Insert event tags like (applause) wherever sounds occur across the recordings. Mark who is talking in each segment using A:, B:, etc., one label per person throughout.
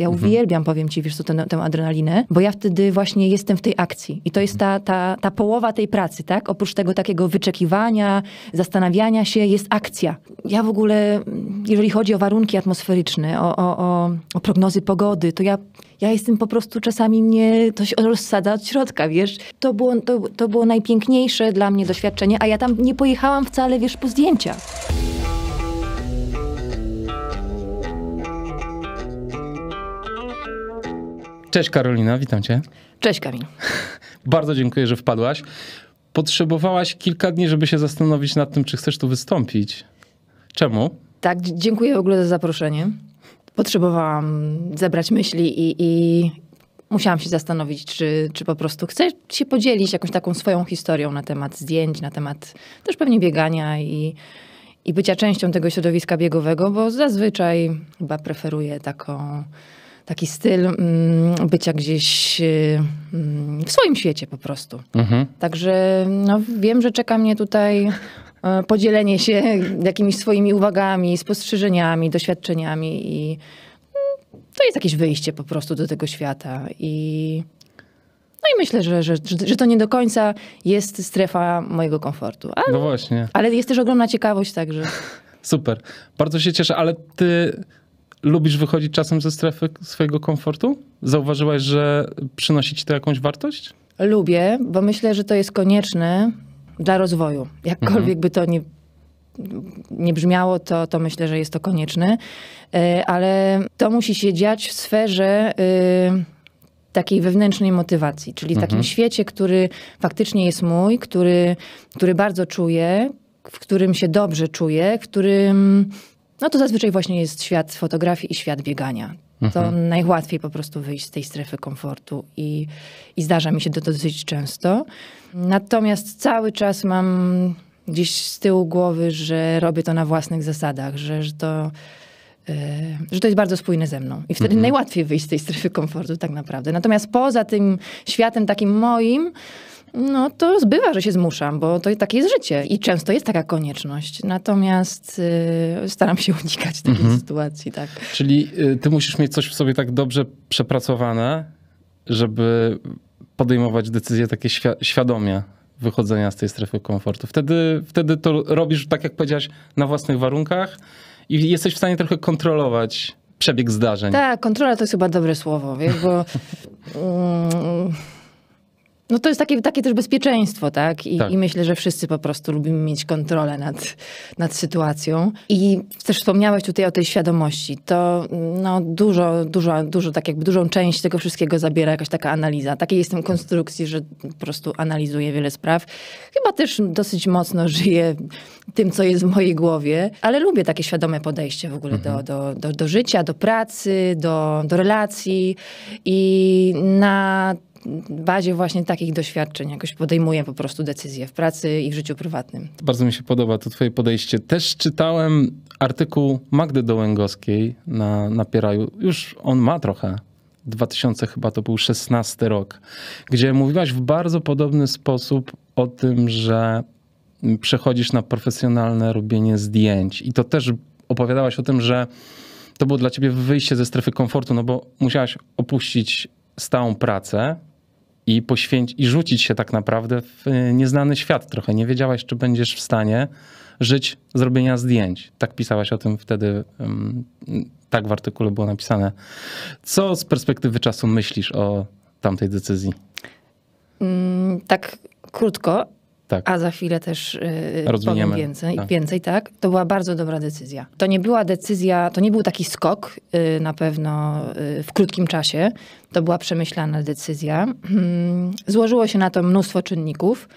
A: Ja mhm. uwielbiam, powiem ci, wiesz, tę, tę adrenalinę, bo ja wtedy właśnie jestem w tej akcji. I to jest mhm. ta, ta, ta połowa tej pracy, tak? Oprócz tego takiego wyczekiwania, zastanawiania się, jest akcja. Ja w ogóle, jeżeli chodzi o warunki atmosferyczne, o, o, o, o prognozy pogody, to ja ja jestem po prostu czasami mnie to się rozsada od środka, wiesz. To było, to, to było najpiękniejsze dla mnie doświadczenie, a ja tam nie pojechałam wcale, wiesz, po zdjęciach.
B: Cześć Karolina, witam cię. Cześć Kamil. (laughs) Bardzo dziękuję, że wpadłaś. Potrzebowałaś kilka dni, żeby się zastanowić nad tym, czy chcesz tu wystąpić. Czemu?
A: Tak, dziękuję w ogóle za zaproszenie. Potrzebowałam zebrać myśli i, i musiałam się zastanowić, czy, czy po prostu chcesz się podzielić jakąś taką swoją historią na temat zdjęć, na temat też pewnie biegania i, i bycia częścią tego środowiska biegowego, bo zazwyczaj chyba preferuję taką taki styl mm, bycia gdzieś y, mm, w swoim świecie po prostu. Mhm. Także no, wiem, że czeka mnie tutaj e, podzielenie się jakimiś swoimi uwagami, spostrzeżeniami, doświadczeniami i mm, to jest jakieś wyjście po prostu do tego świata i no i myślę, że, że, że to nie do końca jest strefa mojego komfortu. Ale, no właśnie. Ale jest też ogromna ciekawość, także.
B: (laughs) Super. Bardzo się cieszę, ale ty lubisz wychodzić czasem ze strefy swojego komfortu? Zauważyłaś, że przynosi ci to jakąś wartość?
A: Lubię, bo myślę, że to jest konieczne dla rozwoju. Jakkolwiek mhm. by to nie, nie brzmiało, to, to myślę, że jest to konieczne. E, ale to musi się dziać w sferze y, takiej wewnętrznej motywacji, czyli mhm. takim świecie, który faktycznie jest mój, który, który bardzo czuję, w którym się dobrze czuję, w którym no to zazwyczaj właśnie jest świat fotografii i świat biegania. To mhm. najłatwiej po prostu wyjść z tej strefy komfortu i, i zdarza mi się to dosyć często. Natomiast cały czas mam gdzieś z tyłu głowy, że robię to na własnych zasadach, że, że to e, że to jest bardzo spójne ze mną. I wtedy mhm. najłatwiej wyjść z tej strefy komfortu, tak naprawdę. Natomiast poza tym światem takim moim, no to zbywa, że się zmuszam, bo to takie jest życie i często jest taka konieczność. Natomiast yy, staram się (laughs) unikać takiej mhm. sytuacji, tak.
B: Czyli y, ty musisz mieć coś w sobie tak dobrze przepracowane, żeby podejmować decyzje takie świ- świadomie wychodzenia z tej strefy komfortu. Wtedy, wtedy to robisz, tak jak powiedziałaś, na własnych warunkach i jesteś w stanie trochę kontrolować przebieg zdarzeń.
A: Tak, kontrola to jest chyba dobre słowo, wiesz, bo... (laughs) Mm, no to jest takie, takie też bezpieczeństwo, tak? I, tak. I, myślę, że wszyscy po prostu lubimy mieć kontrolę nad, nad sytuacją. I też wspomniałeś tutaj o tej świadomości. To no, dużo, dużo, dużo, tak jakby dużą część tego wszystkiego zabiera jakaś taka analiza. Takiej jestem konstrukcji, że po prostu analizuję wiele spraw. Chyba też dosyć mocno żyję tym, co jest w mojej głowie, ale lubię takie świadome podejście w ogóle mhm. do, do, do, do życia, do pracy, do, do relacji i na bazie właśnie takich doświadczeń jakoś podejmuję po prostu decyzje w pracy i w życiu prywatnym.
B: Bardzo mi się podoba to twoje podejście. Też czytałem artykuł Magdy Dołęgowskiej na, na Pieraju. Już on ma trochę 2000 chyba to był 16 rok, gdzie mówiłaś w bardzo podobny sposób o tym, że przechodzisz na profesjonalne robienie zdjęć. I to też opowiadałaś o tym, że to było dla ciebie wyjście ze strefy komfortu, no bo musiałaś opuścić stałą pracę, i, poświęcić i rzucić się tak naprawdę w e, nieznany świat trochę. Nie wiedziałaś, czy będziesz w stanie żyć zrobienia zdjęć. Tak pisałaś o tym wtedy, tak w artykule było napisane. Co z perspektywy czasu myślisz o tamtej decyzji?
A: Mm, tak krótko, tak. a za chwilę też yy, Rozwiniemy. powiem więcej, tak. więcej, tak? To była bardzo dobra decyzja. To nie była decyzja, to nie był taki skok yy, na pewno yy, w krótkim czasie. To była przemyślana decyzja. Hmm, złożyło się na to mnóstwo czynników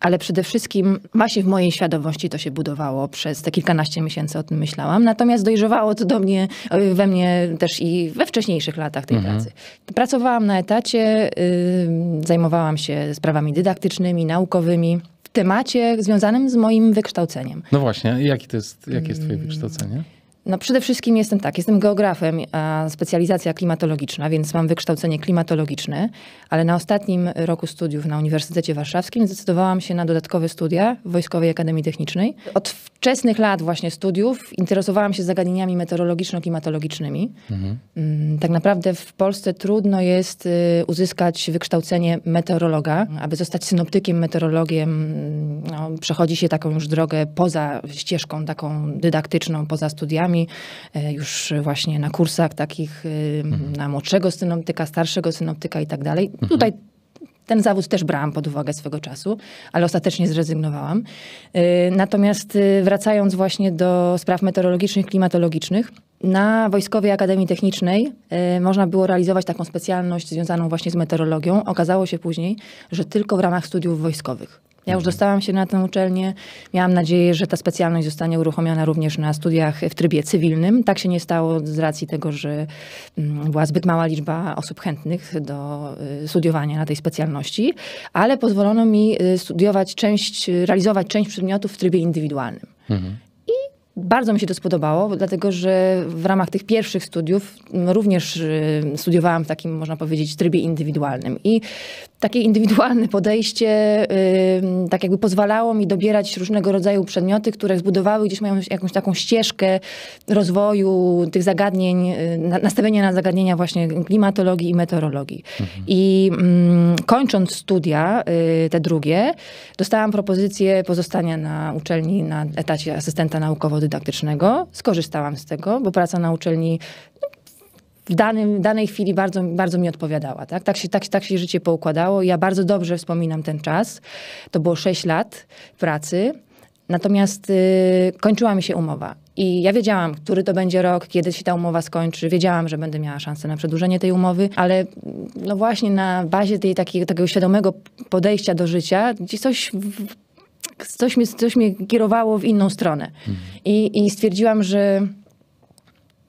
A: ale przede wszystkim właśnie w mojej świadomości to się budowało. Przez te kilkanaście miesięcy o tym myślałam. Natomiast dojrzewało to do mnie, y, we mnie też i we wcześniejszych
B: latach tej mhm. pracy.
A: Pracowałam na etacie, y, zajmowałam się sprawami dydaktycznymi, naukowymi temacie związanym z moim wykształceniem.
B: No właśnie, jaki to jest, jakie jest twoje wykształcenie?
A: No przede wszystkim jestem tak, jestem geografem, a specjalizacja klimatologiczna, więc mam wykształcenie klimatologiczne, ale na ostatnim roku studiów na Uniwersytecie Warszawskim zdecydowałam się na dodatkowe studia w Wojskowej Akademii Technicznej. Od wczesnych lat właśnie studiów interesowałam się zagadnieniami meteorologiczno-klimatologicznymi. Mhm. Mm, tak naprawdę w Polsce trudno jest y, uzyskać wykształcenie meteorologa. Aby zostać synoptykiem, meteorologiem, mm, no, przechodzi się taką już drogę poza ścieżką taką dydaktyczną, poza studiami E, już właśnie na kursach takich y, mhm. na młodszego synoptyka, starszego synoptyka i tak dalej. Mhm. Tutaj ten zawód też brałam pod uwagę swego czasu, ale ostatecznie zrezygnowałam. Y, natomiast y, wracając właśnie do spraw meteorologicznych, klimatologicznych, na Wojskowej Akademii Technicznej można było realizować taką specjalność związaną właśnie z meteorologią. Okazało się później, że tylko w ramach studiów wojskowych. Ja już dostałam się na tę uczelnię. Miałam nadzieję, że ta specjalność zostanie uruchomiona również na studiach w trybie cywilnym. Tak się nie stało z racji tego, że mm, była zbyt mała liczba osób chętnych do y, studiowania na tej specjalności, ale pozwolono mi y, studiować część, realizować część przedmiotów w trybie indywidualnym.
B: Mhm. I
A: Bardzo mi się to spodobało, dlatego że w ramach tych pierwszych studiów również y, studiowałam w takim, można powiedzieć, trybie indywidualnym. I takie indywidualne podejście, tak jakby pozwalało mi dobierać różnego rodzaju przedmioty, które zbudowały gdzieś mają jakąś taką ścieżkę rozwoju tych zagadnień, y, nastawienia na zagadnienia właśnie klimatologii i meteorologii. Mhm. I mm, kończąc studia, y, te drugie, dostałam propozycję pozostania na uczelni na etacie asystenta naukowo-dydaktycznego. Skorzystałam z tego, bo praca na uczelni no, w danym, danej chwili bardzo, bardzo mi odpowiadała. Tak? Tak, się, tak, tak się życie poukładało. Ja bardzo dobrze wspominam ten czas. To było 6 lat pracy. Natomiast y, kończyła mi się umowa. I ja wiedziałam, który to będzie rok, kiedy się ta umowa skończy. Wiedziałam, że będę miała szansę na przedłużenie tej umowy, ale no właśnie na bazie tej takiego, takiego świadomego podejścia do życia, coś coś mnie, coś mnie kierowało w inną stronę. Mhm. I, I stwierdziłam, że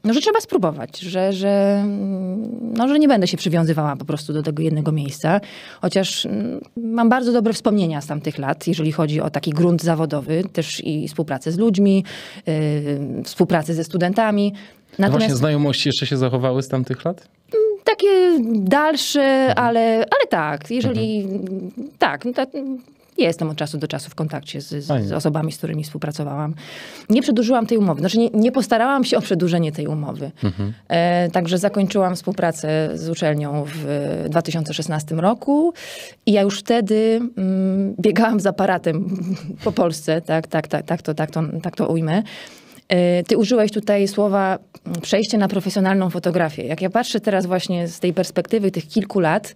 A: no, że trzeba spróbować, że, że, mm, no, że nie będę się przywiązywała po prostu do tego jednego miejsca. Chociaż mm, mam bardzo dobre wspomnienia z tamtych lat, jeżeli chodzi o taki grunt zawodowy, też i współpracę z ludźmi, yy, współpracę ze studentami. Natomiast... No właśnie
B: znajomości jeszcze się zachowały z tamtych lat?
A: Mm, takie dalsze, mhm. ale, ale tak, jeżeli mhm. tak, no, tak jestem od czasu do czasu w kontakcie z, z osobami, z którymi współpracowałam. Nie przedłużyłam tej umowy, znaczy nie, nie postarałam się o przedłużenie tej umowy. Mhm. E, także zakończyłam współpracę z uczelnią w 2016 roku i ja już wtedy mm, biegałam z aparatem po Polsce, tak, tak, tak, tak, to, tak, to, tak to ujmę. E, ty użyłeś tutaj słowa mm, przejście na profesjonalną fotografię. Jak ja patrzę teraz właśnie z tej perspektywy tych kilku lat,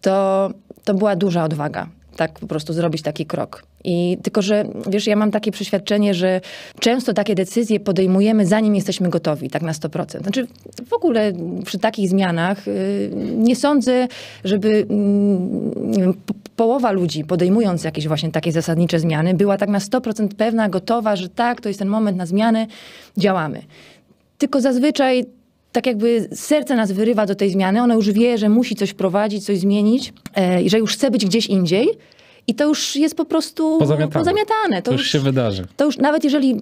A: to, to była duża odwaga tak po prostu zrobić taki krok. I tylko, że wiesz, ja mam takie przeświadczenie, że często takie decyzje podejmujemy, zanim jesteśmy gotowi, tak na 100%. Znaczy w ogóle przy takich zmianach y, nie sądzę, żeby y, połowa ludzi podejmując jakieś właśnie takie zasadnicze zmiany była tak na 100% pewna, gotowa, że tak, to jest ten moment na zmiany, działamy. Tylko zazwyczaj tak jakby serce nas wyrywa do tej zmiany, ona już wie, że musi coś prowadzić, coś zmienić, e, że już chce być gdzieś indziej. I to już jest po prostu pozamiatane. pozamiatane. To, to już, już się wydarzy. To już nawet jeżeli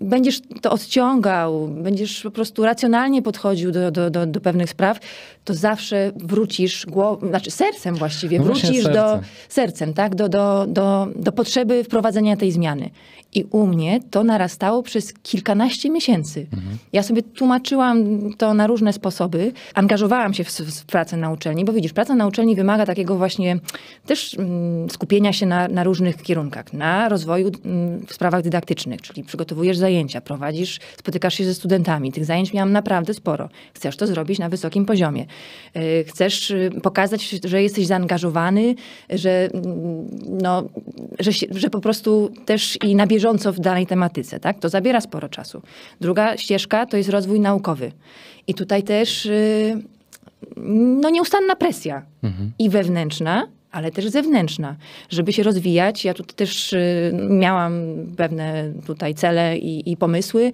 A: będziesz to odciągał, będziesz po prostu racjonalnie podchodził do, do, do, do pewnych spraw, to zawsze wrócisz głową, znaczy sercem właściwie, no wrócisz serce. do sercem, tak? Do, do, do, do potrzeby wprowadzenia tej zmiany. I u mnie to narastało przez kilkanaście miesięcy. Mhm. Ja sobie tłumaczyłam to na różne sposoby. Angażowałam się w, w, pracę na uczelni, bo widzisz, praca na uczelni wymaga takiego właśnie też mm, skupienia się na, na, różnych kierunkach, na rozwoju mm, w sprawach dydaktycznych, czyli przygotowujesz zajęcia, prowadzisz, spotykasz się ze studentami. Tych zajęć miałam naprawdę sporo. Chcesz to zrobić na wysokim poziomie. Yy, chcesz y, pokazać, że jesteś zaangażowany, że, mm, no, że, się, że po prostu też i nabierasz bieżąco w danej tematyce, tak? To zabiera sporo czasu. Druga ścieżka to jest rozwój naukowy. I tutaj też y, no, nieustanna presja mhm. i wewnętrzna, ale też zewnętrzna, żeby się rozwijać. Ja tu też y, miałam pewne tutaj cele i, i pomysły.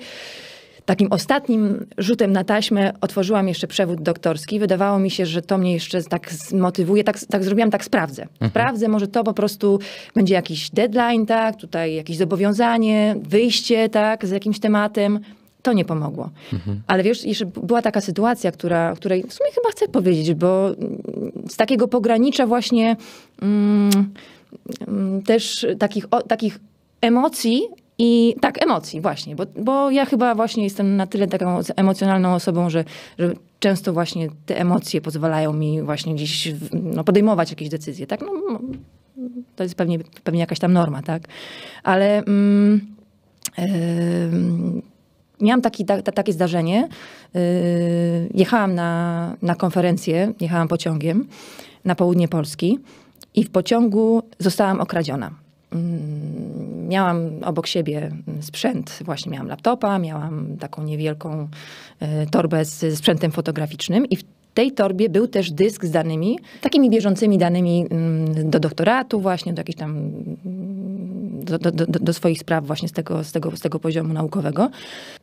A: Takim ostatnim rzutem na taśmę otworzyłam jeszcze przewód doktorski. Wydawało mi się, że to mnie jeszcze tak zmotywuje. Tak, tak zrobiłam, tak sprawdzę. Mhm. Sprawdzę, może to po prostu będzie jakiś deadline, tak? Tutaj jakieś zobowiązanie, wyjście, tak? Z jakimś tematem. To nie pomogło. Mhm. Ale wiesz, jeszcze była taka sytuacja, która, której w sumie chyba chcę powiedzieć, bo z takiego pogranicza właśnie mm, mm też takich, o, takich emocji i tak, emocji właśnie, bo, bo ja chyba właśnie jestem na tyle taką emocjonalną osobą, że, że często właśnie te emocje pozwalają mi właśnie gdzieś no, podejmować jakieś decyzje, tak? No, to jest pewnie, pewnie jakaś tam norma, tak? Ale mm, yy, miałam taki, ta, ta, takie zdarzenie. Yy, jechałam na, na konferencję, jechałam pociągiem na południe Polski i w pociągu zostałam okradziona. Mm, miałam obok siebie mm, sprzęt. Właśnie miałam laptopa, miałam taką niewielką e, torbę z sprzętem fotograficznym i w tej torbie był też dysk z danymi, takimi bieżącymi danymi mm, do doktoratu właśnie, do jakichś tam do, do, do, swoich spraw właśnie z tego, z, tego, z tego poziomu naukowego.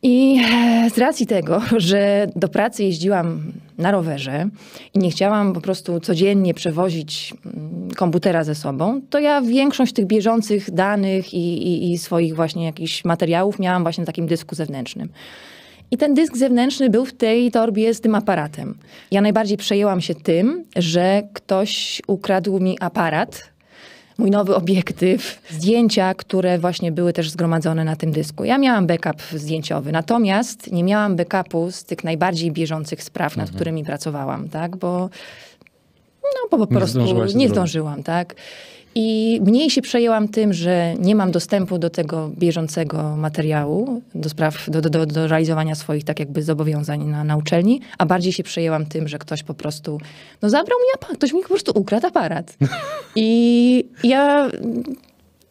A: I e, z racji tego, (laughs) że do pracy jeździłam na rowerze i nie chciałam po prostu codziennie przewozić mm, komputera ze sobą, to ja większość tych bieżących danych i, i, i swoich właśnie jakichś materiałów miałam właśnie na takim dysku zewnętrznym. I ten dysk zewnętrzny był w tej torbie z tym aparatem. Ja najbardziej przejęłam się tym, że ktoś ukradł mi aparat, mój nowy obiektyw, zdjęcia, które właśnie były też zgromadzone na tym dysku. Ja miałam backup zdjęciowy, natomiast nie miałam backupu z tych najbardziej bieżących spraw, nad mhm. którymi pracowałam, tak, bo no po, po nie prostu nie zdążyłam, tak. I mniej się przejęłam tym, że nie mam dostępu do tego bieżącego materiału, do spraw, do, do, do realizowania swoich tak jakby zobowiązań na, na uczelni, a bardziej się przejęłam tym, że ktoś po prostu, no zabrał mi aparat, ktoś mi po prostu ukradł aparat. (laughs) I ja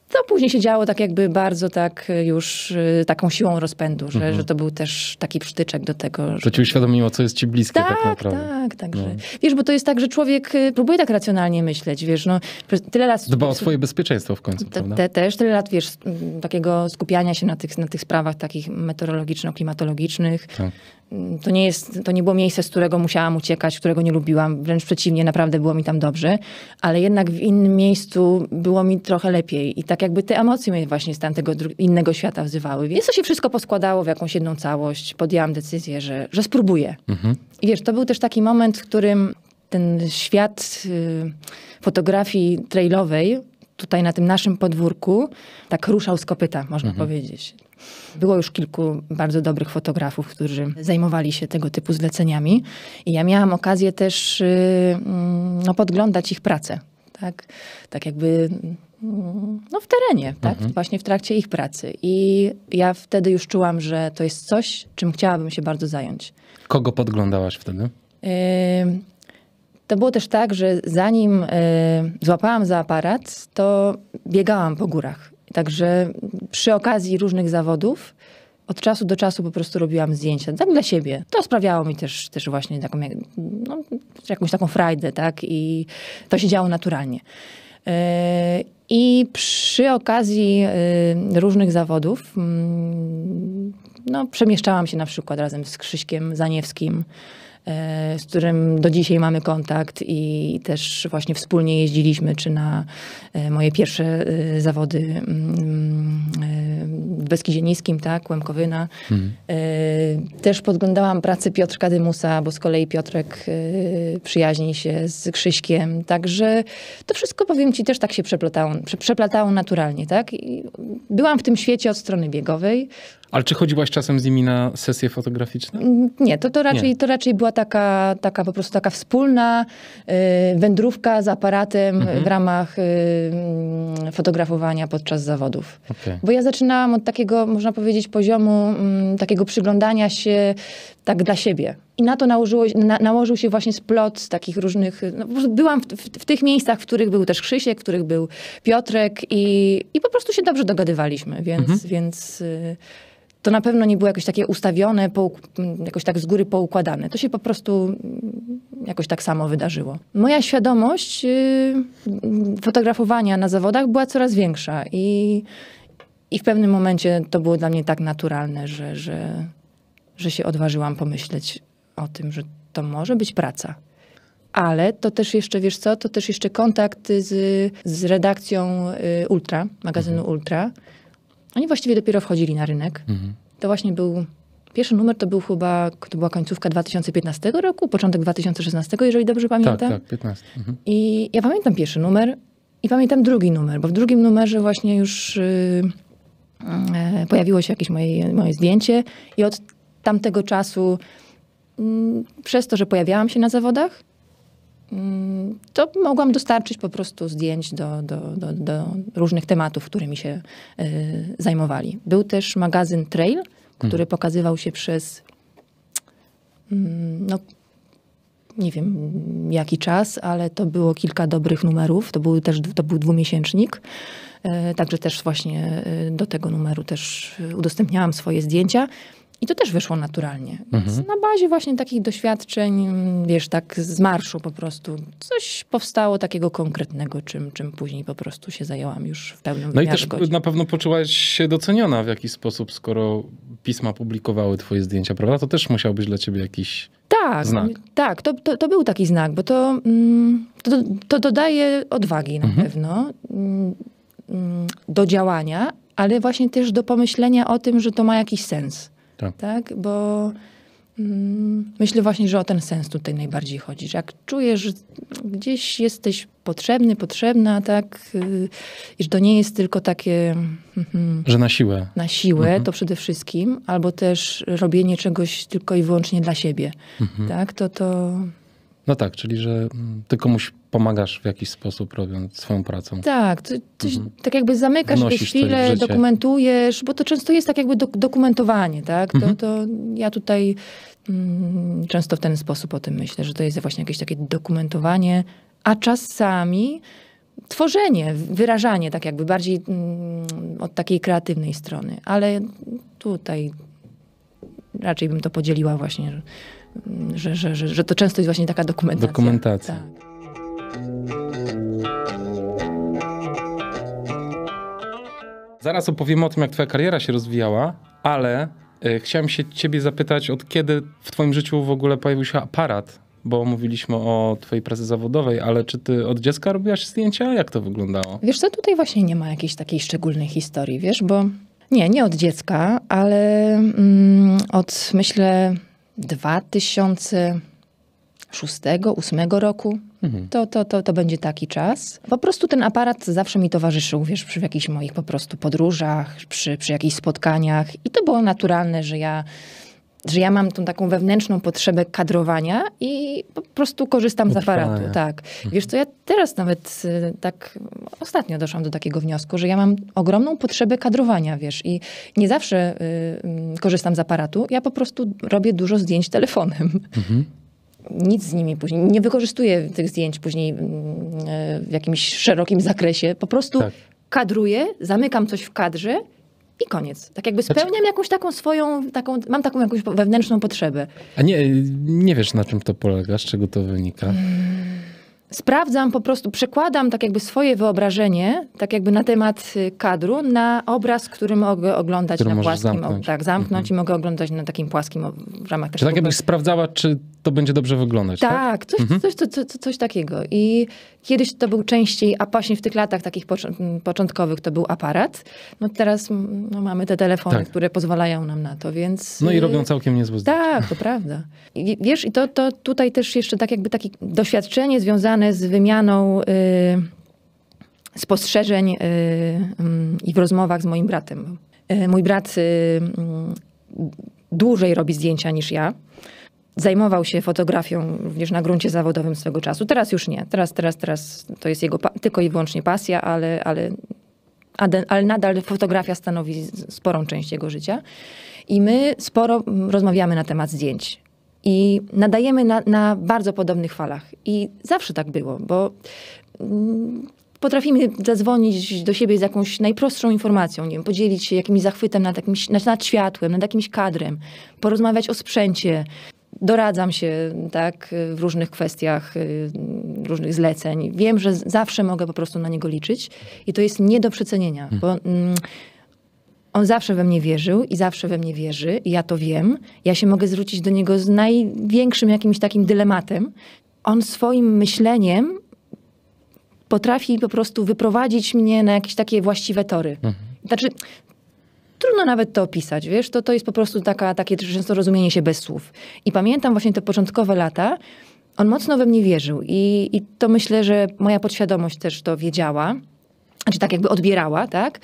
A: to później się działo tak jakby bardzo tak e, już e, taką siłą rozpędu, że, mhm. że to był też taki przytyczek do tego. Że,
B: że ci uświadomiło, co jest ci bliskie tak, tak naprawdę. Tak, tak. No. Że,
A: wiesz, bo to jest tak, że człowiek e, próbuje tak racjonalnie myśleć, wiesz, no tyle lat... Dba o swoje
B: bezpieczeństwo w końcu, prawda? te,
A: Też tyle lat, wiesz, takiego skupiania się na tych, na tych sprawach takich meteorologiczno-klimatologicznych, tak to nie, jest, to nie było miejsce, z którego musiałam uciekać, którego nie lubiłam. Wręcz przeciwnie, naprawdę było mi tam dobrze, ale jednak w innym miejscu było mi trochę lepiej. I tak jakby te emocje mnie właśnie z tamtego innego świata wzywały. Więc to się wszystko poskładało w jakąś jedną całość. Podjęłam decyzję, że, że spróbuję. Mhm. I wiesz, to był też taki moment, w którym ten świat y, fotografii trailowej tutaj na tym naszym podwórku tak ruszał z kopyta, można mhm. powiedzieć. Było już kilku bardzo dobrych fotografów, którzy zajmowali się tego typu zleceniami i ja miałam okazję też y, mm, no, podglądać ich pracę. Tak, tak jakby mm, no, w terenie, tak? Mhm. Właśnie w trakcie ich pracy. I ja wtedy już czułam, że to jest coś, czym chciałabym się bardzo zająć.
B: Kogo podglądałaś wtedy?
A: to było też tak, że zanim y, złapałam za aparat, to biegałam po górach Także przy okazji różnych zawodów od czasu do czasu po prostu robiłam zdjęcia, tak dla siebie. To sprawiało mi też, też właśnie taką, no, jakąś taką frajdę, tak? I to się działo naturalnie. E, I przy okazji e, różnych zawodów mm, no, przemieszczałam się na przykład razem z Krzyśkiem Zaniewskim, E, z którym do dzisiaj mamy kontakt i też właśnie wspólnie jeździliśmy, czy na e, moje pierwsze e, zawody mm, w Beskidzie Niskim, tak, Łemkowyna. Mhm. Też podglądałam pracę Piotrka Dymusa, bo z kolei Piotrek przyjaźni się z Krzyśkiem, także to wszystko, powiem ci, też tak się przeplatało, przeplatało naturalnie, tak. I byłam w tym świecie od strony biegowej.
B: Ale czy chodziłaś czasem z nimi na sesje fotograficzne? Mm,
A: nie, to, to, raczej, Nie. to raczej była ta taka, taka po prostu taka wspólna y, wędrówka z aparatem mhm. w ramach y, mm, fotografowania podczas zawodów. Okay. Bo ja zaczynałam od takiego, można powiedzieć, poziomu mm, takiego przyglądania się tak dla siebie. I na to nałożyło, na, nałożył się właśnie splot z takich różnych. No, byłam w, w, w, tych miejscach, w których był też Krzysiek, w których był Piotrek, i, i po prostu się dobrze dogadywaliśmy, więc, mhm. więc y, to na pewno nie było jakoś takie ustawione, jakoś tak z góry poukładane. To się po prostu mm, jakoś tak samo wydarzyło. Moja świadomość y, mm, fotografowania na zawodach była coraz większa i, i w pewnym momencie to było dla mnie tak naturalne, że, że, że się odważyłam pomyśleć o tym, że to może być praca. Ale to też jeszcze, wiesz co, to też jeszcze kontakt z, z redakcją y, Ultra, magazynu mhm. Ultra oni właściwie dopiero wchodzili na rynek. Mhm. To właśnie był Pierwszy numer to był chyba, to była końcówka 2015 roku, początek 2016, jeżeli dobrze tak, pamiętam. Tak, tak,
B: 15. Mhm.
A: I ja pamiętam pierwszy numer i pamiętam drugi numer, bo w drugim numerze właśnie już yy, pojawiło się jakieś moje, moje zdjęcie i od tamtego czasu yy, przez to, że pojawiałam się na zawodach, Mm, to mogłam dostarczyć po prostu zdjęć do, do, do, do różnych tematów, którymi się e, zajmowali. Był też magazyn Trail, który hmm. pokazywał się przez mm, no, nie wiem jaki czas, ale to było kilka dobrych numerów. To był też to był dwumiesięcznik. E, także też właśnie e, do tego numeru też udostępniałam swoje zdjęcia. I to też wyszło naturalnie. Mhm. na bazie właśnie takich doświadczeń, wiesz, tak z marszu po prostu, coś powstało takiego konkretnego, czym, czym później po prostu się zajęłam już w pełni. No i też godzin.
B: na pewno poczułaś się doceniona w jakiś sposób, skoro pisma publikowały twoje zdjęcia, prawda? To też musiał być dla ciebie jakiś
A: tak, znak. Tak, to, to, to był taki znak, bo to, mm, to, to dodaje odwagi na mhm. pewno mm, mm, do działania, ale właśnie też do pomyślenia o tym, że to ma jakiś sens tak. tak? Bo mm, myślę właśnie, że o ten sens tutaj najbardziej chodzi. Że jak czujesz, że gdzieś jesteś potrzebny, potrzebna, tak? Y, I że to nie jest tylko takie... Mhm. że na siłę. Na siłę, mhm. to przede wszystkim. Albo też robienie czegoś tylko i wyłącznie dla siebie, mhm. tak? To to...
B: No tak, czyli że mm, tylko musi pomagasz w jakiś sposób robiąc swoją pracę.
A: Tak, ty, ty mhm. tak jakby zamykasz Wnosisz te chwile, dokumentujesz, bo to często jest tak jakby do, dokumentowanie, tak? Mhm. To, ja tutaj mm, często w ten sposób o tym myślę, że to jest właśnie jakieś takie dokumentowanie, a czasami tworzenie, wyrażanie tak jakby bardziej mm, od takiej kreatywnej strony, ale tutaj raczej bym to podzieliła właśnie, że, że, że, że to często jest właśnie taka
B: dokumentacja. Dokumentacja. Tak. Zaraz opowiemy o tym, jak twoja kariera się rozwijała, ale e, chciałem się ciebie zapytać, od kiedy w twoim życiu w ogóle pojawił się aparat? Bo mówiliśmy o twojej pracy zawodowej, ale czy ty od dziecka robiłaś zdjęcia? Jak to wyglądało? Wiesz co, tutaj
A: właśnie nie ma jakiejś takiej szczególnej historii, wiesz, bo nie, nie od dziecka, ale mm, od myślę 2006-2008 roku Mhm. To, to, to, to będzie taki czas. Po prostu ten aparat zawsze mi towarzyszył, wiesz, przy jakichś moich po prostu podróżach, przy, przy jakichś spotkaniach i to było naturalne, że ja że ja mam tą taką wewnętrzną potrzebę kadrowania i po prostu korzystam Utrwania. z aparatu, tak. Mhm. Wiesz to ja teraz nawet y, tak ostatnio doszłam do takiego wniosku, że ja mam ogromną potrzebę kadrowania, wiesz, i nie zawsze y, mm, korzystam z aparatu, ja po prostu robię dużo zdjęć telefonem. Mhm nic z nimi później, nie wykorzystuję tych zdjęć później mm, e, w jakimś szerokim zakresie. Po prostu tak. kadruję, zamykam coś w kadrze i koniec. Tak jakby znaczy- spełniam jakąś taką swoją, taką, mam taką jakąś wewnętrzną potrzebę.
B: A nie, nie wiesz na czym to polega, z czego to wynika? Mm.
A: Sprawdzam po prostu, przekładam tak jakby swoje wyobrażenie, tak jakby na temat y, kadru, na obraz, który mogę oglądać który na płaskim. Zamknąć. tak, zamknąć mhm. i mogę oglądać na takim płaskim w ramach takiego. Czy tak jakbyś
B: sprawdzała, czy to będzie dobrze wyglądać. Tak, tak?
A: Coś, mhm. coś, coś, coś, takiego. I kiedyś to był częściej, a właśnie w tych latach takich początkowych to był aparat. No teraz no, mamy te telefony, tak. które pozwalają nam na to, więc... No i y, robią całkiem niezłe zdjęcia. Tak, to prawda. I, wiesz, i to, to tutaj też jeszcze tak jakby takie doświadczenie związane z wymianą... Yy, spostrzeżeń y, mm, i w rozmowach z moim bratem. Y, mój brat mm, dłużej robi zdjęcia niż ja zajmował się fotografią również na gruncie zawodowym swego czasu. Teraz już nie. Teraz, teraz, teraz to jest jego tylko i wyłącznie pasja, ale, ale, ale nadal fotografia stanowi sporą część jego życia. I my sporo rozmawiamy na temat zdjęć. I nadajemy na, na bardzo podobnych falach. I zawsze tak było, bo mm, potrafimy zadzwonić do siebie z jakąś najprostszą informacją, nie wiem, podzielić się jakimś zachwytem nad, jakimś, nad światłem, nad jakimś kadrem, porozmawiać o sprzęcie, doradzam się tak, w różnych kwestiach, y, różnych zleceń. Wiem, że zawsze mogę po prostu na niego liczyć i to jest nie do przecenienia, hmm. bo mm, on zawsze we mnie wierzył i zawsze we mnie wierzy i ja to wiem. Ja się mogę zwrócić do niego z największym jakimś takim dylematem. On swoim myśleniem potrafi po prostu wyprowadzić mnie na jakieś takie właściwe tory. Hmm. Znaczy, trudno nawet to opisać, wiesz, to, to jest po prostu taka, takie często rozumienie się bez słów. I pamiętam właśnie te początkowe lata, on mocno we mnie wierzył i, i to myślę, że moja podświadomość też to wiedziała znaczy tak jakby odbierała, tak?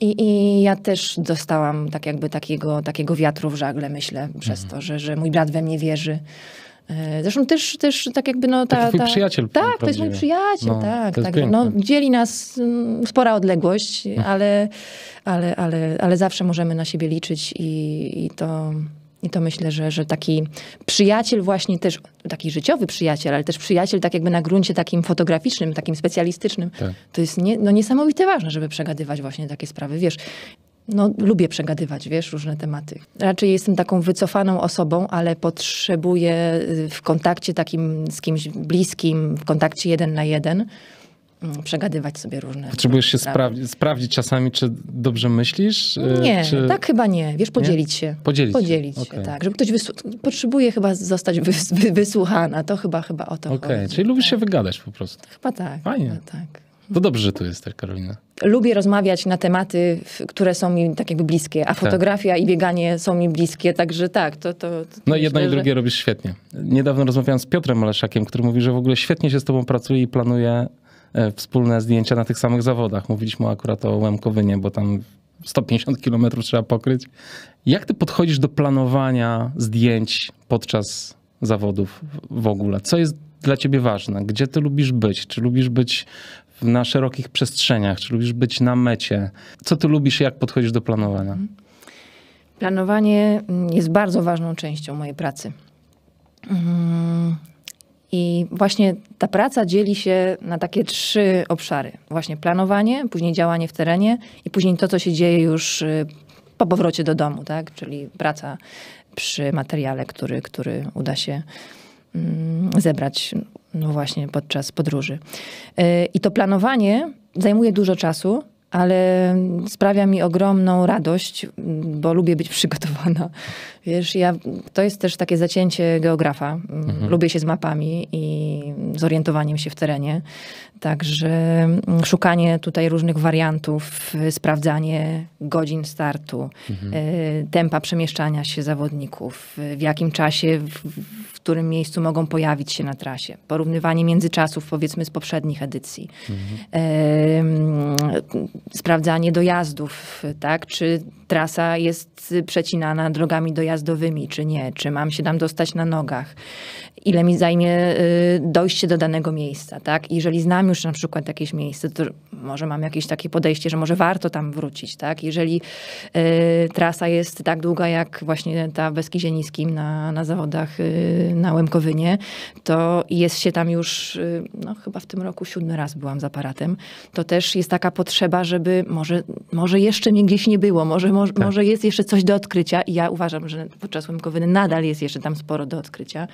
A: I, I, ja też dostałam tak jakby takiego, takiego wiatru w żagle, myślę, przez mhm. to, że, że mój brat we mnie wierzy. E, zresztą też, też tak jakby no ta... To jest ta, przyjaciel. Tak, no, tak, to jest mój przyjaciel, no, tak. tak no, dzieli nas mm, spora odległość, no. ale, ale, ale, ale zawsze możemy na siebie liczyć i, i to... I to myślę, że, że taki przyjaciel właśnie też, taki życiowy przyjaciel, ale też przyjaciel tak jakby na gruncie takim fotograficznym, takim specjalistycznym, tak. to jest nie, no niesamowite ważne, żeby przegadywać właśnie takie sprawy. Wiesz, no, lubię przegadywać, wiesz, różne tematy. Raczej jestem taką wycofaną osobą, ale potrzebuję y, w kontakcie takim z kimś bliskim, w kontakcie jeden na jeden, mm, przegadywać sobie różne
B: Potrzebujesz się sprawdzić czasami, czy dobrze myślisz? Y, nie, czy... tak
A: chyba nie. Wiesz, podzielić nie? się. Podzielić, podzielić się, okay. tak. Żeby ktoś potrzebuje chyba zostać wys wysłuchana. To chyba, chyba o to okay.
B: chodzi. Okej, czyli tak. lubisz się tak. wygadać po prostu.
A: Chyba tak. Fajnie. Chyba
B: tak. To dobrze, że tu jesteś, Karolina.
A: Lubię rozmawiać na tematy, które są mi tak jakby bliskie, a tak. fotografia tak. i bieganie są mi bliskie, także tak, to... to, to no jedno i drugie
B: że... robisz świetnie. Niedawno rozmawiałem z Piotrem Maleszakiem, który mówi, że w ogóle świetnie się z tobą pracuje i planuje e, wspólne zdjęcia na tych samych zawodach. Mówiliśmy akurat o Łemkowynie, bo tam 150 kilometrów trzeba pokryć. Jak ty podchodzisz do planowania zdjęć podczas zawodów w ogóle? Co jest dla ciebie ważne? Gdzie ty lubisz być? Czy lubisz być na szerokich przestrzeniach? Czy lubisz być na mecie? Co ty lubisz, jak podchodzisz do planowania?
A: Planowanie mm, jest bardzo ważną częścią mojej pracy. Mm, I właśnie ta praca dzieli się na takie trzy obszary. Właśnie planowanie, później działanie w terenie i później to, co się dzieje już y, po powrocie do domu, tak? czyli praca przy materiale, który, który uda się mm, zebrać no właśnie podczas podróży. E, I to planowanie zajmuje dużo czasu, ale sprawia mi ogromną radość, bo lubię być przygotowana Wiesz, ja, to jest też takie zacięcie geografa. Mhm. Lubię się z mapami i zorientowaniem się w terenie. Także mm, szukanie tutaj różnych wariantów, y, sprawdzanie godzin startu, mhm. Y, tempa przemieszczania się zawodników, y, w jakim czasie, w, w którym miejscu mogą pojawić się na trasie, porównywanie międzyczasów powiedzmy z poprzednich edycji, mhm. sprawdzanie dojazdów, tak, czy trasa jest przecinana drogami dojazdów dojazdowymi, czy nie, czy mam się tam dostać na nogach, ile mi zajmie y, dojście do danego miejsca, tak? Jeżeli znam już na przykład jakieś miejsce, to może mam jakieś takie podejście, że może warto tam wrócić, tak? Jeżeli y, trasa jest tak długa, jak właśnie ta w Beskidzie Niskim na, na zawodach y, na Łemkowynie, to jest się tam już, no chyba w tym roku siódmy raz byłam z aparatem, to też jest taka potrzeba, żeby może, może jeszcze mnie gdzieś nie było, może, może, tak. może jest jeszcze coś do odkrycia i ja uważam, że podczas Łemkowiny nadal jest jeszcze tam sporo do odkrycia.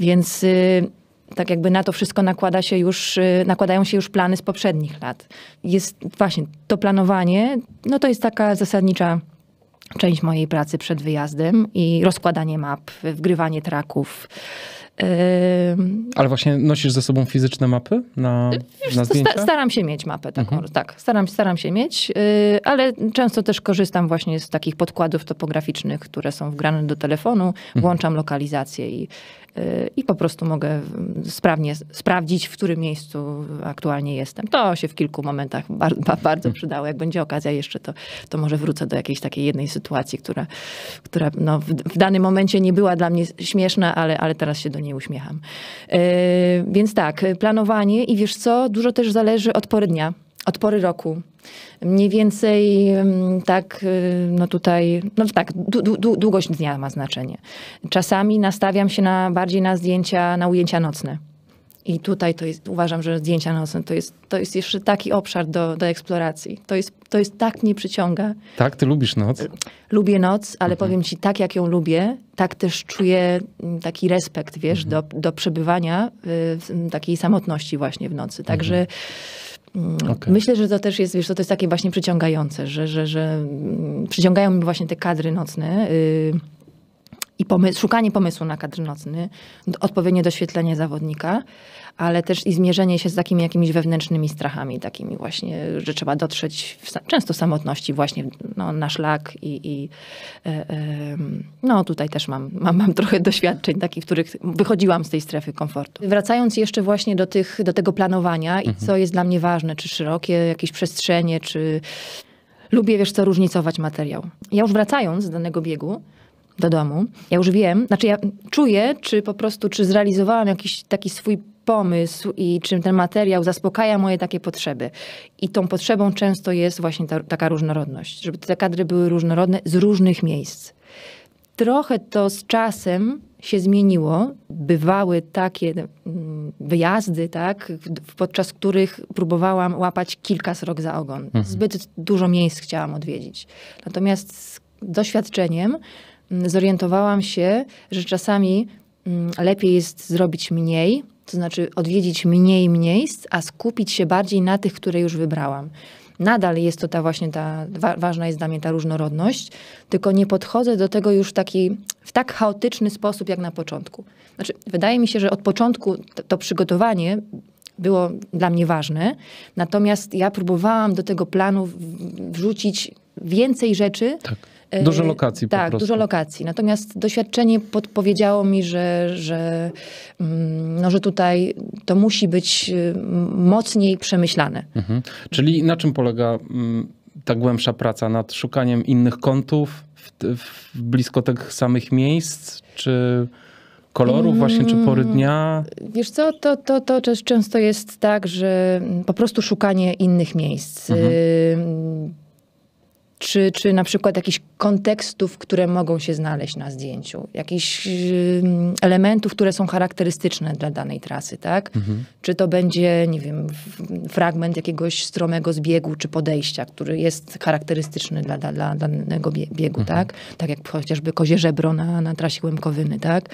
A: Więc y, tak jakby na to wszystko nakłada się już, y, nakładają się już plany z poprzednich lat. Jest właśnie to planowanie, no to jest taka zasadnicza część mojej pracy przed wyjazdem i rozkładanie map, wgrywanie traków,
B: ale właśnie nosisz ze sobą fizyczne mapy na, na zdjęcia? staram
A: się mieć mapę taką, mhm. tak. Staram, staram się mieć, y, ale często też korzystam właśnie z takich podkładów topograficznych, które są wgrane do telefonu. Mhm. Włączam lokalizację i, i po prostu mogę sprawnie sprawdzić, w którym miejscu aktualnie jestem. To się w kilku momentach bardzo, bardzo hmm. przydało. Jak będzie okazja jeszcze, to, to może wrócę do jakiejś takiej jednej sytuacji, która, która no, w, w danym momencie nie była dla mnie śmieszna, ale, ale teraz się do niej uśmiecham. E, więc tak, planowanie i wiesz co, dużo też zależy od pory dnia od pory roku. Mniej więcej mm, tak, y, no tutaj, no tak, długość dnia ma znaczenie. Czasami nastawiam się na bardziej na zdjęcia, na ujęcia nocne. I tutaj to jest, uważam, że zdjęcia nocne to jest, to jest jeszcze taki obszar do, do eksploracji. To jest, to jest tak mnie przyciąga.
B: Tak, ty lubisz noc?
A: Lubię noc, ale mhm. powiem ci, tak jak ją lubię, tak też czuję mm, taki respekt, wiesz, mhm. do, do przebywania y, w takiej samotności właśnie w nocy. Także mhm. Mm, okay. myślę, że to też jest, wiesz, to, to jest takie właśnie przyciągające, że, że, że mm, przyciągają mi właśnie te kadry nocne. Y, i szukanie pomysłu na kadr nocny, odpowiednie doświetlenie zawodnika, ale też i zmierzenie się z takimi jakimiś wewnętrznymi strachami, takimi właśnie, że trzeba dotrzeć w, często w samotności właśnie no, na szlak i, i e, no tutaj też mam, mam, mam trochę doświadczeń takich, w których wychodziłam z tej strefy komfortu. Wracając jeszcze właśnie do, tych, do tego planowania mhm. i co jest dla mnie ważne, czy szerokie jakieś przestrzenie, czy lubię, wiesz co, różnicować materiał. Ja już wracając z danego biegu, do domu. Ja już wiem, znaczy ja czuję, czy po prostu, czy zrealizowałam jakiś taki swój pomysł i czym ten materiał zaspokaja moje takie potrzeby. I tą potrzebą często jest właśnie ta, taka różnorodność, żeby te kadry były różnorodne z różnych miejsc. Trochę to z czasem się zmieniło. Bywały takie mm, wyjazdy, tak, podczas których próbowałam łapać kilka srok za ogon. Mhm. Zbyt dużo miejsc chciałam odwiedzić. Natomiast z doświadczeniem Mm, zorientowałam się, że czasami mm, lepiej jest zrobić mniej, to znaczy odwiedzić mniej miejsc, a skupić się bardziej na tych, które już wybrałam. Nadal jest to ta właśnie ta, ważna jest dla mnie ta różnorodność, tylko nie podchodzę do tego już taki, w tak chaotyczny sposób jak na początku. Znaczy, wydaje mi się, że od początku to, to przygotowanie było dla mnie ważne, natomiast ja próbowałam do tego planu wrzucić więcej rzeczy, tak Y, dużo lokacji. Tak, dużo lokacji. Natomiast doświadczenie podpowiedziało mi, że, że, mm, no, że tutaj to musi być y, mocniej przemyślane.
B: Mhm. Czyli na czym polega mm, ta głębsza praca nad szukaniem innych kątów w, w blisko tych samych miejsc? Czy kolorów mm, właśnie, czy pory dnia?
A: Wiesz co, to, to, to często jest tak, że po prostu szukanie innych miejsc. Mhm. Y, czy, czy na przykład jakichś kontekstów, które mogą się znaleźć na zdjęciu, jakichś elementów, które są charakterystyczne dla danej trasy, tak? Mhm. Czy to będzie, nie wiem, fragment jakiegoś stromego zbiegu czy podejścia, który jest charakterystyczny dla, dla, dla danego biegu, mhm. tak? Tak jak chociażby kozie żebro na, na trasie Łemkowyny, tak?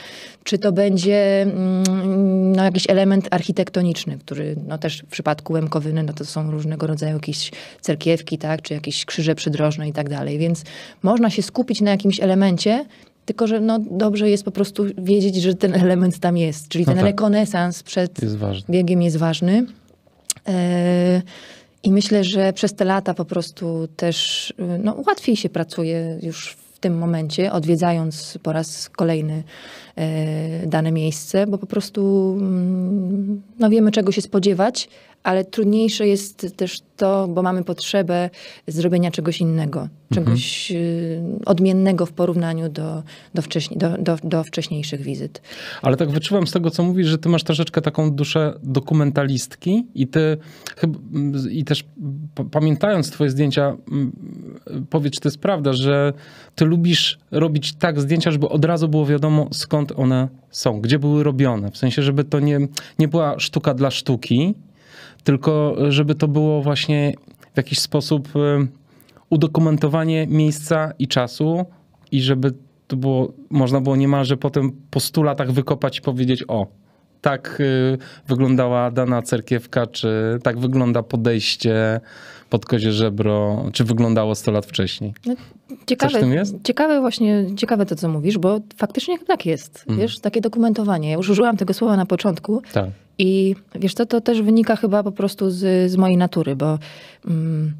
A: Czy to będzie mm, no, jakiś element architektoniczny, który no, też w przypadku Łemkowyny, no to są różnego rodzaju jakieś cerkiewki, tak? Czy jakieś krzyże przydrożne, można i tak dalej. Więc można się skupić na jakimś elemencie, tylko, że no, dobrze jest po prostu wiedzieć, że ten element tam jest. Czyli no ten tak. rekonesans przed jest biegiem jest ważny. Yy, I myślę, że przez te lata po prostu też no, łatwiej się pracuje już w tym momencie, odwiedzając po raz kolejny e, dane miejsce, bo po prostu mm, no, wiemy, czego się spodziewać, ale trudniejsze jest też to, bo mamy potrzebę zrobienia czegoś innego, czegoś mhm. odmiennego w porównaniu do, do, do, do, do, wcześniejszych wizyt.
B: Ale tak wyczuwam z tego, co mówisz, że ty masz troszeczkę taką duszę dokumentalistki i ty i też pamiętając twoje zdjęcia, powiedz, czy to jest prawda, że ty lubisz robić tak zdjęcia, żeby od razu było wiadomo, skąd one są, gdzie były robione. W sensie, żeby to nie, nie była sztuka dla sztuki, tylko żeby to było właśnie w jakiś sposób y, udokumentowanie miejsca i czasu i żeby to było, można było niemalże potem po stu latach wykopać i powiedzieć o, tak y, wyglądała dana cerkiewka, czy tak wygląda podejście pod kozie żebro, czy wyglądało 100 lat wcześniej.
A: No, ciekawe, ciekawe właśnie, ciekawe to, co mówisz, bo faktycznie tak jest. Mm. Wiesz, takie dokumentowanie. Ja już użyłam tego słowa na początku, tak. I wiesz to też wynika chyba po prostu z, z mojej natury, bo mm,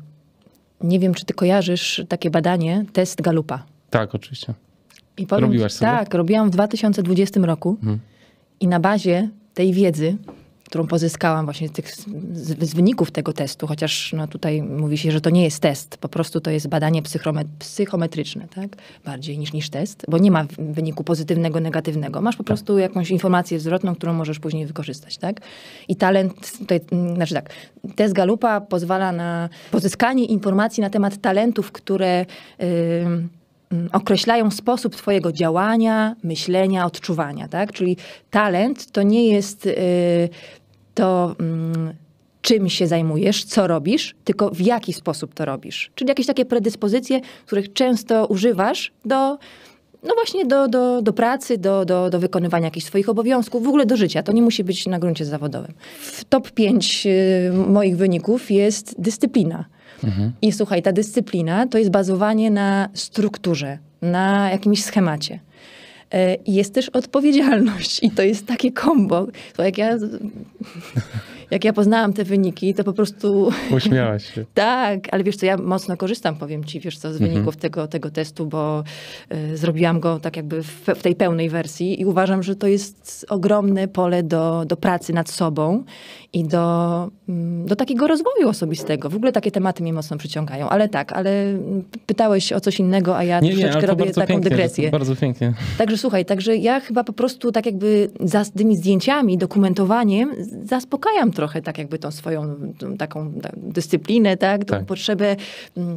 A: nie wiem, czy ty kojarzysz takie badanie, test Galupa.
B: Tak, oczywiście. I powiem, Robiłaś sobie? Tak,
A: robiłam w 2020 roku hmm. i na bazie tej wiedzy którą pozyskałam właśnie z, tych, z, z, wyników tego testu, chociaż no, tutaj mówi się, że to nie jest test, po prostu to jest badanie psychometryczne, tak? bardziej niż, niż test, bo nie ma wyniku pozytywnego, negatywnego. Masz po tak. prostu jakąś informację zwrotną, którą możesz później wykorzystać. Tak? I talent, tutaj, znaczy tak, test Galupa pozwala na pozyskanie informacji na temat talentów, które... Yy, określają sposób Twojego działania, myślenia, odczuwania. Tak? Czyli talent to nie jest. Yy, to mm, czym się zajmujesz, co robisz, tylko w jaki sposób to robisz. Czyli jakieś takie predyspozycje, których często używasz do, no właśnie do, do, do pracy, do, do, do wykonywania jakichś swoich obowiązków, w ogóle do życia. To nie musi być na gruncie zawodowym. W top 5 y, moich wyników jest dyscyplina. Mhm. I słuchaj, ta dyscyplina to jest bazowanie na strukturze, na jakimś schemacie. E, jest też odpowiedzialność i to jest takie kombo. To jak ja jak ja poznałam te wyniki, to po prostu... (laughs) Uśmiałaś się. tak, ale wiesz co, ja mocno korzystam, powiem ci, wiesz co, z wyników mhm. tego, tego testu, bo y, zrobiłam go tak jakby w, w, tej pełnej wersji i uważam, że to jest ogromne pole do, do pracy nad sobą i do, mm, do takiego rozwoju osobistego. W ogóle takie tematy mnie mocno przyciągają, ale tak, ale pytałeś o coś innego, a ja nie, troszeczkę nie, robię taką pięknie, dygresję. Bardzo pięknie. Także słuchaj, także ja chyba po prostu tak jakby za tymi zdjęciami, dokumentowaniem zaspokajam trochę trochę tak jakby tą swoją tą, taką dyscyplinę, tak, tą tak. potrzebę mm,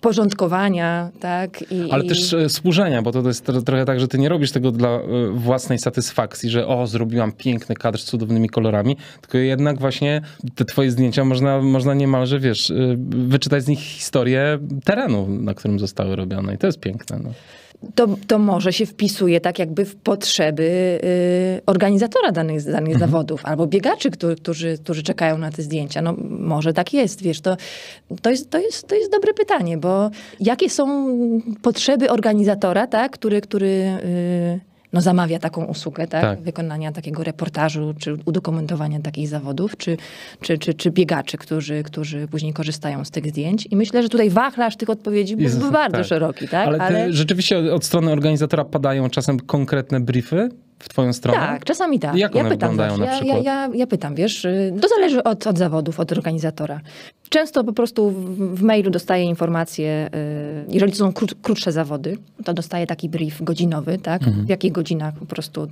A: porządkowania, tak. I, Ale i... też
B: e, służenia, bo to jest trochę tak, że ty nie robisz tego dla e, własnej satysfakcji, że o, zrobiłam piękny kadr z cudownymi kolorami, tylko jednak właśnie te twoje zdjęcia można, można niemalże, wiesz, e, wyczytać z nich historię terenu, na którym zostały robione i to jest piękne. No
A: to, to może się wpisuje tak jakby w potrzeby y, organizatora danych, danych mhm. zawodów albo biegaczy, którzy, którzy, którzy czekają na te zdjęcia. No może tak jest, wiesz, to, to, jest, to, jest, to jest dobre pytanie, bo jakie są potrzeby organizatora, tak, który, który y, no, zamawia taką usługę, tak? tak? Wykonania takiego reportażu, czy udokumentowania takich zawodów, czy, czy, czy, czy biegaczy, którzy, którzy później korzystają z tych zdjęć. I myślę, że tutaj wachlarz tych odpowiedzi Jest, byłby bardzo tak. szeroki, tak? Ale, Ale...
B: rzeczywiście od strony organizatora padają czasem konkretne briefy, w twoją stronę? Tak, czasami tak. Jak ja pytam, wyglądają wiesz, ja,
A: ja, ja, pytam, wiesz, y, to zależy od, od zawodów, od organizatora. Często po prostu w, mailu dostaję informacje, y, jeżeli to są krótsze zawody, to dostaję taki brief godzinowy, tak? Mhm. W jakich godzinach po prostu,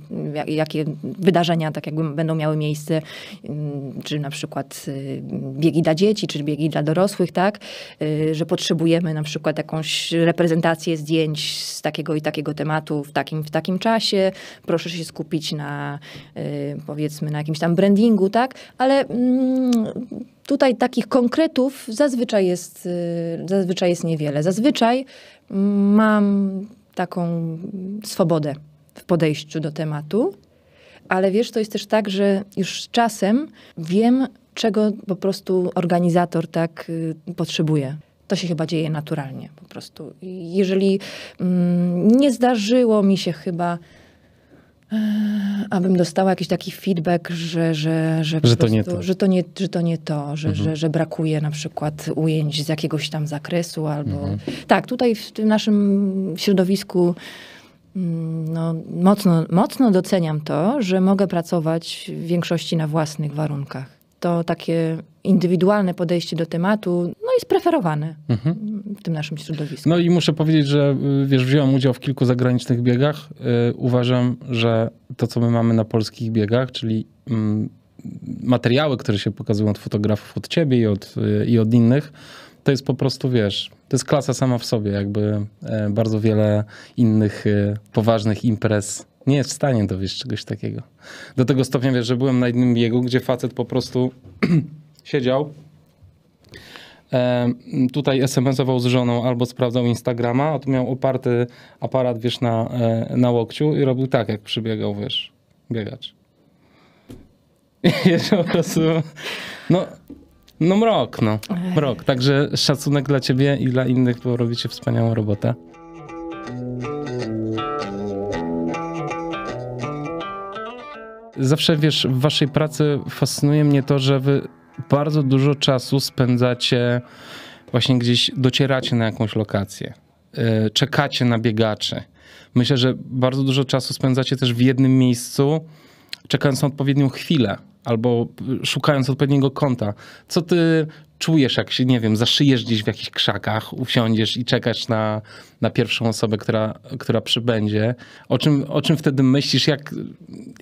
A: jakie wydarzenia tak jakby będą miały miejsce, y, czy na przykład y, biegi dla dzieci, czy biegi dla dorosłych, tak? Że potrzebujemy na przykład jakąś reprezentację zdjęć z takiego i takiego tematu w takim, w takim czasie. Proszę się skupić na powiedzmy na jakimś tam brandingu, tak? Ale mm, Tutaj takich konkretów zazwyczaj jest, y, zazwyczaj jest niewiele. Zazwyczaj mm, mam taką swobodę w podejściu do tematu, ale wiesz, to jest też tak, że już z czasem wiem, czego po prostu organizator tak y, potrzebuje. To się chyba dzieje naturalnie po prostu. Jeżeli mm, nie zdarzyło mi się chyba E, abym dostała jakiś taki feedback, że, że, że, że, to, nie to. że, to, nie, że to nie to, że, mhm. że, że brakuje na przykład ujęć z jakiegoś tam zakresu albo... Mhm. Tak, tutaj w tym naszym środowisku mm, no, mocno, mocno doceniam to, że mogę pracować w większości na własnych warunkach to takie indywidualne podejście do tematu no jest preferowane mhm. w tym naszym środowisku.
B: No i muszę powiedzieć, że y, wiesz, wziąłem udział w kilku zagranicznych biegach. Yy, uważam, że to, co my mamy na polskich biegach, czyli yy, materiały, które się pokazują od fotografów, od ciebie i od, yy, i od innych, to jest po prostu, wiesz, to jest klasa sama w sobie, jakby y, bardzo wiele innych y, poważnych imprez nie jest w stanie dowieść czegoś takiego. Do tego stopnia, wiesz, że byłem na jednym biegu, gdzie facet po prostu (clears throat) siedział, tutaj SMS-ował z żoną albo sprawdzał Instagrama, a tu miał oparty aparat, wiesz, na, e, na łokciu i robił tak, jak przybiegał, wiesz, biegacz. (laughs) I po prostu, no, no mrok, no, mrok. Także szacunek dla ciebie i dla innych, bo robicie wspaniałą robotę. zawsze wiesz, w waszej pracy fascynuje mnie to, że wy bardzo dużo czasu spędzacie właśnie gdzieś, docieracie na jakąś lokację, e, czekacie na biegaczy. Myślę, że bardzo dużo czasu spędzacie też w jednym miejscu, czekając na odpowiednią chwilę albo e, szukając odpowiedniego konta. Co ty czujesz, jak się, nie wiem, zaszyjesz gdzieś w jakichś krzakach, usiądziesz i czekasz na, na pierwszą osobę, która, która przybędzie. O czym, o czym wtedy myślisz? Jak,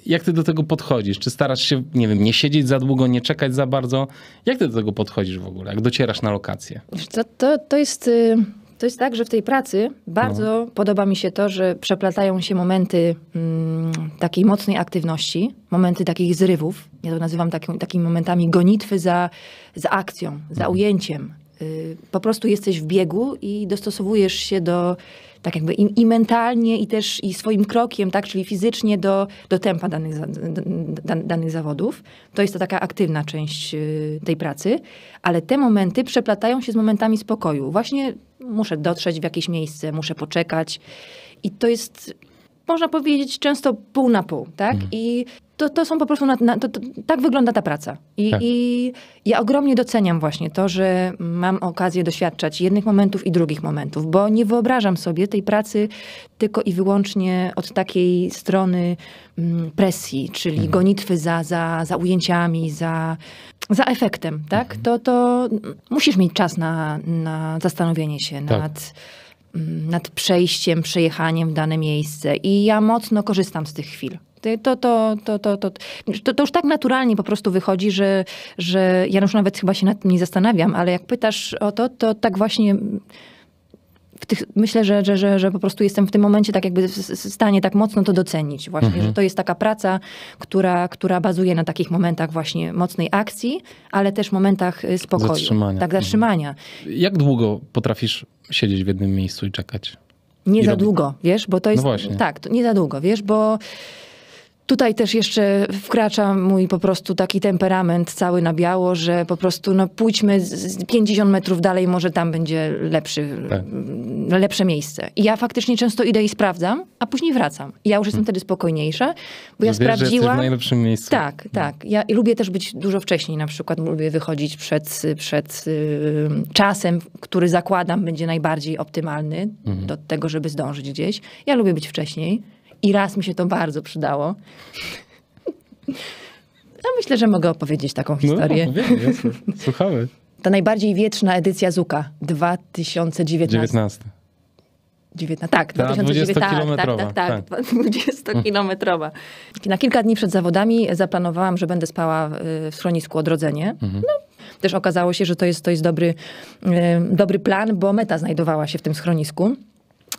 B: jak ty do tego podchodzisz? Czy starasz się, nie wiem, nie siedzieć za długo, nie czekać za bardzo? Jak ty do tego podchodzisz w ogóle? Jak docierasz na lokację?
A: To, to, to jest... Y to jest tak, że w tej pracy bardzo no. podoba mi się to, że przeplatają się momenty mm, takiej mocnej aktywności, momenty takich zrywów. Ja to nazywam taki, takimi momentami gonitwy za, za akcją, za mhm. ujęciem, Y, po prostu jesteś w biegu i dostosowujesz się do, tak jakby i, i, mentalnie, i też i swoim krokiem, tak, czyli fizycznie do, do tempa danych, danych zawodów. To jest to taka aktywna część y, tej pracy, ale te momenty przeplatają się z momentami spokoju. Właśnie muszę dotrzeć w jakieś miejsce, muszę poczekać. I to jest można powiedzieć, często pół na pół, tak? Mhm. I to, to są po prostu, na, na, to, to, tak wygląda ta praca. I, tak. I, ja ogromnie doceniam właśnie to, że mam okazję doświadczać jednych momentów i drugich momentów, bo nie wyobrażam sobie tej pracy tylko i wyłącznie od takiej strony mm, presji, czyli mhm. gonitwy za, za, za ujęciami, za, za efektem, tak? Mhm. To, to musisz mieć czas na, na zastanowienie się tak. nad Mm, nad przejściem, przejechaniem w dane miejsce. I ja mocno korzystam z tych chwil. To, to, to, to, to, to, to już tak naturalnie po prostu wychodzi, że, że ja już nawet chyba się nad tym nie zastanawiam, ale jak pytasz o to, to tak właśnie tych, myślę, że, że, że, że po prostu jestem w tym momencie tak jakby w stanie tak mocno to docenić właśnie, mhm. że to jest taka praca, która, która bazuje na takich momentach właśnie mocnej akcji, ale też momentach y, spokoju. Zatrzymania. Tak, zatrzymania. Mhm.
B: Jak długo potrafisz siedzieć w jednym miejscu i czekać? Nie I za robić? długo, wiesz,
A: bo to jest... No właśnie. Tak, nie za długo, wiesz, bo Tutaj też jeszcze wkracza mój po prostu taki temperament cały na biało, że po prostu no pójdźmy 50 metrów dalej, może tam będzie lepszy, tak. lepsze miejsce. I ja faktycznie często idę i sprawdzam, a później wracam. ja już jestem hmm. wtedy spokojniejsza, bo ja Wiesz, sprawdziłam. w najlepszym miejscu. Tak, no. tak. Ja lubię też być dużo wcześniej, na przykład lubię wychodzić przed, przed y, czasem, który zakładam będzie najbardziej optymalny mhm. do tego, żeby zdążyć gdzieś. Ja lubię być wcześniej. I raz mi się to bardzo przydało. No myślę, że mogę opowiedzieć taką no, historię. No, wiem, jasne. Słuchamy. Ta najbardziej wieczna edycja Zuka 2019. 19. 19 tak, Ta 2019. Tak tak, tak, tak, tak, tak. 20-kilometrowa. Na kilka dni przed zawodami zaplanowałam, że będę spała y, w schronisku odrodzenie. Mhm. No, też okazało się, że to jest, to jest dobry, y, dobry plan, bo meta znajdowała się w tym schronisku.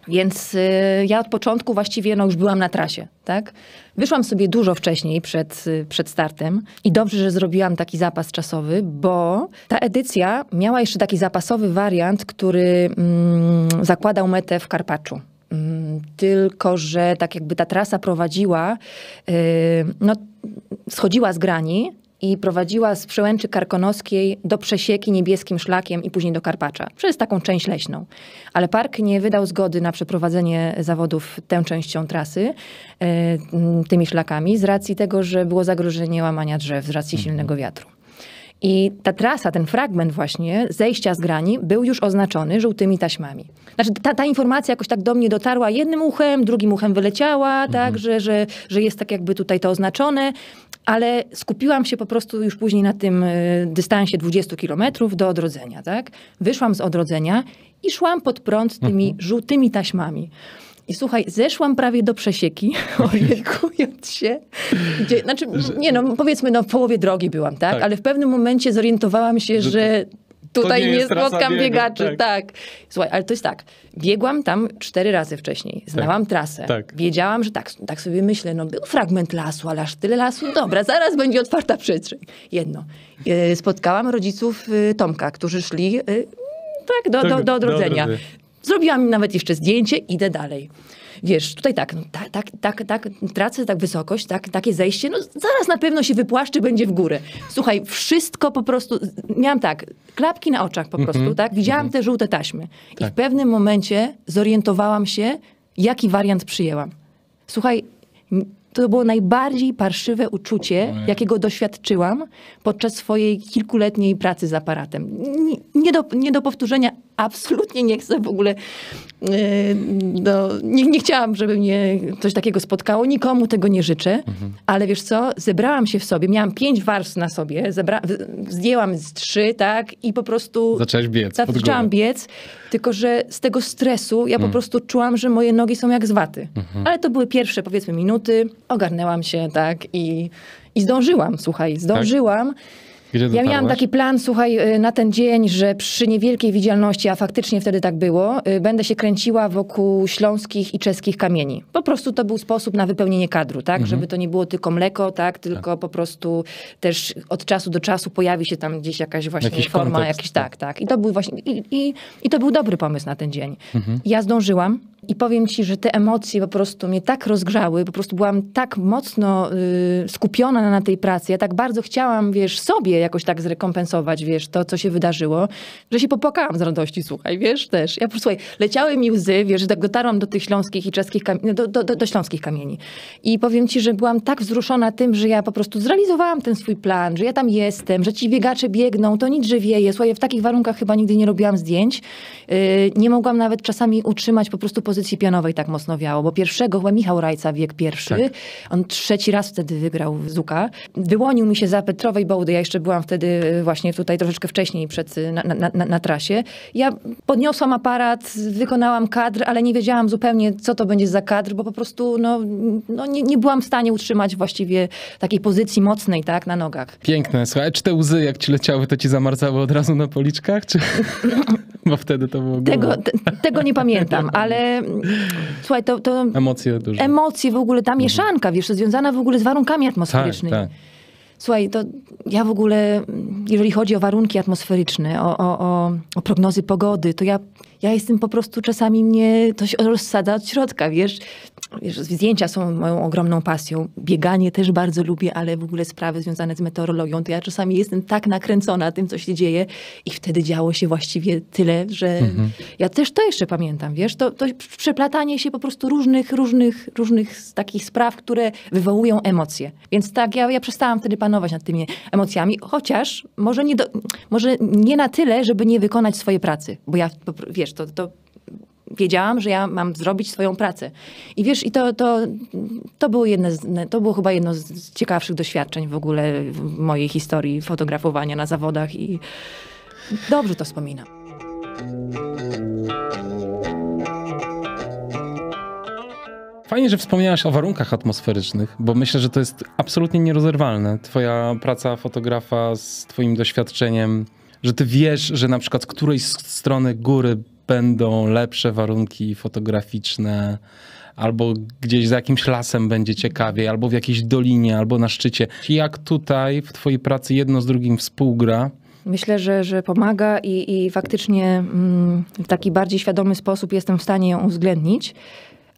A: Więc y, ja od początku właściwie no, już byłam na trasie, tak? Wyszłam sobie dużo wcześniej przed, y, przed startem i dobrze, że zrobiłam taki zapas czasowy, bo ta edycja miała jeszcze taki zapasowy wariant, który mm, zakładał metę w Karpaczu mm, tylko że tak jakby ta trasa prowadziła, y, no, schodziła z grani, i prowadziła z przełęczy karkonoskiej do przesieki niebieskim szlakiem i później do Karpacza, przez taką część leśną. Ale park nie wydał zgody na przeprowadzenie zawodów tę częścią trasy, e, tymi szlakami, z racji tego, że było zagrożenie łamania drzew z racji mhm. silnego wiatru. I ta trasa, ten fragment właśnie zejścia z grani był już oznaczony żółtymi taśmami. Znaczy ta, ta informacja jakoś tak do mnie dotarła jednym uchem, drugim uchem wyleciała, tak, mhm. tak, że, że, że jest tak jakby tutaj to oznaczone ale skupiłam się po prostu już później na tym e, dystansie 20 kilometrów do odrodzenia, tak? Wyszłam z odrodzenia i szłam pod prąd tymi mhm. żółtymi taśmami. I słuchaj, zeszłam prawie do przesieki, (laughs) orientując się. Gdzie, znaczy, nie no, powiedzmy, no, w połowie drogi byłam, tak? tak? Ale w pewnym momencie zorientowałam się, że tutaj nie, nie spotkam biegaczy. tak. tak. Słuchaj, ale to jest tak. Biegłam tam cztery razy wcześniej. Znałam tak. trasę. Tak. Wiedziałam, że tak, tak sobie myślę, no był fragment lasu, ale aż tyle lasu, dobra, zaraz będzie otwarta przestrzeń. Jedno. Y, spotkałam rodziców y, Tomka, którzy szli y, tak, do, do, tak, do odrodzenia. Zrobiłam nawet jeszcze zdjęcie, idę dalej wiesz, tutaj tak, no, tak, tak, tak, tak, tracę tak wysokość, tak, takie zejście, no zaraz na pewno się wypłaszczy, będzie w górę. Słuchaj, wszystko po prostu, miałam tak, klapki na oczach po mm -hmm. prostu, tak, widziałam mm -hmm. te żółte taśmy tak. i w tak. pewnym momencie zorientowałam się, jaki wariant przyjęłam. Słuchaj, to było najbardziej parszywe uczucie, jakiego doświadczyłam podczas swojej kilkuletniej pracy z aparatem. Nie do, nie do powtórzenia absolutnie nie chcę w ogóle, no, nie, nie chciałam, żeby mnie coś takiego spotkało, nikomu tego nie życzę, mhm. ale wiesz co, zebrałam się w sobie, miałam pięć warstw na sobie, zebra, zdjęłam z trzy, tak, i po prostu... Zaczęłaś biec. Zaczęłam biec, tylko że z tego stresu ja mhm. po mm. prostu czułam, że moje nogi są jak z waty. Mhm. Ale to były pierwsze, powiedzmy, minuty, ogarnęłam się, tak, i, i zdążyłam, słuchaj, zdążyłam. Tak? ja miałam taki plan, słuchaj, y, na ten dzień, że przy niewielkiej widzialności, a faktycznie wtedy tak było, y, będę się kręciła wokół śląskich i czeskich kamieni. Po prostu to był sposób na wypełnienie kadru, tak? Mhm. Żeby to nie było tylko mleko, tak? tak. Tylko tak. po prostu też od czasu do czasu pojawi się tam gdzieś jakaś właśnie jakiś forma, kontekst, jakiś tak, tak, tak. I to był właśnie, i, i, i to był dobry pomysł na ten dzień. Mhm. Ja zdążyłam i powiem ci, że te emocje po prostu mnie tak rozgrzały, po prostu byłam tak mocno y, skupiona na tej pracy, ja tak bardzo chciałam, wiesz, sobie jakoś tak zrekompensować, wiesz, to, co się wydarzyło, że się popłakałam z radości, słuchaj, wiesz, też. Ja po prostu, słuchaj, leciały mi łzy, wiesz, że tak dotarłam do tych śląskich i czeskich kamieni, no, do, do, do, do śląskich kamieni. I powiem ci, że byłam tak wzruszona tym, że ja po prostu zrealizowałam ten swój plan, że ja tam jestem, że ci biegacze biegną, to nic, że wieje. Słuchaj, w takich warunkach chyba nigdy nie robiłam zdjęć. Yy, nie mogłam nawet czasami utrzymać po prostu pozycji pianowej, tak mocno wiało, bo pierwszego chyba Michał Rajca wiek pierwszy. Tak. On trzeci raz wtedy wygrał Zuka. Wyłonił mi się za Petrowej Bołdy, ja jeszcze byłam byłam wtedy y, właśnie tutaj troszeczkę wcześniej przed, y, na, na, na, na trasie. Ja podniosłam aparat, wykonałam kadr, ale nie wiedziałam zupełnie, co to będzie za kadr, bo po prostu no, no nie, nie byłam w stanie utrzymać właściwie takiej pozycji mocnej tak, na nogach.
B: Piękne. Słuchaj, czy te łzy, jak ci leciały, to ci zamarzały od razu na policzkach? Czy... (laughs) bo wtedy to było tego, te,
A: tego nie pamiętam, (laughs) ale słuchaj, to, to...
B: Emocje duże.
A: Emocje w ogóle, ta mieszanka, wiesz, związana w ogóle z warunkami atmosferycznymi. Tak, tak. Słuchaj, to ja w ogóle, mm, jeżeli chodzi o warunki atmosferyczne, o, o, o, o prognozy pogody, to ja ja jestem po prostu, czasami mnie coś rozsada od środka, wiesz. Wiesz, zdjęcia są moją ogromną pasją. Bieganie też bardzo lubię, ale w ogóle sprawy związane z meteorologią, to ja czasami jestem tak nakręcona tym, co się dzieje i wtedy działo się właściwie tyle, że mhm. ja też to jeszcze pamiętam, wiesz, to, to przeplatanie się po prostu różnych, różnych, różnych takich spraw, które wywołują emocje. Więc tak, ja, ja przestałam wtedy panować nad tymi emocjami, chociaż może nie, do, może nie na tyle, żeby nie wykonać swojej pracy, bo ja, wiesz, wiesz, to, to wiedziałam, że ja mam zrobić swoją pracę. I wiesz, i to, to, to, było, jedne z, to było chyba jedno z ciekawszych doświadczeń w ogóle w mojej historii fotografowania na zawodach i dobrze to wspominam.
B: Fajnie, że wspomniałaś o warunkach atmosferycznych, bo myślę, że to jest absolutnie nierozerwalne. Twoja praca fotografa z twoim doświadczeniem, że ty wiesz, że na przykład z którejś strony góry będą lepsze warunki fotograficzne, albo gdzieś za jakimś lasem będzie ciekawiej, albo w jakiejś dolinie, albo na szczycie. Jak tutaj w Twojej pracy jedno z drugim współgra?
A: Myślę, że, że pomaga i, i faktycznie mm, w taki bardziej świadomy sposób jestem w stanie ją uwzględnić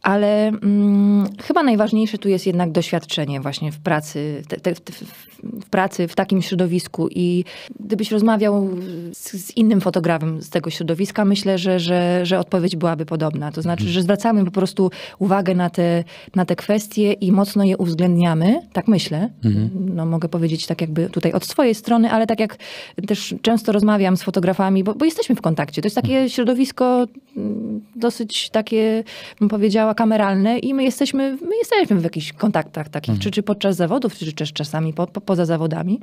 A: ale mm, chyba najważniejsze tu jest jednak doświadczenie właśnie w pracy, te, te, w, w, pracy w takim środowisku i gdybyś rozmawiał z, z, innym fotografem z tego środowiska, myślę, że, że, że odpowiedź byłaby podobna. To znaczy, mhm. że zwracamy po prostu uwagę na te, na te kwestie i mocno je uwzględniamy, tak myślę. Mhm. No, mogę powiedzieć tak jakby tutaj od swojej strony, ale tak jak też często rozmawiam z fotografami, bo, bo jesteśmy w kontakcie. To jest takie mhm. środowisko mm, dosyć takie, bym powiedziała, kameralne i my jesteśmy, my jesteśmy w jakichś kontaktach takich, mhm. czy, czy podczas zawodów, czy, czy czasami po, po, poza zawodami,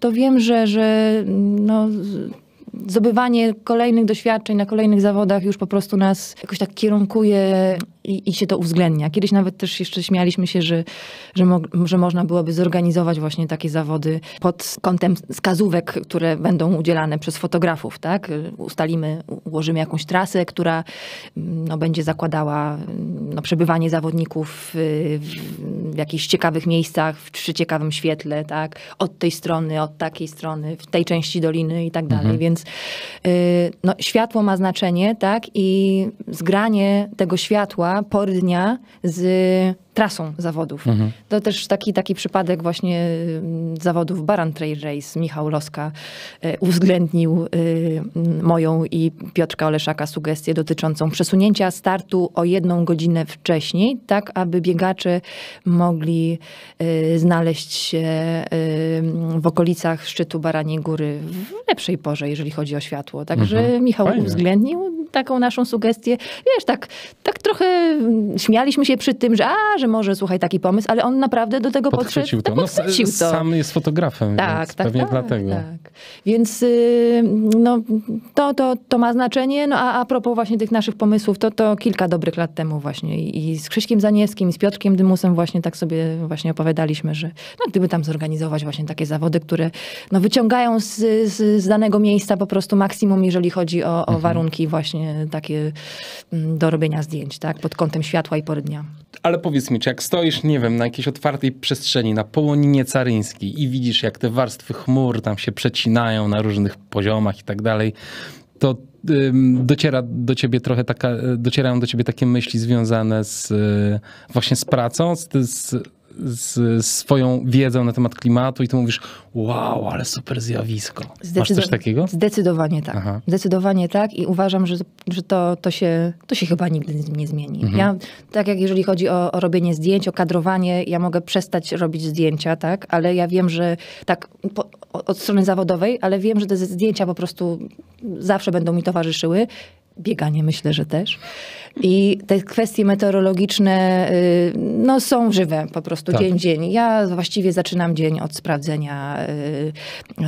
A: to wiem, że, że no, zdobywanie kolejnych doświadczeń na kolejnych zawodach już po prostu nas jakoś tak kierunkuje i, i się to uwzględnia. Kiedyś nawet też jeszcze śmialiśmy się, że, że, mo że można byłoby zorganizować właśnie takie zawody pod kątem skazówek, które będą udzielane przez fotografów, tak? Ustalimy, ułożymy jakąś trasę, która mm, no, będzie zakładała mm, no, przebywanie zawodników w, w jakichś ciekawych miejscach, w przy ciekawym świetle, tak? Od tej strony, od takiej strony, w tej części doliny i tak dalej, mhm. więc więc y, no, światło ma znaczenie, tak? I zgranie tego światła, pory dnia z trasą zawodów. Mhm. To też taki, taki przypadek właśnie zawodów Baran Trail Race. Michał Loska e, uwzględnił e, moją i Piotrka Oleszaka sugestię dotyczącą przesunięcia startu o jedną godzinę wcześniej, tak aby biegacze mogli e, znaleźć się w okolicach szczytu Baraniej Góry w lepszej porze, jeżeli chodzi o światło. Także mhm. Michał uwzględnił taką naszą sugestię. Wiesz, tak, tak trochę mm, śmialiśmy się przy tym, że a, że że może, słuchaj, taki pomysł, ale on naprawdę do tego podszedł. To. No, podchwycił to. Sam
B: jest fotografem, tak, więc tak, pewnie tak, dlatego. Tak.
A: Więc y, no, to, to, to ma znaczenie. No, a, a propos właśnie tych naszych pomysłów, to, to kilka dobrych lat temu właśnie i, i z Krzyśkiem Zaniewskim, i z Piotrkiem Dymusem właśnie tak sobie właśnie opowiadaliśmy, że no, gdyby tam zorganizować właśnie takie zawody, które no, wyciągają z, z, z danego miejsca po prostu maksimum, jeżeli chodzi o, o mhm. warunki właśnie takie mm, do robienia zdjęć, tak, pod kątem światła i pory dnia.
B: Ale powiedz mi, mi, czy jak stoisz, nie wiem, na jakiejś otwartej przestrzeni, na połoninie caryńskiej i widzisz, jak te warstwy chmur tam się przecinają na różnych poziomach i tak dalej, to dociera do ciebie trochę taka, docierają do ciebie takie myśli związane z y, właśnie z pracą, z, z z swoją wiedzą na temat klimatu i ty mówisz, wow, ale super zjawisko. Masz coś takiego? Zdecydowanie tak. Aha.
A: Zdecydowanie tak i uważam, że, że to, to, się, to się chyba nigdy nie zmieni. Mhm. Ja, tak jak jeżeli chodzi o, o robienie zdjęć, o kadrowanie, ja mogę przestać robić zdjęcia, tak, ale ja wiem, że tak po, od strony zawodowej, ale wiem, że te zdjęcia po prostu zawsze będą mi towarzyszyły. Bieganie myślę, że też. I te kwestie meteorologiczne y, no, są żywe po prostu tak. dzień dzień. Ja właściwie zaczynam dzień od sprawdzenia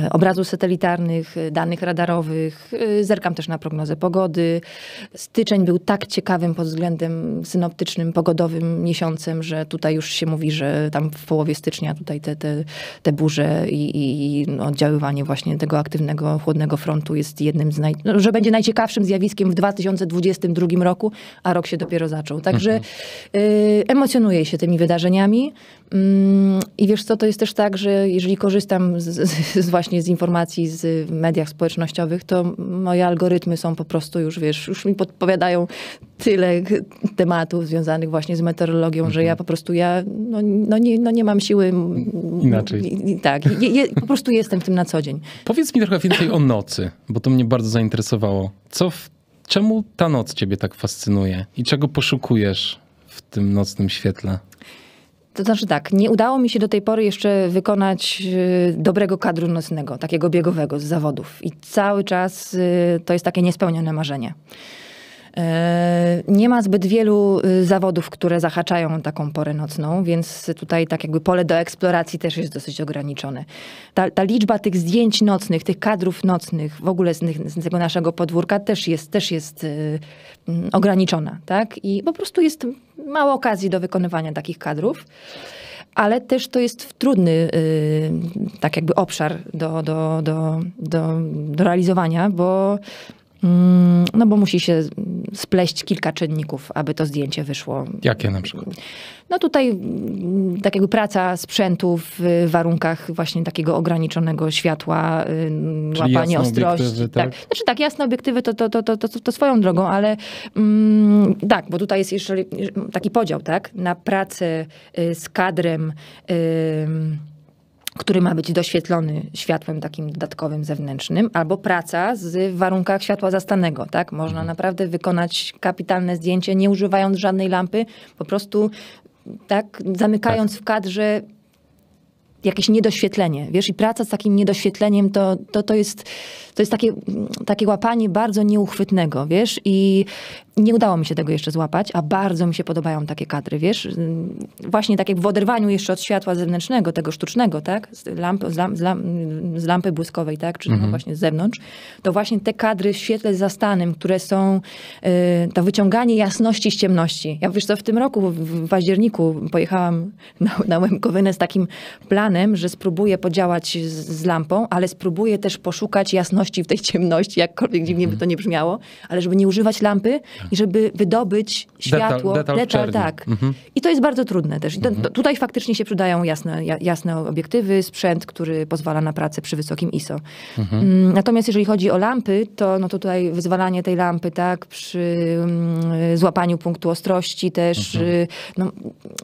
A: y, obrazów satelitarnych, danych radarowych. Y, zerkam też na prognozę pogody. Styczeń był tak ciekawym pod względem synoptycznym, pogodowym miesiącem, że tutaj już się mówi, że tam w połowie stycznia tutaj te, te, te burze i, i oddziaływanie właśnie tego aktywnego, chłodnego frontu jest jednym z naj... No, że będzie najciekawszym zjawiskiem w 2022 roku, a rok się dopiero zaczął. Także mhm. Y, emocjonuję się tymi wydarzeniami. Mm, I wiesz co, to jest też tak, że jeżeli korzystam z, z, właśnie z informacji z mediach społecznościowych, to moje algorytmy są po prostu już, wiesz, już mi podpowiadają tyle tematów związanych właśnie z meteorologią, że ja mhm. po prostu ja no, no, nie, no nie mam siły inaczej. Tak, je, je, po prostu jestem w tym na co dzień.
B: Powiedz mi trochę więcej o nocy, bo to mnie bardzo zainteresowało. Co w Czemu ta noc ciebie tak fascynuje i czego poszukujesz w tym nocnym świetle?
A: To znaczy tak, nie udało mi się do tej pory jeszcze wykonać y, dobrego kadru nocnego, takiego biegowego z zawodów. I cały czas y, to jest takie niespełnione marzenie. E, nie ma zbyt wielu y, zawodów, które zahaczają taką porę nocną, więc tutaj tak jakby pole do eksploracji też jest dosyć ograniczone. Ta, ta liczba tych zdjęć nocnych, tych kadrów nocnych, w ogóle z, z tego naszego podwórka też jest, też jest y, mm, ograniczona, tak? I po prostu jest mało okazji do wykonywania takich kadrów ale też to jest trudny y, tak jakby obszar do, do, do, do, realizowania, bo Mm, no bo musi się spleść kilka czynników, aby to zdjęcie wyszło.
B: Jakie na przykład?
A: No tutaj mm, tak jakby praca sprzętu w warunkach właśnie takiego ograniczonego światła, mm, Czyli łapanie ostrości. Tak? tak? Znaczy tak, jasne obiektywy to, to, to, to, to swoją drogą, ale mm, tak, bo tutaj jest jeszcze taki podział, tak? Na pracę y, z kadrem. Yy, który ma być doświetlony światłem takim dodatkowym, zewnętrznym, albo praca z warunkach światła zastanego, tak? Można mhm. naprawdę wykonać kapitalne zdjęcie, nie używając żadnej lampy, po prostu tak, zamykając tak. w kadrze jakieś niedoświetlenie, wiesz, i praca z takim niedoświetleniem to, to, to jest, to jest takie, takie łapanie bardzo nieuchwytnego, wiesz, i nie udało mi się tego jeszcze złapać, a bardzo mi się podobają takie kadry, wiesz? Mm, właśnie tak jak w oderwaniu jeszcze od światła zewnętrznego, tego sztucznego, tak? Z lampy, z z z lampy błyskowej, tak? Czy no mhm. no właśnie z zewnątrz. To właśnie te kadry w świetle zastanym, które są yy, to wyciąganie jasności z ciemności. Ja wiesz co, w tym roku, w październiku pojechałam na, na Łemkowynę z takim planem, że spróbuję podziałać z, z lampą, ale spróbuję też poszukać jasności w tej ciemności, jakkolwiek dziwnie by to nie brzmiało, ale żeby nie używać lampy, i żeby wydobyć światło. Detal, detal, detal tak. Mhm. I to jest bardzo trudne też. To, mhm. tutaj faktycznie się przydają jasne, jasne obiektywy, sprzęt, który pozwala na pracę przy wysokim ISO. Mhm. Mm, natomiast jeżeli chodzi o lampy, to no tutaj wyzwalanie tej lampy, tak, przy mm, złapaniu punktu ostrości też, mhm. y, no,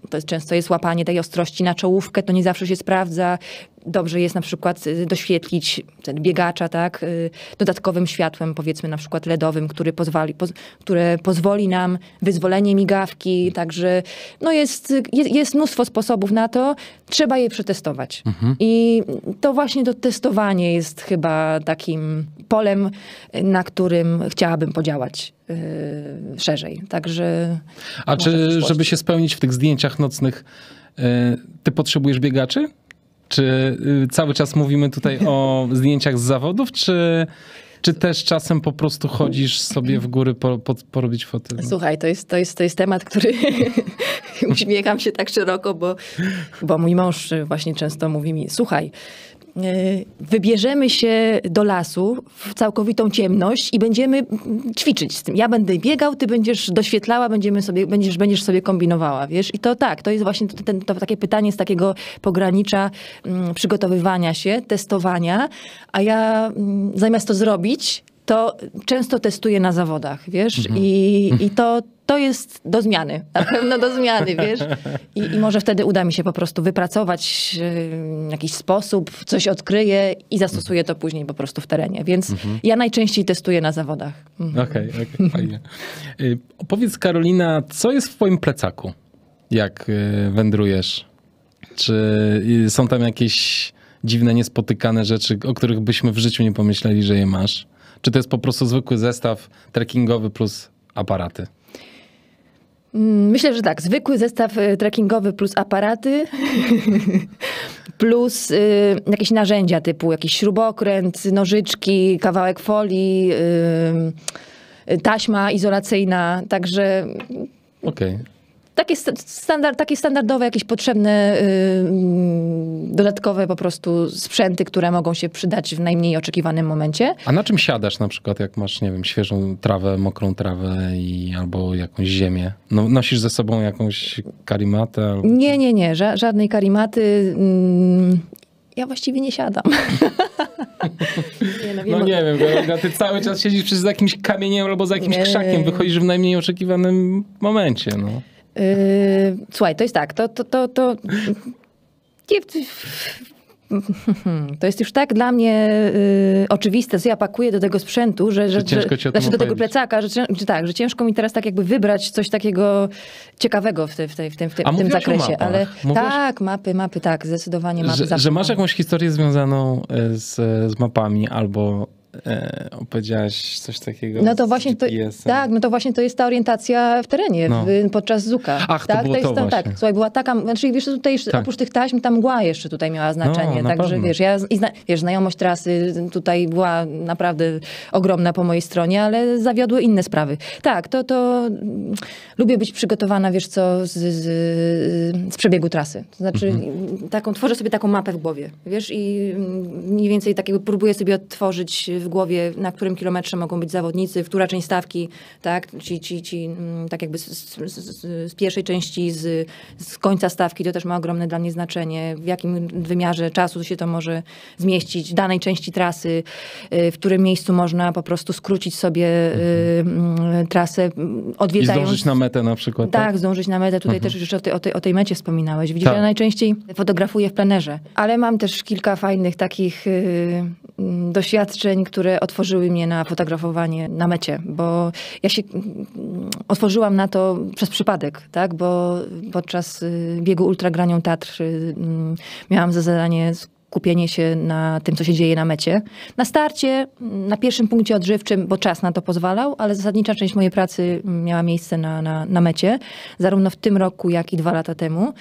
A: to jest, często jest łapanie tej ostrości na czołówkę, to nie zawsze się sprawdza dobrze jest na przykład y, doświetlić ten biegacza tak, y, dodatkowym światłem, powiedzmy na przykład LEDowym, który pozwoli, poz, które pozwoli nam wyzwolenie migawki, także no jest, y, jest, jest mnóstwo sposobów na to, trzeba je przetestować. Mhm. I to właśnie to testowanie jest chyba takim polem, na którym chciałabym podziałać yy, szerzej. Także. A czy,
B: żeby się spełnić w tych zdjęciach nocnych, yy, ty potrzebujesz biegaczy? Czy y, cały czas mówimy tutaj o zdjęciach z zawodów, czy, czy też czasem po prostu chodzisz sobie w góry po, po, porobić foty? No.
A: Słuchaj, to jest, to jest, to jest temat, który (laughs) uśmiecham się tak szeroko, bo, bo mój mąż właśnie często mówi mi, słuchaj, E, wybierzemy się do lasu w całkowitą ciemność i będziemy mm, ćwiczyć z tym. Ja będę biegał, ty będziesz doświetlała, będziemy sobie, będziesz, będziesz sobie kombinowała, wiesz? I to tak, to jest właśnie to takie pytanie z takiego pogranicza mm, przygotowywania się, testowania, a ja mm, zamiast to zrobić, to często testuję na zawodach, wiesz, mhm. i, i to, to jest do zmiany, na pewno do zmiany, wiesz. I, I, może wtedy uda mi się po prostu wypracować jakiś sposób, coś odkryję i zastosuję to później po prostu w terenie. Więc mhm. ja najczęściej testuję na zawodach.
B: Mhm. Okej, okay, okay, fajnie. Y, opowiedz Karolina, co jest w twoim plecaku, jak y, wędrujesz? Czy y, są tam jakieś dziwne, niespotykane rzeczy, o których byśmy w życiu nie pomyśleli, że je masz? Czy to jest po prostu zwykły zestaw trekkingowy plus aparaty?
A: Mm, myślę, że tak. Zwykły zestaw y, trekkingowy plus aparaty, (laughs) plus y, jakieś narzędzia typu jakiś śrubokręt, nożyczki, kawałek folii, y, y taśma izolacyjna. Także. Okej. Okay. Takie, standard, takie standardowe, jakieś potrzebne, yy, dodatkowe po prostu sprzęty, które mogą się przydać w najmniej oczekiwanym momencie.
B: A na czym siadasz na przykład, jak masz, nie wiem, świeżą trawę, mokrą trawę i, albo jakąś ziemię? No, nosisz ze sobą jakąś karimatę? Albo... Nie,
A: nie, nie, ża żadnej karimaty. Mm, ja właściwie nie siadam.
B: (laughs) nie, no, no wiem, no nie wiem, bo ty cały czas siedzisz przez jakimś kamieniem albo za jakimś nie. krzakiem, wychodzisz w najmniej oczekiwanym momencie. No.
A: Yy, słuchaj, to jest tak, to, to, to, to... (laughs) To jest już tak dla mnie y, oczywiste, co ja pakuję do tego sprzętu, że, że, że, że znaczy do tego plecaka, że, że, tak, że ciężko mi teraz tak jakby wybrać coś takiego ciekawego w, te, w, te, w, te, w tym zakresie. Ale mówiłaś... tak, mapy, mapy, tak, zdecydowanie mapy. Że, że
B: masz jakąś historię związaną e, z, z mapami albo e, opowiedziałaś coś takiego. No to właśnie to, tak,
A: no to właśnie to jest ta orientacja w terenie no. w, podczas zuka. Ach, tak, to, było to, to tam, tak. Słuchaj, była taka, znaczy wiesz, tutaj tak. oprócz tych taśm ta mgła jeszcze tutaj miała no, znaczenie. No, Także wiesz, ja i zna, wiesz, znajomość trasy tutaj była naprawdę ogromna po mojej stronie, ale zawiodły inne sprawy. Tak, to, to mm, lubię być przygotowana, wiesz co, z, z, z przebiegu trasy. To znaczy, mhm. taką, tworzę sobie taką mapę w głowie, wiesz, i mm, mniej więcej takiego próbuję sobie odtworzyć w głowie, na którym kilometrze mogą być zawodnicy, która część stawki, tak, ci, ci, ci mm, tak jakby z, z, z pierwszej części, z, z końca stawki, to też ma ogromne dla mnie znaczenie, w jakim wymiarze czasu się to może zmieścić, danej części trasy, y, w którym miejscu można po prostu skrócić sobie mhm. trasę, y, odwiedzając... I zdążyć
B: na metę na przykład. Tak, tak?
A: zdążyć na metę, tutaj mhm. też już o, tej, o, tej, o tej mecie wspominałeś, widzisz, tak. ja najczęściej fotografuję w plenerze, ale mam też kilka fajnych takich mm, doświadczeń, które otworzyły mnie na fotografowanie na mecie, bo ja się otworzyłam na to przez przypadek, tak? bo podczas y, biegu Granią Tatr y, mm, miałam za zadanie skupienie się na tym, co się dzieje na mecie. Na starcie, mm, na pierwszym punkcie odżywczym, bo czas na to pozwalał, ale zasadnicza część mojej pracy mm, miała miejsce na, na, na mecie, zarówno w tym roku, jak i dwa lata temu.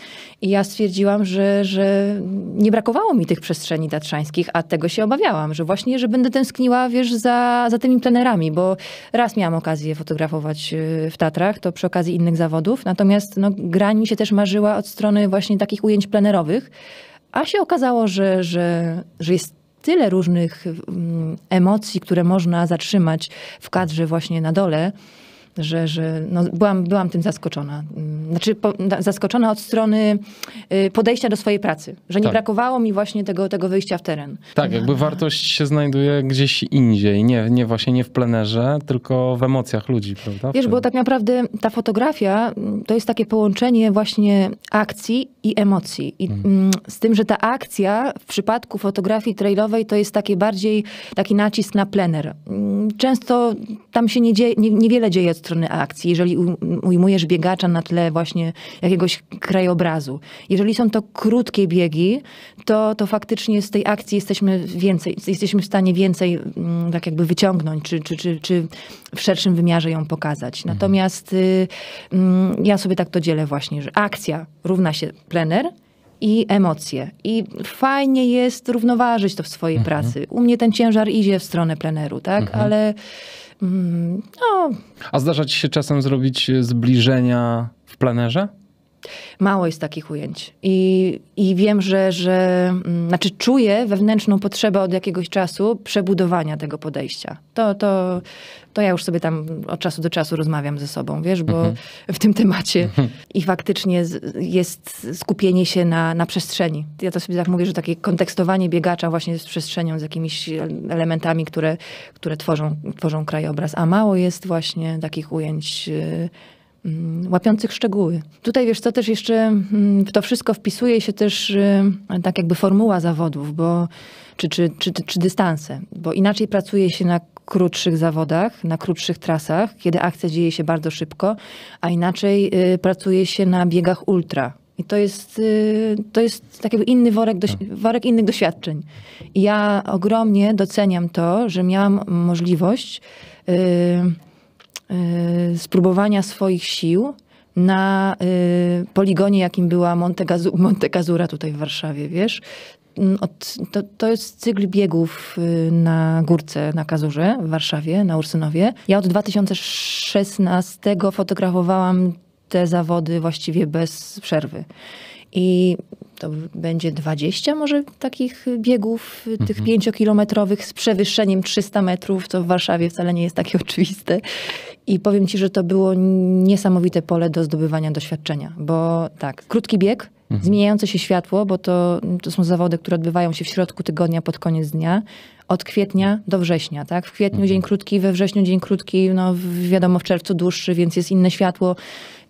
A: I ja stwierdziłam, że, że nie brakowało mi tych przestrzeni tatrzańskich, a tego się obawiałam, że właśnie, że będę tęskniła, wiesz, za, za tymi plenerami, bo raz miałam okazję fotografować y, w Tatrach, to przy okazji innych zawodów, natomiast no, grań mi się też marzyła od strony właśnie takich ujęć plenerowych, a się okazało, że, że, że jest tyle różnych mm, emocji, które można zatrzymać w kadrze właśnie na dole, że, że no, byłam, byłam tym zaskoczona. Mm, znaczy po, zaskoczona od strony y, podejścia do swojej pracy, że nie tak. brakowało mi właśnie tego, tego wyjścia w teren.
B: Tak, no. jakby wartość się znajduje gdzieś indziej, nie, nie właśnie nie w plenerze, tylko w emocjach ludzi, prawda? Wiesz, bo
A: tak naprawdę ta fotografia mm, to jest takie połączenie właśnie akcji i emocji. I mhm. Mm, z tym, że ta akcja w przypadku fotografii trailowej to jest takie bardziej taki nacisk na plener. Często tam się nie dzieje, nie, niewiele dzieje strony akcji, jeżeli ujmujesz biegacza na tle właśnie jakiegoś krajobrazu, jeżeli są to krótkie biegi, to, to faktycznie z tej akcji jesteśmy więcej, jesteśmy w stanie więcej mm, tak jakby wyciągnąć, czy, czy, czy, czy w szerszym wymiarze ją pokazać. Mhm. Natomiast y, mm, ja sobie tak to dzielę właśnie, że akcja równa się plener, i emocje. I fajnie jest równoważyć to w swojej mhm. pracy. U mnie ten ciężar idzie w stronę pleneru, tak? Mhm. Ale Mm, no.
B: A zdarza ci się czasem zrobić zbliżenia w plenerze?
A: Mało jest takich ujęć. I, i wiem, że, że mm, znaczy czuję wewnętrzną potrzebę od jakiegoś czasu przebudowania tego podejścia. To, to, to ja już sobie tam od czasu do czasu rozmawiam ze sobą, wiesz, bo mhm. w tym temacie mhm. i faktycznie jest skupienie się na, na przestrzeni. Ja to sobie tak mówię, że takie kontekstowanie biegacza właśnie z przestrzenią, z jakimiś elementami, które, które tworzą, tworzą krajobraz, a mało jest właśnie takich ujęć. Yy, Mm, łapiących szczegóły. Tutaj wiesz co, też jeszcze mm, w to wszystko wpisuje się też y, tak jakby formuła zawodów, bo, czy, czy, czy, czy dystanse, bo inaczej pracuje się na krótszych zawodach, na krótszych trasach, kiedy akcja dzieje się bardzo szybko, a inaczej y, pracuje się na biegach ultra, i to jest, y, to jest tak jakby inny worek, do, tak. worek innych doświadczeń. I ja ogromnie doceniam to, że miałam możliwość. E, spróbowania swoich sił na e, poligonie, jakim była Monte (laughs) Montecazura tutaj w Warszawie, wiesz? Mm, od, to, to jest cykl biegów y, na górce, na Kazurze w Warszawie, na Ursynowie. Ja od 2016 fotografowałam te zawody właściwie bez przerwy i to będzie 20 może takich biegów, mhm. tych pięciokilometrowych z przewyższeniem 300 metrów, co w Warszawie wcale nie jest takie (laughs) oczywiste. I powiem Ci, że to było niesamowite pole do zdobywania doświadczenia, bo tak, krótki bieg, mhm. zmieniające się światło, bo to, to są zawody, które odbywają się w środku tygodnia pod koniec dnia, od kwietnia do września, tak? W kwietniu mhm. dzień krótki, we wrześniu dzień krótki, no wiadomo w czerwcu dłuższy, więc jest inne światło,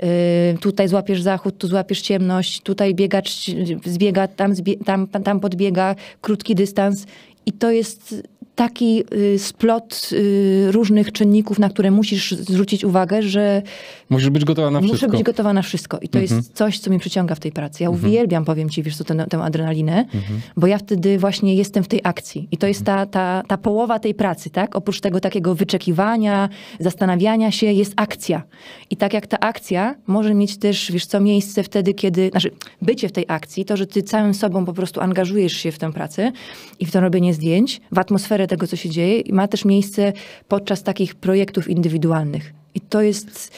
A: Y, tutaj złapiesz zachód, tu złapiesz ciemność, tutaj biegacz zbiega, tam, zbie, tam, tam podbiega, krótki dystans. I to jest taki y, splot y, różnych czynników, na które musisz zwrócić uwagę, że...
B: Musisz być gotowa na wszystko. Muszę być
A: gotowa na wszystko i to mhm. jest coś, co mnie przyciąga w tej pracy. Ja mhm. uwielbiam, powiem ci, wiesz co, tę, tę adrenalinę, mhm. bo ja wtedy właśnie jestem w tej akcji i to jest mhm. ta, ta, ta połowa tej pracy, tak? Oprócz tego takiego wyczekiwania, zastanawiania się, jest akcja. I tak jak ta akcja może mieć też, wiesz co, miejsce wtedy, kiedy... Znaczy, bycie w tej akcji, to, że ty całym sobą po prostu angażujesz się w tę pracę i w to robienie zdjęć, w atmosferę atmosferę tego, co się dzieje i ma też miejsce podczas takich projektów indywidualnych. I to jest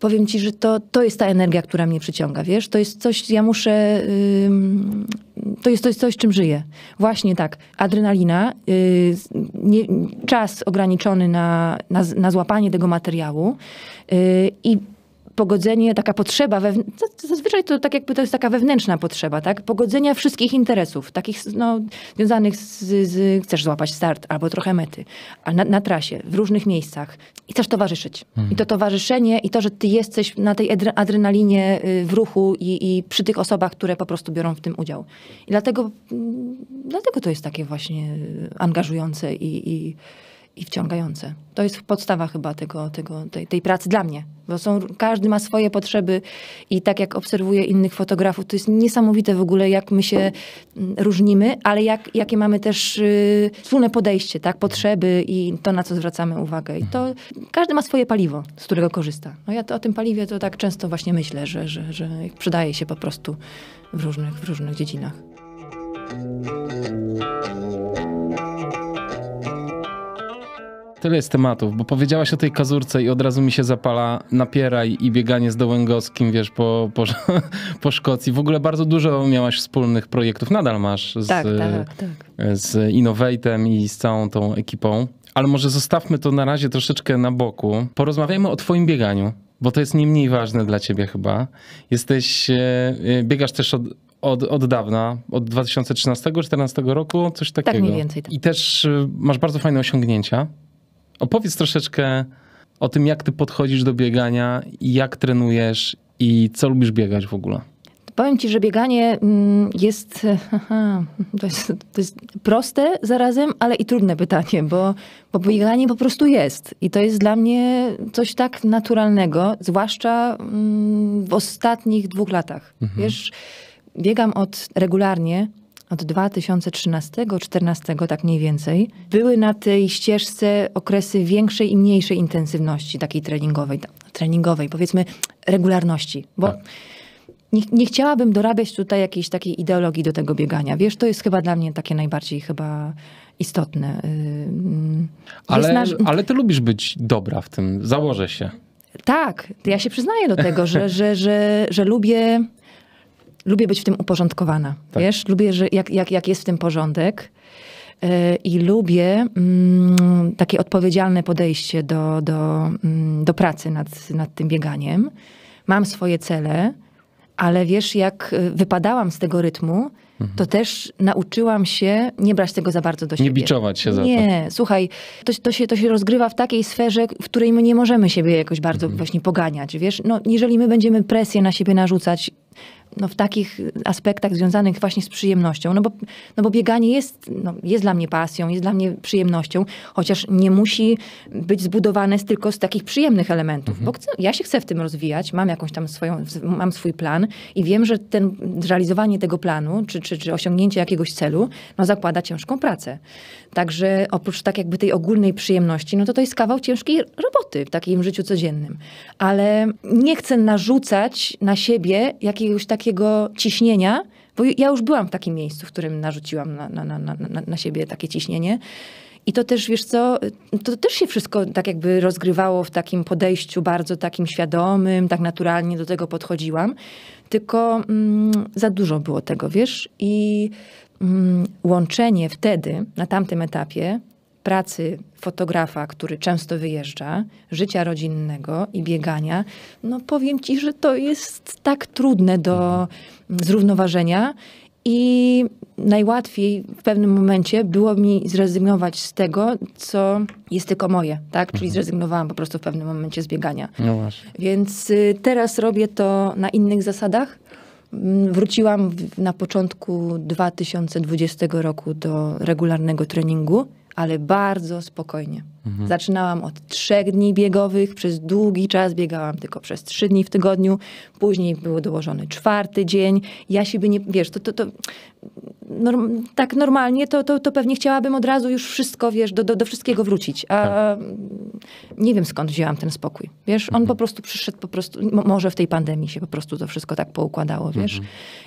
A: powiem ci, że to, to jest ta energia, która mnie przyciąga, wiesz? To jest coś, ja muszę. Yy, to, jest, to jest coś, czym żyję. Właśnie tak. Adrenalina, yy, nie, czas ograniczony na, na, na złapanie tego materiału yy, i pogodzenie, taka potrzeba, no, zazwyczaj to tak jakby to jest taka wewnętrzna potrzeba, tak? Pogodzenia wszystkich interesów, takich no, związanych z, z chcesz złapać start albo trochę mety, a na, na trasie, w różnych miejscach i chcesz towarzyszyć. I to mhm. towarzyszenie i to, że ty jesteś na tej adrenalinie y, w ruchu i, i przy tych osobach, które po prostu biorą w tym udział. I dlatego, mm, dlatego to jest takie właśnie angażujące i, i i wciągające. To jest podstawa chyba tego, tego, tej, tej pracy dla mnie, bo są, każdy ma swoje potrzeby i tak jak obserwuję innych fotografów, to jest niesamowite w ogóle, jak my się mm, różnimy, ale jak, jakie mamy też yy, wspólne podejście, tak, potrzeby i to, na co zwracamy uwagę. I to każdy ma swoje paliwo, z którego korzysta. No ja to, o tym paliwie to tak często właśnie myślę, że, że, że przydaje się po prostu w różnych, w różnych dziedzinach.
B: Tyle jest tematów, bo powiedziałaś o tej kazurce i od razu mi się zapala napieraj i bieganie z Dołęgowskim, wiesz, po, po, (laughs) po Szkocji. W ogóle bardzo dużo miałaś wspólnych projektów, nadal masz z, tak, tak, tak. z i z całą tą ekipą. Ale może zostawmy to na razie troszeczkę na boku. Porozmawiajmy o twoim bieganiu, bo to jest nie mniej ważne dla ciebie chyba. Jesteś, e, e, biegasz też od, od, od dawna, od 2013-2014 roku, coś takiego. Tak mniej więcej. Tak. I też e, masz bardzo fajne osiągnięcia. Opowiedz troszeczkę o tym, jak ty podchodzisz do biegania, jak trenujesz i co lubisz biegać w ogóle.
A: Powiem ci, że bieganie mm, jest, aha, to jest, to jest proste zarazem, ale i trudne pytanie, bo, bo bieganie po prostu jest. I to jest dla mnie coś tak naturalnego, zwłaszcza mm, w ostatnich dwóch latach. Mhm. Wiesz, biegam od regularnie, od 2013-2014, tak mniej więcej, były na tej ścieżce okresy większej i mniejszej intensywności takiej treningowej, treningowej powiedzmy regularności, bo tak. nie, nie, chciałabym dorabiać tutaj jakiejś takiej ideologii do tego biegania. Wiesz, to jest chyba dla mnie takie najbardziej chyba istotne. Y, mm. Ale, nasz...
B: ale ty lubisz być dobra w tym, założę się.
A: Tak, ja się przyznaję do tego, że, że, że, że lubię lubię być w tym uporządkowana. Tak. Wiesz, lubię, że jak, jak, jak jest w tym porządek. E, I lubię mm, takie odpowiedzialne podejście do, do, mm, do pracy nad, nad tym bieganiem. Mam swoje cele, ale wiesz, jak e, wypadałam z tego rytmu, mhm. to też nauczyłam się nie brać tego za bardzo do siebie. Nie biczować się za nie, to. Nie, słuchaj, to, to, się, to się rozgrywa w takiej sferze, w której my nie możemy siebie jakoś bardzo mhm. właśnie poganiać, wiesz. No, jeżeli my będziemy presję na siebie narzucać, no, w takich aspektach związanych właśnie z przyjemnością. No bo, no bo bieganie jest, no, jest dla mnie pasją, jest dla mnie przyjemnością, chociaż nie musi być zbudowane z, tylko z takich przyjemnych elementów. Mhm. Bo chcę, ja się chcę w tym rozwijać, mam jakąś tam swoją, mam swój plan i wiem, że ten, realizowanie tego planu, czy, czy, czy osiągnięcie jakiegoś celu, no zakłada ciężką pracę. Także oprócz tak jakby tej ogólnej przyjemności, no to to jest kawał ciężkiej roboty w takim życiu codziennym. Ale nie chcę narzucać na siebie jakiegoś takiego takiego ciśnienia, bo ja już byłam w takim miejscu, w którym narzuciłam na, na, na, na, na siebie takie ciśnienie. I to też, wiesz co, to też się wszystko tak jakby rozgrywało w takim podejściu bardzo takim świadomym, tak naturalnie do tego podchodziłam, tylko mm, za dużo było tego, wiesz, i mm, łączenie wtedy, na tamtym etapie, pracy fotografa, który często wyjeżdża, życia rodzinnego i biegania, no powiem ci, że to jest tak trudne do mhm. zrównoważenia i najłatwiej w pewnym momencie było mi zrezygnować z tego, co jest tylko moje, tak? Czyli mhm. zrezygnowałam po prostu w pewnym momencie z biegania. No właśnie. Więc y, teraz robię to na innych zasadach. Mm, wróciłam na początku 2020 roku do regularnego treningu ale bardzo spokojnie. Mhm. Zaczynałam od trzech dni biegowych, przez długi czas biegałam tylko przez trzy dni w tygodniu, później był dołożony czwarty dzień. Ja by nie, wiesz, to, to, to norm, tak normalnie, to, to, to pewnie chciałabym od razu już wszystko, wiesz, do, do, do wszystkiego wrócić. A tak. nie wiem skąd wzięłam ten spokój, wiesz, on mhm. po prostu przyszedł po prostu, może w tej pandemii się po prostu to wszystko tak poukładało, wiesz.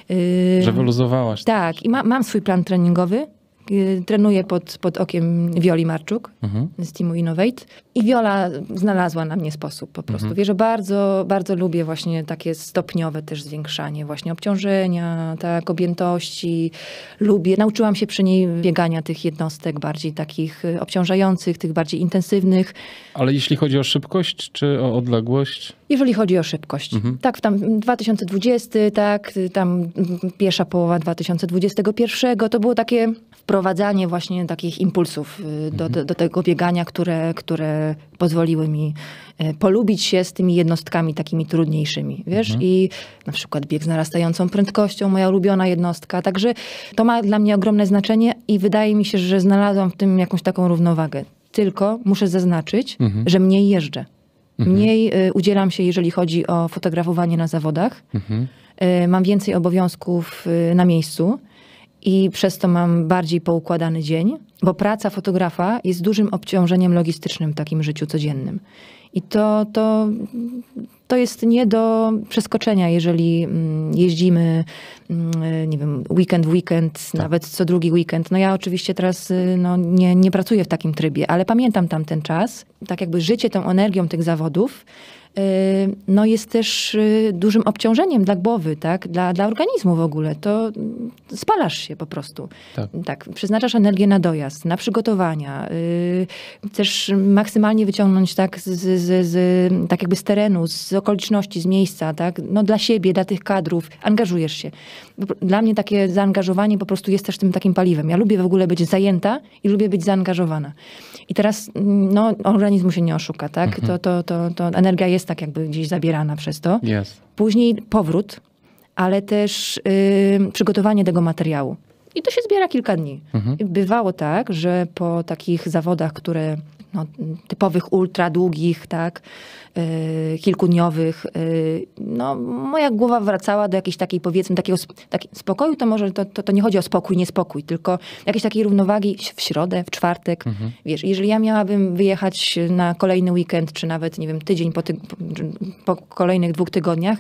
A: Mhm. Że wyluzowałaś. Tak, i ma, mam swój plan treningowy, Y, trenuję pod, pod okiem Wioli Marczuk mhm. z teamu Innovate. I Wiola znalazła na mnie sposób po prostu. Mhm. Wierzę, bardzo, bardzo lubię właśnie takie stopniowe też zwiększanie właśnie obciążenia, tak, objętości. Lubię, nauczyłam się przy niej biegania tych jednostek bardziej takich y, obciążających, tych bardziej intensywnych.
B: Ale jeśli chodzi o szybkość czy o odległość?
A: Jeżeli chodzi o szybkość. Mhm. Tak, tam 2020, tak, tam mm, pierwsza połowa 2021 to było takie wprowadzanie właśnie takich impulsów y, do, do, do, tego biegania, które, które pozwoliły mi e, polubić się z tymi jednostkami takimi trudniejszymi, wiesz? Mhm. I na przykład bieg z narastającą prędkością, moja ulubiona jednostka. Także to ma dla mnie ogromne znaczenie i wydaje mi się, że znalazłam w tym jakąś taką równowagę. Tylko muszę zaznaczyć, mhm. że mniej jeżdżę. Mhm. Mniej y, udzielam się, jeżeli chodzi o fotografowanie na zawodach. Mhm. Y, mam więcej obowiązków y, na miejscu i przez to mam bardziej poukładany dzień, bo praca fotografa jest dużym obciążeniem logistycznym w takim życiu codziennym. I to, to, to jest nie do przeskoczenia, jeżeli mm, jeździmy, mm, nie wiem, weekend w weekend, tak. nawet co drugi weekend. No ja oczywiście teraz y, no, nie, nie pracuję w takim trybie, ale pamiętam tamten czas. Tak jakby życie tą energią tych zawodów Y, no jest też y, dużym obciążeniem dla głowy, tak? dla, dla organizmu w ogóle. To spalasz się po prostu. Tak. tak przeznaczasz energię na dojazd, na przygotowania. Y, chcesz maksymalnie wyciągnąć tak, z, z, z, tak jakby z terenu, z okoliczności, z miejsca. Tak? No, dla siebie, dla tych kadrów. Angażujesz się. Dla mnie takie zaangażowanie po prostu jest też tym takim paliwem. Ja lubię w ogóle być zajęta i lubię być zaangażowana. I teraz mm, no, organizmu się nie oszuka. Tak? Mhm. To, to, to, to energia jest jest tak jakby gdzieś zabierana przez to. Yes. Później powrót, ale też przygotowanie tego materiału. I to się zbiera kilka dni. Mhm. Bywało tak, że po takich zawodach, które no, typowych ultra długich, tak, yy, kilkudniowych, yy, no, moja głowa wracała do jakiejś takiej, powiedzmy, takiego tak, spokoju, to może to, to, to, nie chodzi o spokój, niespokój, tylko jakiejś takiej równowagi w środę, w czwartek. Mhm. Wiesz, jeżeli ja miałabym wyjechać na kolejny weekend, czy nawet, nie wiem, tydzień po, ty po kolejnych dwóch tygodniach,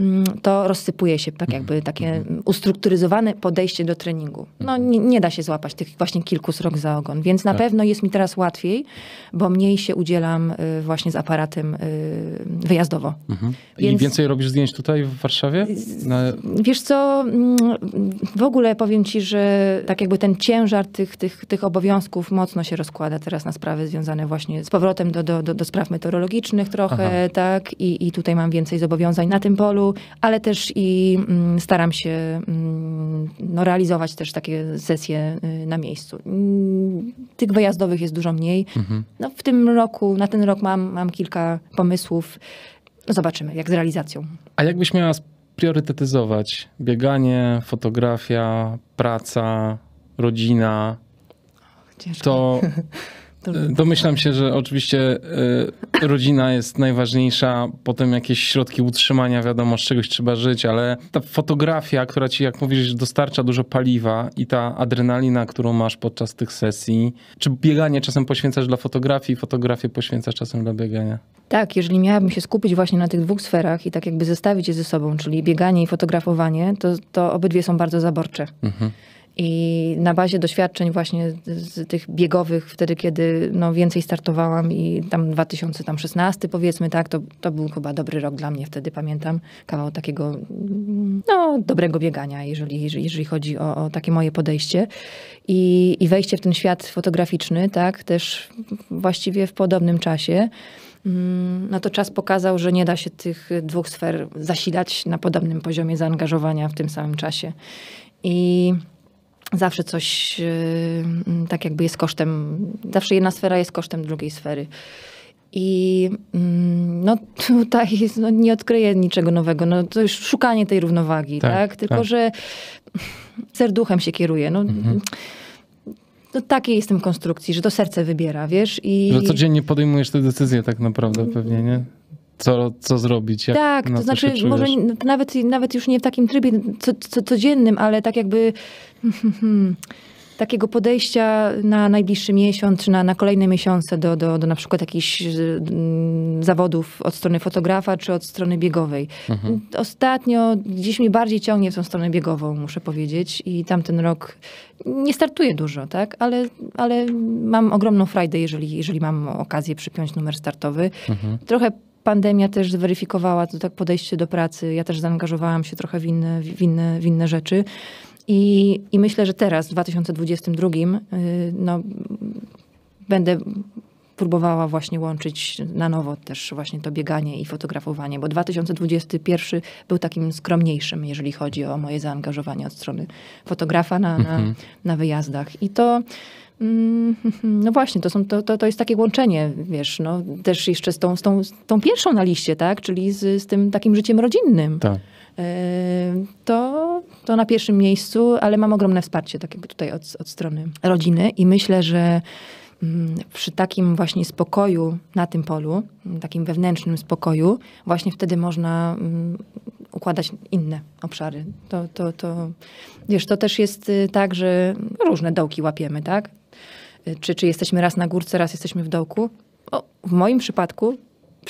A: Mm, to rozsypuje się tak jakby mhm. takie mhm. ustrukturyzowane podejście do treningu. No mhm. nie, nie da się złapać tych właśnie kilku srok za ogon, więc na tak. pewno jest mi teraz łatwiej, bo mniej się udzielam y, właśnie z aparatem y, wyjazdowo.
B: Mhm. Więc... I więcej robisz zdjęć tutaj w Warszawie? Na...
A: Wiesz co, mm, w ogóle powiem ci, że tak jakby ten ciężar tych, tych, tych obowiązków mocno się rozkłada teraz na sprawy związane właśnie z powrotem do, do, do, do spraw meteorologicznych trochę, Aha. tak? I, I tutaj mam więcej zobowiązań na tym polu, ale też i mm, staram się mm, no, realizować też takie sesje y, na miejscu. Mm, tych wyjazdowych jest dużo mniej. Mhm. No, w tym roku, na ten rok mam, mam kilka pomysłów. No, zobaczymy, jak z realizacją.
B: A jakbyś miała priorytetyzować bieganie, fotografia, praca, rodzina, Ciężko. to (laughs) E, domyślam się, że oczywiście e, rodzina jest najważniejsza, potem jakieś środki utrzymania, wiadomo, z czegoś trzeba żyć, ale ta fotografia, która ci, jak mówisz, dostarcza dużo paliwa i ta adrenalina, którą masz podczas tych sesji, czy bieganie czasem poświęcasz dla fotografii, fotografię poświęcasz czasem dla biegania?
A: Tak, jeżeli miałabym się skupić właśnie na tych dwóch sferach i tak jakby zestawić je ze sobą, czyli bieganie i fotografowanie, to, to obydwie są bardzo zaborcze. Mhm. I na bazie doświadczeń właśnie z tych biegowych, wtedy kiedy no, więcej startowałam i tam 2016 powiedzmy, tak, to, to był chyba dobry rok dla mnie wtedy, pamiętam. Kawał takiego no, dobrego biegania, jeżeli, jeżeli chodzi o, o takie moje podejście. I, I wejście w ten świat fotograficzny, tak, też właściwie w podobnym czasie mm, no to czas pokazał, że nie da się tych dwóch sfer zasilać na podobnym poziomie zaangażowania w tym samym czasie. I zawsze coś y, mm, tak jakby jest kosztem, zawsze jedna sfera jest kosztem drugiej sfery. I mm, no (laughs) tutaj no, nie odkryję niczego nowego. No, to już szukanie tej równowagi, tak? tak? Tylko, tak. że serduchem się kieruje. No, mhm. no, takiej jestem konstrukcji, że to serce wybiera, wiesz? I... Że codziennie
B: podejmujesz te decyzje tak naprawdę pewnie, nie? co, co zrobić. Jak, tak, to znaczy może
A: nawet, nawet już nie w takim trybie co, co, codziennym, ale tak jakby (laughs) takiego podejścia na najbliższy miesiąc czy na, na kolejne miesiące do, do, do na przykład jakichś mm, zawodów od strony fotografa czy od strony biegowej. Mhm. Ostatnio gdzieś mi bardziej ciągnie w tą stronę biegową, muszę powiedzieć, i tamten rok nie startuję dużo, tak, ale, ale mam ogromną frajdę, jeżeli, jeżeli mam okazję przypiąć numer startowy. Mhm. Trochę pandemia też zweryfikowała to tak podejście do pracy. Ja też zaangażowałam się trochę w inne, w inne, w inne rzeczy. I, I myślę, że teraz, w 2022, y, no, będę próbowała właśnie łączyć na nowo też właśnie to bieganie i fotografowanie, bo 2021 był takim skromniejszym, jeżeli chodzi o moje zaangażowanie od strony fotografa na, na, mhm. na wyjazdach. I to Mm, (laughs) no właśnie, to, są, to, to, to jest takie łączenie, wiesz, no, też jeszcze z tą, z tą, z tą pierwszą na liście, tak? Czyli z, z tym takim życiem rodzinnym. Tak. E, to, to na pierwszym miejscu, ale mam ogromne wsparcie tak jakby tutaj od, od strony rodziny i myślę, że mm, przy takim właśnie spokoju na tym polu, takim wewnętrznym spokoju, właśnie wtedy można mm, układać inne obszary. To, to, to, wiesz, to też jest y, tak, że różne dołki łapiemy, tak? czy, czy jesteśmy raz na górce, raz jesteśmy w dołku, o, w moim przypadku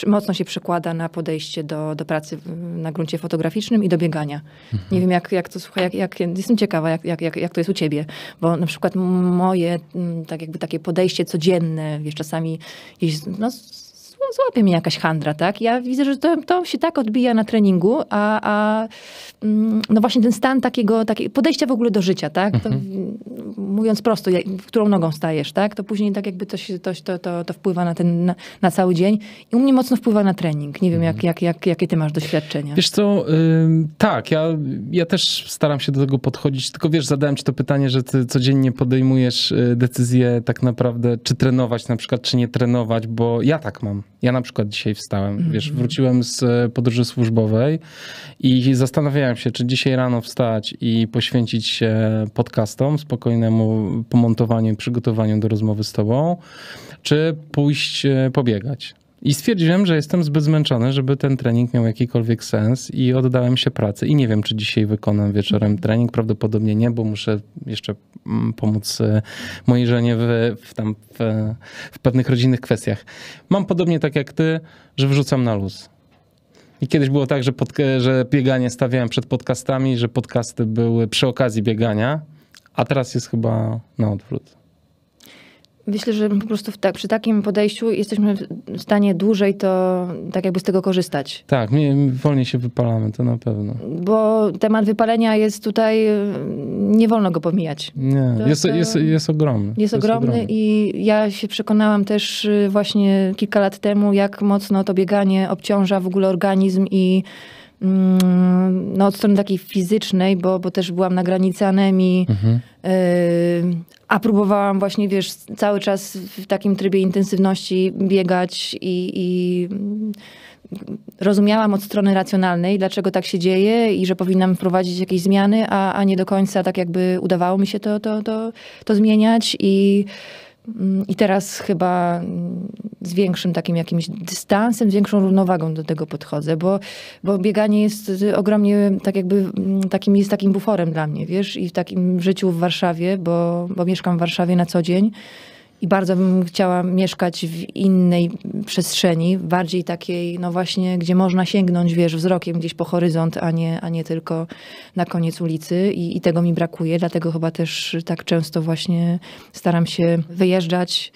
A: mocno się przekłada na podejście do, do pracy na gruncie fotograficznym i do biegania. Mhm. Nie wiem, jak, jak to słuchaj, jak, jak, jestem ciekawa, jak, jak, jak to jest u ciebie, bo na przykład moje mm, tak jakby takie podejście codzienne, wiesz, czasami jeździ, no, złapie mnie jakaś handra, tak? Ja widzę, że to, to się tak odbija na treningu, a, a mm, no właśnie ten stan takiego, takiego podejścia w ogóle do życia, tak? To, mhm. Mówiąc prosto, w którą nogą stajesz, tak? To później tak jakby to, coś to, to, to, wpływa na ten, na, na, cały dzień i u mnie mocno wpływa na trening. Nie wiem, jak, mhm. jak, jak, jakie ty masz doświadczenia. Wiesz
B: co, yy, tak, ja, ja też staram się do tego podchodzić, tylko wiesz, zadałem ci to pytanie, że ty codziennie podejmujesz y, decyzję tak naprawdę, czy trenować na przykład, czy nie trenować, bo ja tak mam. Ja na przykład dzisiaj wstałem, mhm. wiesz, wróciłem z e, podróży służbowej i zastanawiałem się, czy dzisiaj rano wstać i poświęcić się podcastom, spokojnemu pomontowaniu przygotowaniu do rozmowy z tobą, czy pójść e, pobiegać. I stwierdziłem, że jestem zbyt zmęczony, żeby ten trening miał jakikolwiek sens i oddałem się pracy. I nie wiem, czy dzisiaj wykonam wieczorem trening. Prawdopodobnie nie, bo muszę jeszcze mm, pomóc e, mojej żonie w, w, tam, w, w pewnych rodzinnych kwestiach. Mam podobnie tak jak ty, że wrzucam na luz. I kiedyś było tak, że, pod, e, że bieganie stawiałem przed podcastami, że podcasty były przy okazji biegania, a teraz jest chyba na odwrót.
A: Myślę, że po prostu tak, przy takim podejściu jesteśmy w stanie dłużej to tak jakby z tego
B: korzystać. Tak, wolniej się wypalamy, to na pewno.
A: Bo temat wypalenia jest tutaj, y, nie wolno go pomijać.
B: Nie, to, jest, to jest, jest, ogromny. Jest, jest ogromny, ogromny
A: i ja się przekonałam też y, właśnie kilka lat temu, jak mocno to bieganie obciąża w ogóle organizm i Mm, no, od strony takiej fizycznej, bo, bo też byłam na granicy anemii, mhm. Y, a próbowałam właśnie, wiesz, cały czas w takim trybie intensywności biegać i, i rozumiałam od strony racjonalnej, dlaczego tak się dzieje i że powinnam wprowadzić jakieś zmiany, a, a nie do końca tak jakby udawało mi się to, to, to, to zmieniać i Mm, I teraz chyba mm, z większym takim jakimś dystansem, z większą równowagą do tego podchodzę, bo, bo bieganie jest ogromnie, tak jakby, mm, takim, jest takim buforem dla mnie, wiesz, i w takim życiu w Warszawie, bo, bo mieszkam w Warszawie na co dzień i bardzo bym chciała mieszkać w innej przestrzeni, bardziej takiej, no właśnie, gdzie można sięgnąć, wiesz, wzrokiem gdzieś po horyzont, a nie, a nie tylko na koniec ulicy I, i tego mi brakuje, dlatego chyba też tak często właśnie staram się wyjeżdżać,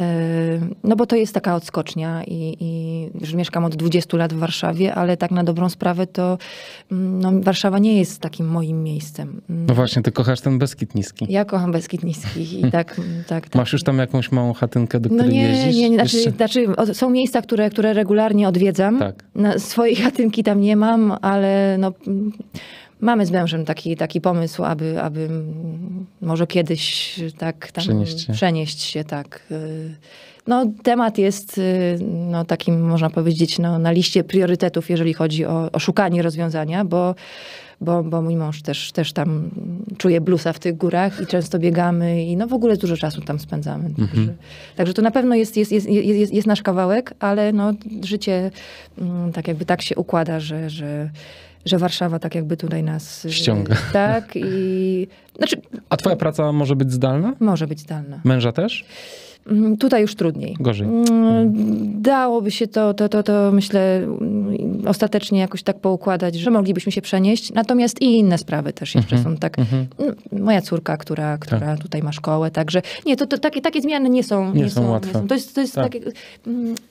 A: Yy, no bo to jest taka odskocznia i, i, już mieszkam od 20 lat w Warszawie, ale tak na dobrą sprawę to mm, no, Warszawa nie jest takim moim miejscem.
B: Mm. No właśnie, ty kochasz ten Beskid Niski.
A: Ja kocham Beskid Niski i tak, (laughs) tak, tak.
B: Masz już tam jakąś małą chatynkę, do no której no nie, jeździsz? Nie, nie, znaczy,
A: znaczy, są miejsca, które, które regularnie odwiedzam. Tak. No, swojej chatynki tam nie mam, ale no Mamy z mężem taki, taki pomysł, aby, aby może kiedyś tak tam przenieść się. Przenieść się tak. Y, no, temat jest y, no, takim, można powiedzieć, no, na liście priorytetów, jeżeli chodzi o, o szukanie rozwiązania, bo, bo, bo mój mąż też, też tam czuje blusa w tych górach i często biegamy i no, w ogóle dużo czasu tam spędzamy. Mhm. Także, także to na pewno jest, jest, jest, jest, jest nasz kawałek, ale no, życie mm, tak jakby tak się układa, że, że że Warszawa tak jakby tutaj nas e, ściąga. (laughs) Tak
B: i. Znaczy, A twoja praca może być zdalna?
A: Może być zdalna.
B: Męża też?
A: Mm, tutaj już trudniej. Gorzej. Mm, dałoby się to, to, to, to myślę, mm, ostatecznie jakoś tak poukładać, że moglibyśmy się przenieść. Natomiast i inne sprawy też jeszcze mm -hmm. są tak. Mhm. Mm -hmm. Moja córka, która, która tak. tutaj ma szkołę, także nie, to, to takie, takie zmiany nie są, nie, nie są, łatwe. Nie są. To jest, to jest tak. takie,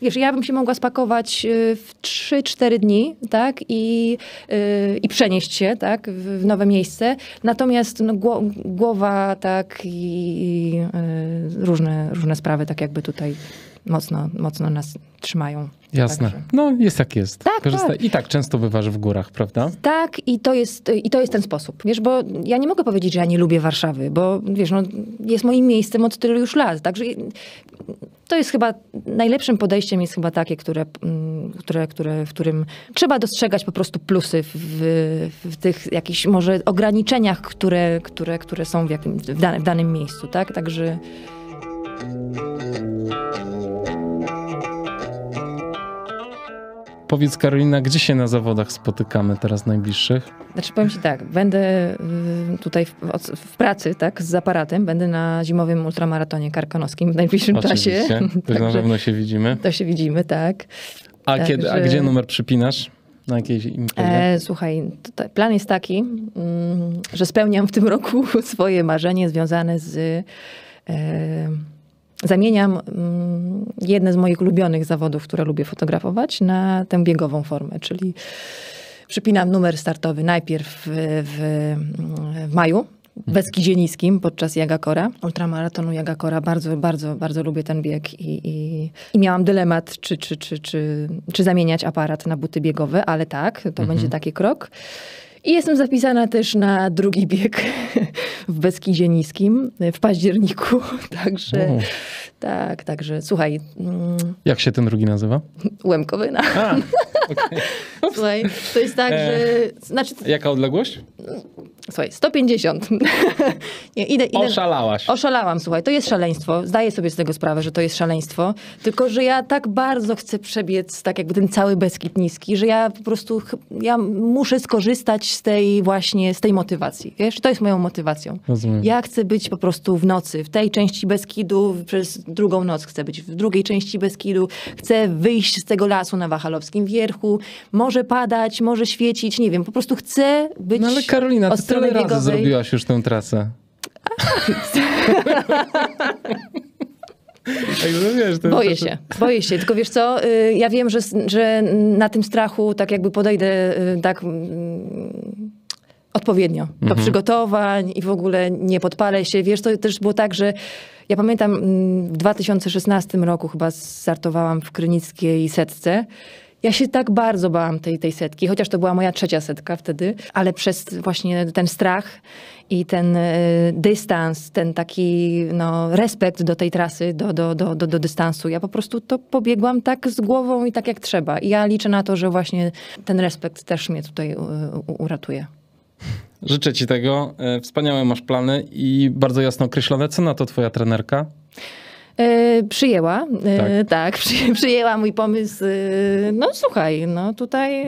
A: wiesz, ja bym się mogła spakować y, w 3-4 dni, tak, i, y, i przenieść się, tak, w nowe miejsce. Natomiast no, głowa, tak, i, y, różne, różne sprawy sprawy tak jakby tutaj mocno, mocno nas trzymają.
B: Jasne. Także. No jest jak jest. Tak, tak. I tak często bywasz w górach, prawda?
A: Tak i to, jest, i to jest ten sposób. Wiesz, bo ja nie mogę powiedzieć, że ja nie lubię Warszawy, bo wiesz, no, jest moim miejscem od tylu już lat. Także to jest chyba, najlepszym podejściem jest chyba takie, które, mm, które, które w którym trzeba dostrzegać po prostu plusy w, w tych jakichś może ograniczeniach, które, które, które są w, jakim, w, danym, w danym miejscu, tak? Także...
B: powiedz Karolina, gdzie się na zawodach spotykamy teraz najbliższych?
A: Znaczy powiem ci tak, będę y, tutaj w, w pracy, tak, z aparatem, będę na zimowym ultramaratonie karkonoskim w najbliższym Oczywiście. czasie. To (laughs) Także na pewno się widzimy. To się widzimy, tak. A, kiedy, a gdzie numer
B: przypinasz? Na jakiejś E,
A: słuchaj, plan jest taki, mm, że spełniam w tym roku (laughs) swoje marzenie związane z... E, zamieniam mm, jedne z moich ulubionych zawodów, które lubię fotografować, na tę biegową formę, czyli przypinam numer startowy najpierw w, w, w maju, Beskidzienickim podczas Jagakora, ultramaratonu Jagakora. Bardzo, bardzo, bardzo lubię ten bieg i, i, i, miałam dylemat, czy, czy, czy, czy, czy zamieniać aparat na buty biegowe, ale tak, to mhm. będzie taki krok. I jestem zapisana też na drugi bieg (laughs) w Beskidzie Niskim w październiku, (laughs) także mhm. Tak, także słuchaj. Mm,
B: Jak się ten drugi nazywa?
A: Łemkowyna. A, okay. (laughs) Słuchaj, to jest tak, e, że. Znaczy,
B: Jaka odległość?
A: Słuchaj, 150. (laughs) Nie, idę, idę, Oszalałaś. Oszalałam, słuchaj, to jest szaleństwo. Zdaję sobie z tego sprawę, że to jest szaleństwo. Tylko, że ja tak bardzo chcę przebiec, tak jakby ten cały Beskid Niski, że ja po prostu ja muszę skorzystać z tej właśnie, z tej motywacji. Wiesz, to jest moją motywacją. Rozumiem. Ja chcę być po prostu w nocy, w tej części Beskidu, przez drugą noc chcę być w drugiej części Beskidu, chcę wyjść z tego lasu na Wachalowskim Wierchu, może padać, może świecić, nie wiem, po prostu chcę być No ale Karolina, ty tyle biegowej. razy
B: zrobiłaś już tę trasę. (laughs) no wiesz, to boję to... się, boję
A: się. Tylko wiesz co, y, ja wiem, że, że na tym strachu tak jakby podejdę y, tak mm, odpowiednio do mhm. przygotowań i w ogóle nie podpalę się. Wiesz, to też było tak, że ja pamiętam mm, w 2016 roku chyba startowałam w krynickiej setce. Ja się tak bardzo bałam tej, tej setki, chociaż to była moja trzecia setka wtedy, ale przez właśnie ten strach i ten e, dystans, ten taki no, respekt do tej trasy, do, do, do, do, do dystansu, ja po prostu to pobiegłam tak z głową i tak jak trzeba. I ja liczę na to, że właśnie ten respekt też mnie tutaj e, uratuje.
B: Życzę Ci tego. E, wspaniałe masz plany i bardzo jasno określone. Co na to Twoja trenerka?
A: Yy, przyjęła, e, tak, tak przy, (laughs) przyjęła mój pomysł. Yy, no słuchaj, no tutaj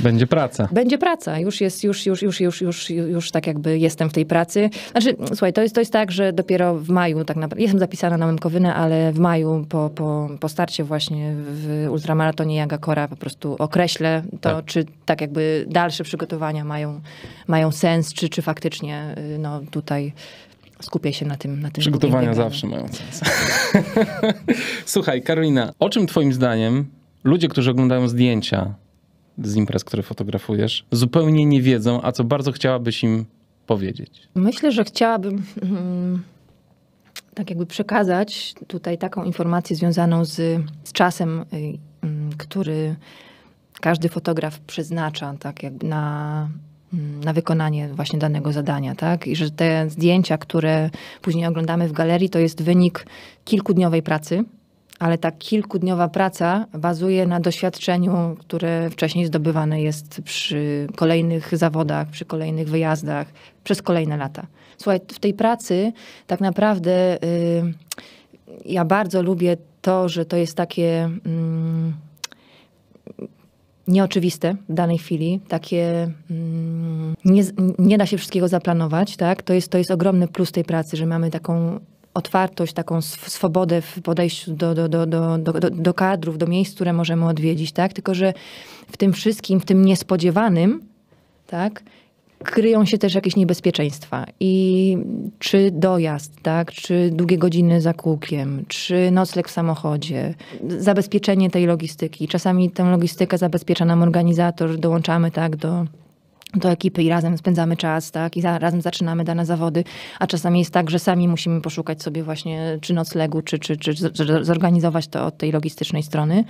B: będzie praca.
A: Będzie praca. Już jest, już, już, już, już, już, już tak jakby jestem w tej pracy. Znaczy, słuchaj, to jest, to jest tak, że dopiero w maju tak naprawdę, jestem zapisana na Mękowynę, ale w maju po, po, po starcie właśnie w ultramaratonie Jagakora po prostu określę to, tak. czy tak jakby dalsze przygotowania mają, mają sens, czy, czy faktycznie y, no tutaj skupię się na tym. Na tym Przygotowania zawsze mają sens.
B: (laughs) Słuchaj, Karolina, o czym twoim zdaniem ludzie, którzy oglądają zdjęcia z imprez, które fotografujesz, zupełnie nie wiedzą, a co bardzo chciałabyś im powiedzieć?
A: Myślę, że chciałabym mm, tak jakby przekazać tutaj taką informację związaną z, z czasem, y, mm, który każdy fotograf przeznacza tak jakby na, mm, na wykonanie właśnie danego zadania, tak? I że te zdjęcia, które później oglądamy w galerii, to jest wynik kilkudniowej pracy, ale ta kilkudniowa praca bazuje na doświadczeniu, które wcześniej zdobywane jest przy kolejnych zawodach, przy kolejnych wyjazdach, przez kolejne lata. Słuchaj, w tej pracy tak naprawdę y, ja bardzo lubię to, że to jest takie y, nieoczywiste w danej chwili, takie y, nie, nie da się wszystkiego zaplanować, tak? To jest, to jest ogromny plus tej pracy, że mamy taką otwartość, taką swobodę w podejściu do, do, do, do, do, do kadrów, do miejsc, które możemy odwiedzić, tak? Tylko, że w tym wszystkim, w tym niespodziewanym, tak? kryją się też jakieś niebezpieczeństwa. I czy dojazd, tak, czy długie godziny za kółkiem, czy nocleg w samochodzie, zabezpieczenie tej logistyki. Czasami tę logistykę zabezpiecza nam organizator, dołączamy tak do do ekipy i razem spędzamy czas, tak? I za, razem zaczynamy dane zawody, a czasami jest tak, że sami musimy poszukać sobie właśnie czy noclegu, czy, czy, czy zorganizować to od tej logistycznej strony.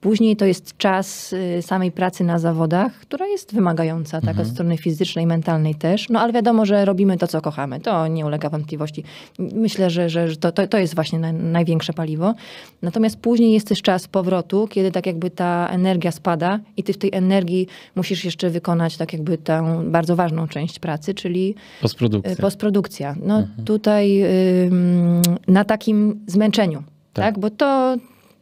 A: Później to jest czas y, samej pracy na zawodach, która jest wymagająca, tak, mhm. od strony fizycznej, mentalnej też. No ale wiadomo, że robimy to, co kochamy. To nie ulega wątpliwości. Myślę, że, że to, to, to jest właśnie na, największe paliwo. Natomiast później jest też czas powrotu, kiedy tak jakby ta energia spada i ty w tej energii musisz jeszcze wykonać tak jakby tę bardzo ważną część pracy, czyli y, postprodukcja. postprodukcja. No mhm. tutaj ym, na takim zmęczeniu, tak? tak? Bo to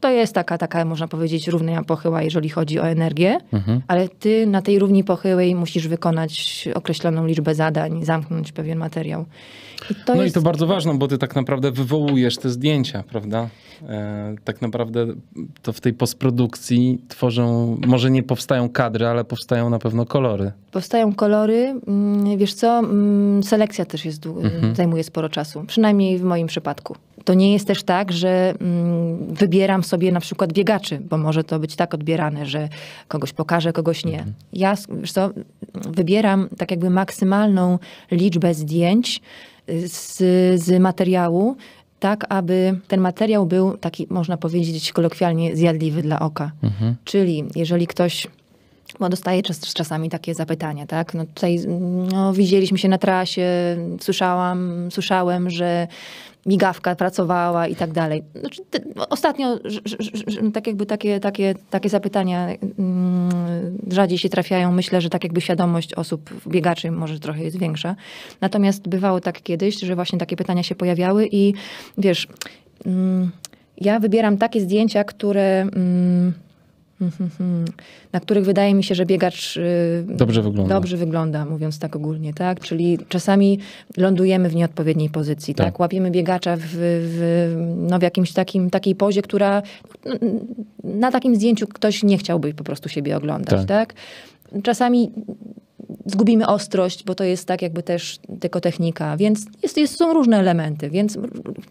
A: to jest taka, taka można powiedzieć, równa pochyła, jeżeli chodzi o energię, mhm. ale ty na tej równi pochyłej musisz wykonać określoną liczbę zadań, zamknąć pewien materiał. I no jest... i to
B: bardzo ważne, bo ty tak naprawdę wywołujesz te zdjęcia, prawda? E, tak naprawdę to w tej postprodukcji tworzą, może nie powstają kadry, ale powstają na pewno kolory.
A: Powstają kolory, mm, wiesz co, mm, selekcja też jest, mhm. zajmuje sporo czasu, przynajmniej w moim przypadku. To nie jest też tak, że mm, wybieram sobie na przykład biegaczy, bo może to być tak odbierane, że kogoś pokażę, kogoś nie. Mhm. Ja wiesz co, wybieram tak jakby maksymalną liczbę zdjęć y, z, z materiału, tak aby ten materiał był taki, można powiedzieć kolokwialnie, zjadliwy dla oka. Mhm. Czyli jeżeli ktoś bo dostaję czas, czasami takie zapytania, tak? No tutaj no, widzieliśmy się na trasie, słyszałam, słyszałem, że migawka pracowała i tak dalej. Znaczy, te, ostatnio tak jakby takie, takie, takie zapytania mm, rzadziej się trafiają. Myślę, że tak jakby świadomość osób biegaczy może trochę jest większa. Natomiast bywało tak kiedyś, że właśnie takie pytania się pojawiały i wiesz, mm, ja wybieram takie zdjęcia, które... Mm, Mhm. na których wydaje mi się, że biegacz y, dobrze wygląda. dobrze wygląda, mówiąc tak ogólnie, tak? Czyli czasami lądujemy w nieodpowiedniej pozycji, tak? tak? Łapiemy biegacza w, w, no, w jakimś takim, takiej pozie, która no, na takim zdjęciu ktoś nie chciałby po prostu siebie oglądać, tak? tak? Czasami zgubimy ostrość, bo to jest tak jakby też tylko technika, więc jest, jest, są różne elementy, więc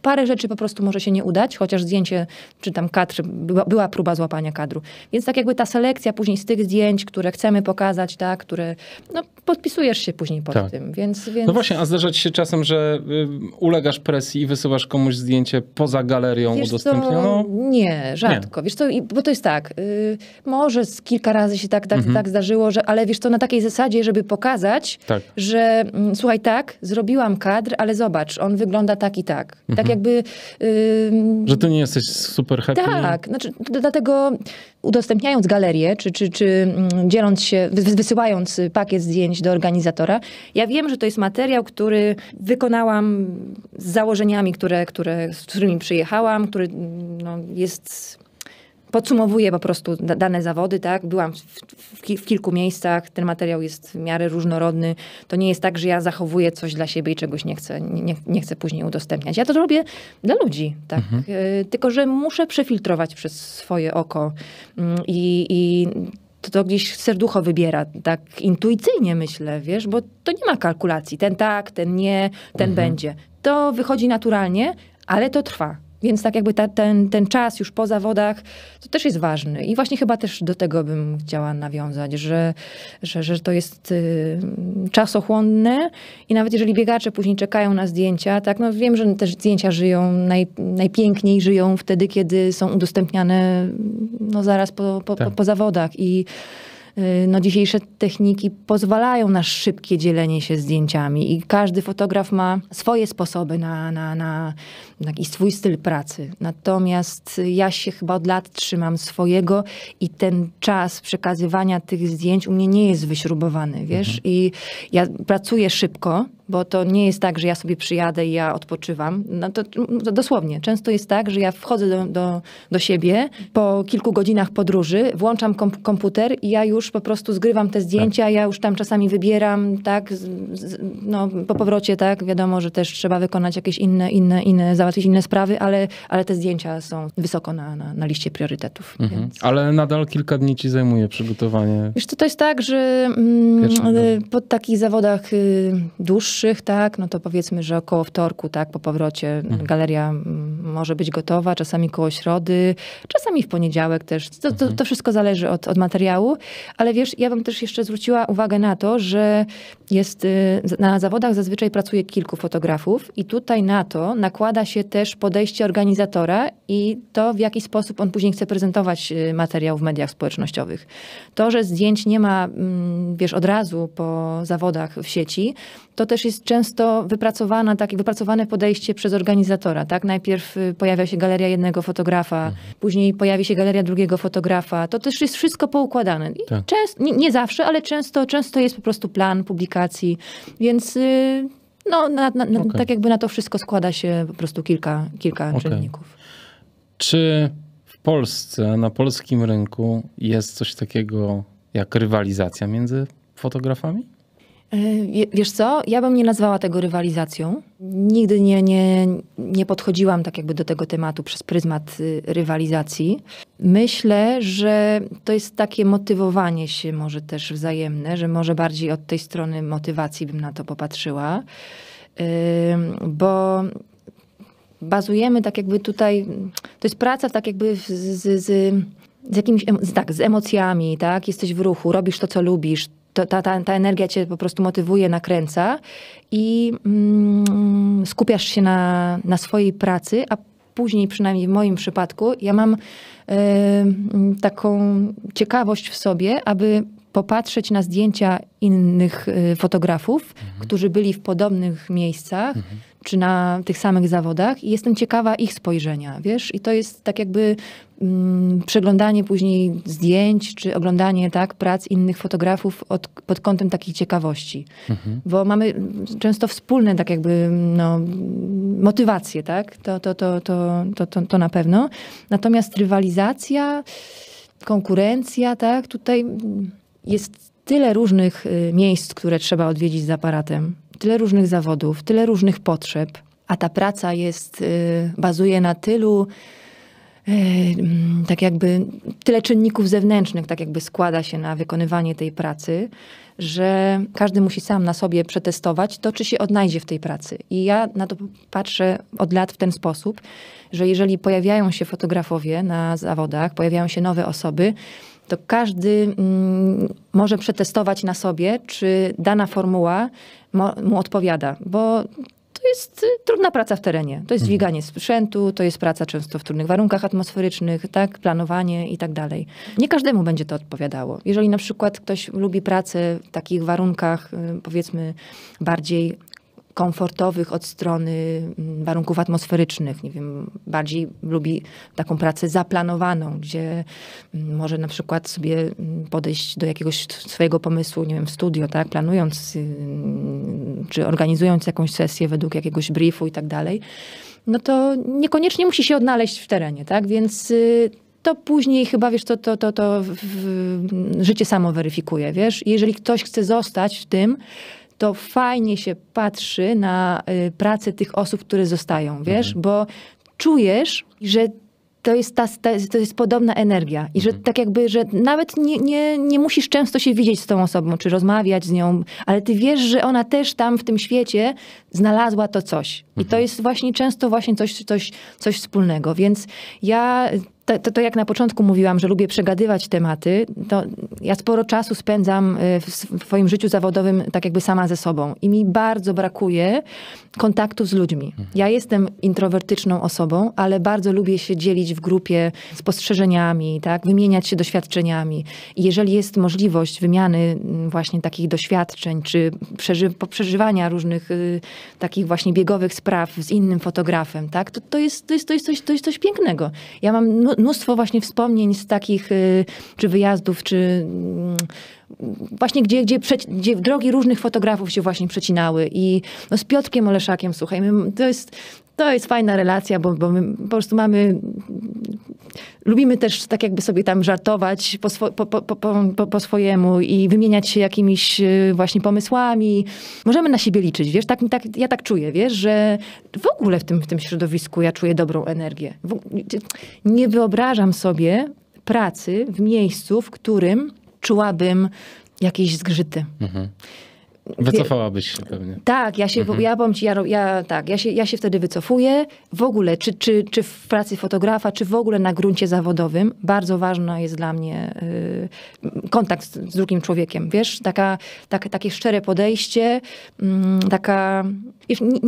A: parę rzeczy po prostu może się nie udać, chociaż zdjęcie czy tam kadr, była, była próba złapania kadru. Więc tak jakby ta selekcja później z tych zdjęć, które chcemy pokazać, tak, które, no podpisujesz się później pod tak. tym, więc, więc... No
B: właśnie, a zdarzać się czasem, że y, ulegasz presji i wysyłasz komuś zdjęcie poza galerią Wiesz udostępnioną? Nie, rzadko.
A: Nie. Wiesz co, bo to jest tak, y, może kilka razy się tak, tak, mhm. tak zdarzyło, że, ale wiesz to na takiej zasadzie, żeby pokazać, tak. że mm, słuchaj, tak, zrobiłam kadr, ale zobacz, on wygląda tak i tak. tak mhm. Tak jakby... Że ty
B: nie jesteś super happy. Tak,
A: znaczy, dlatego udostępniając galerię, czy, czy, czy mm, dzieląc się, wysyłając pakiet zdjęć do organizatora, ja wiem, że to jest materiał, który wykonałam z założeniami, które, które, z którymi przyjechałam, który mm, no, jest podsumowuję po prostu dane zawody, tak? Byłam w, w, w, kilku miejscach, ten materiał jest w miarę różnorodny. To nie jest tak, że ja zachowuję coś dla siebie i czegoś nie chcę, nie, nie chcę później udostępniać. Ja to robię dla ludzi, tak? Mhm. Y, tylko, że muszę przefiltrować przez swoje oko mm, i, i to, to gdzieś serducho wybiera, tak intuicyjnie myślę, wiesz, bo to nie ma kalkulacji. Ten tak, ten nie, ten mhm. będzie. To wychodzi naturalnie, ale to trwa. Więc tak jakby ta, ten, ten czas już po zawodach, to też jest ważny. I właśnie chyba też do tego bym chciała nawiązać, że, że, że to jest y, czasochłonne i nawet jeżeli biegacze później czekają na zdjęcia, tak, no wiem, że też zdjęcia żyją, naj, najpiękniej żyją wtedy, kiedy są udostępniane no zaraz po, po, tak. po, po zawodach i y, no, dzisiejsze techniki pozwalają na szybkie dzielenie się zdjęciami i każdy fotograf ma swoje sposoby na, na, na, i swój styl pracy. Natomiast ja się chyba od lat trzymam swojego i ten czas przekazywania tych zdjęć u mnie nie jest wyśrubowany, wiesz? Mhm. I ja pracuję szybko, bo to nie jest tak, że ja sobie przyjadę i ja odpoczywam. No to, to dosłownie. Często jest tak, że ja wchodzę do, do, do siebie po kilku godzinach podróży, włączam komp komputer i ja już po prostu zgrywam te zdjęcia, tak. ja już tam czasami wybieram, tak? Z, z, no, po powrocie, tak? Wiadomo, że też trzeba wykonać jakieś inne, inne, inne załatwić inne sprawy, ale, ale te zdjęcia są wysoko na, na, na liście priorytetów.
B: Mhm. Więc... Ale nadal kilka dni ci zajmuje przygotowanie. Wiesz,
A: to, to jest tak, że mm, y, po takich zawodach y, dłuższych, tak, no to powiedzmy, że około wtorku, tak, po powrocie mhm. galeria mm, może być gotowa, czasami koło środy, czasami w poniedziałek też. To, to, mhm. to wszystko zależy od, od materiału, ale wiesz, ja bym też jeszcze zwróciła uwagę na to, że jest y, na zawodach zazwyczaj pracuje kilku fotografów i tutaj na to nakłada się się też podejście organizatora i to, w jaki sposób on później chce prezentować y, materiał w mediach społecznościowych. To, że zdjęć nie ma, mm, wiesz, od razu po zawodach w sieci, to też jest często wypracowana, tak, wypracowane podejście przez organizatora. Tak? Najpierw y, pojawia się galeria jednego fotografa, mhm. później pojawi się galeria drugiego fotografa. To też jest wszystko poukładane. Tak. nie, nie, zawsze, ale często, często jest po prostu plan publikacji, więc... Yy, no, na, na, okay. tak jakby na to wszystko składa się po prostu kilka, kilka okay.
B: czynników. Czy w Polsce, na polskim rynku jest coś takiego jak rywalizacja między fotografami?
A: E, wiesz co, ja bym nie nazwała tego rywalizacją. Nigdy nie, nie, nie podchodziłam tak jakby do tego tematu przez pryzmat y, rywalizacji. Myślę, że to jest takie motywowanie się może też wzajemne, że może bardziej od tej strony motywacji bym na to popatrzyła, bo bazujemy tak jakby tutaj, to jest praca tak jakby z, z, z, z jakimiś, tak, z emocjami, tak? Jesteś w ruchu, robisz to, co lubisz, ta, ta, ta energia cię po prostu motywuje, nakręca i mm, skupiasz się na, na swojej pracy, a później, przynajmniej w moim przypadku, ja mam y, taką ciekawość w sobie, aby popatrzeć na zdjęcia innych e, fotografów, mhm. którzy byli w podobnych miejscach, mhm czy na tych samych zawodach i jestem ciekawa ich spojrzenia, wiesz? I to jest tak jakby mm, przeglądanie później zdjęć, czy oglądanie, tak, prac innych fotografów od, pod kątem takiej ciekawości. Mhm. Bo mamy często wspólne tak jakby, no, motywacje, tak? To, to, to, to, to, to, to na pewno. Natomiast rywalizacja, konkurencja, tak? Tutaj jest tyle różnych y, miejsc, które trzeba odwiedzić z aparatem, tyle różnych zawodów, tyle różnych potrzeb, a ta praca jest, y, bazuje na tylu y, tak jakby tyle czynników zewnętrznych, tak jakby składa się na wykonywanie tej pracy, że każdy musi sam na sobie przetestować to, czy się odnajdzie w tej pracy. I ja na to patrzę od lat w ten sposób, że jeżeli pojawiają się fotografowie na zawodach, pojawiają się nowe osoby, to każdy mm, może przetestować na sobie, czy dana formuła mu odpowiada, bo to jest y, trudna praca w terenie. To jest mhm. dźwiganie sprzętu, to jest praca często w trudnych warunkach atmosferycznych, tak, planowanie i tak dalej. Nie każdemu będzie to odpowiadało. Jeżeli na przykład ktoś lubi pracę w takich warunkach, y, powiedzmy, bardziej komfortowych od strony mm, warunków atmosferycznych. Nie wiem, bardziej lubi taką pracę zaplanowaną, gdzie mm, może na przykład sobie mm, podejść do jakiegoś swojego pomysłu, nie wiem, w studio, tak, planując y, czy organizując jakąś sesję według jakiegoś briefu i tak dalej. No to niekoniecznie musi się odnaleźć w terenie, tak? Więc y, to później chyba, wiesz, to, to, to, to życie samo weryfikuje, wiesz? Jeżeli ktoś chce zostać w tym, to fajnie się patrzy na y, pracę tych osób, które zostają, wiesz, mhm. bo czujesz, że to jest, ta, to jest podobna energia. I że mhm. tak jakby, że nawet nie, nie, nie musisz często się widzieć z tą osobą, czy rozmawiać z nią, ale ty wiesz, że ona też tam w tym świecie znalazła to coś. I to mhm. jest właśnie często właśnie coś, coś, coś wspólnego. Więc ja to, to, to, jak na początku mówiłam, że lubię przegadywać tematy, to ja sporo czasu spędzam e, w swoim życiu zawodowym tak jakby sama ze sobą i mi bardzo brakuje kontaktów z ludźmi. Mhm. Ja jestem introwertyczną osobą, ale bardzo lubię się dzielić w grupie spostrzeżeniami, tak? wymieniać się doświadczeniami. I jeżeli jest możliwość wymiany mm, właśnie takich doświadczeń, czy przeży przeżywania różnych y, takich właśnie biegowych spraw z innym fotografem, tak? to, to, jest, to, jest, to, jest, coś, to jest coś pięknego. Ja mam mnóstwo właśnie wspomnień z takich, y, czy wyjazdów, czy mm, właśnie gdzie, gdzie, gdzie drogi różnych fotografów się właśnie przecinały. I no z Piotrkiem Oleszakiem, słuchaj, to jest to jest fajna relacja, bo, bo my po prostu mamy lubimy też tak jakby sobie tam żartować po, swo, po, po, po, swojemu i wymieniać się jakimiś y, właśnie pomysłami. Możemy na siebie liczyć, wiesz, tak, tak, ja tak czuję, wiesz, że w ogóle w tym, w tym środowisku ja czuję dobrą energię. Nie wyobrażam sobie pracy w miejscu, w którym czułabym jakieś zgrzyty.
B: Mhm. Wycofałabyś się pewnie. Tak, ja się, mhm. ja,
A: powiem ci, ja, ja, tak, ja, się, ja się wtedy wycofuję. W ogóle, czy, czy, czy w pracy fotografa, czy w ogóle na gruncie zawodowym, bardzo ważny jest dla mnie y, kontakt z, z, drugim człowiekiem. Wiesz, taka, tak, takie szczere podejście, y, taka... Wiesz nie,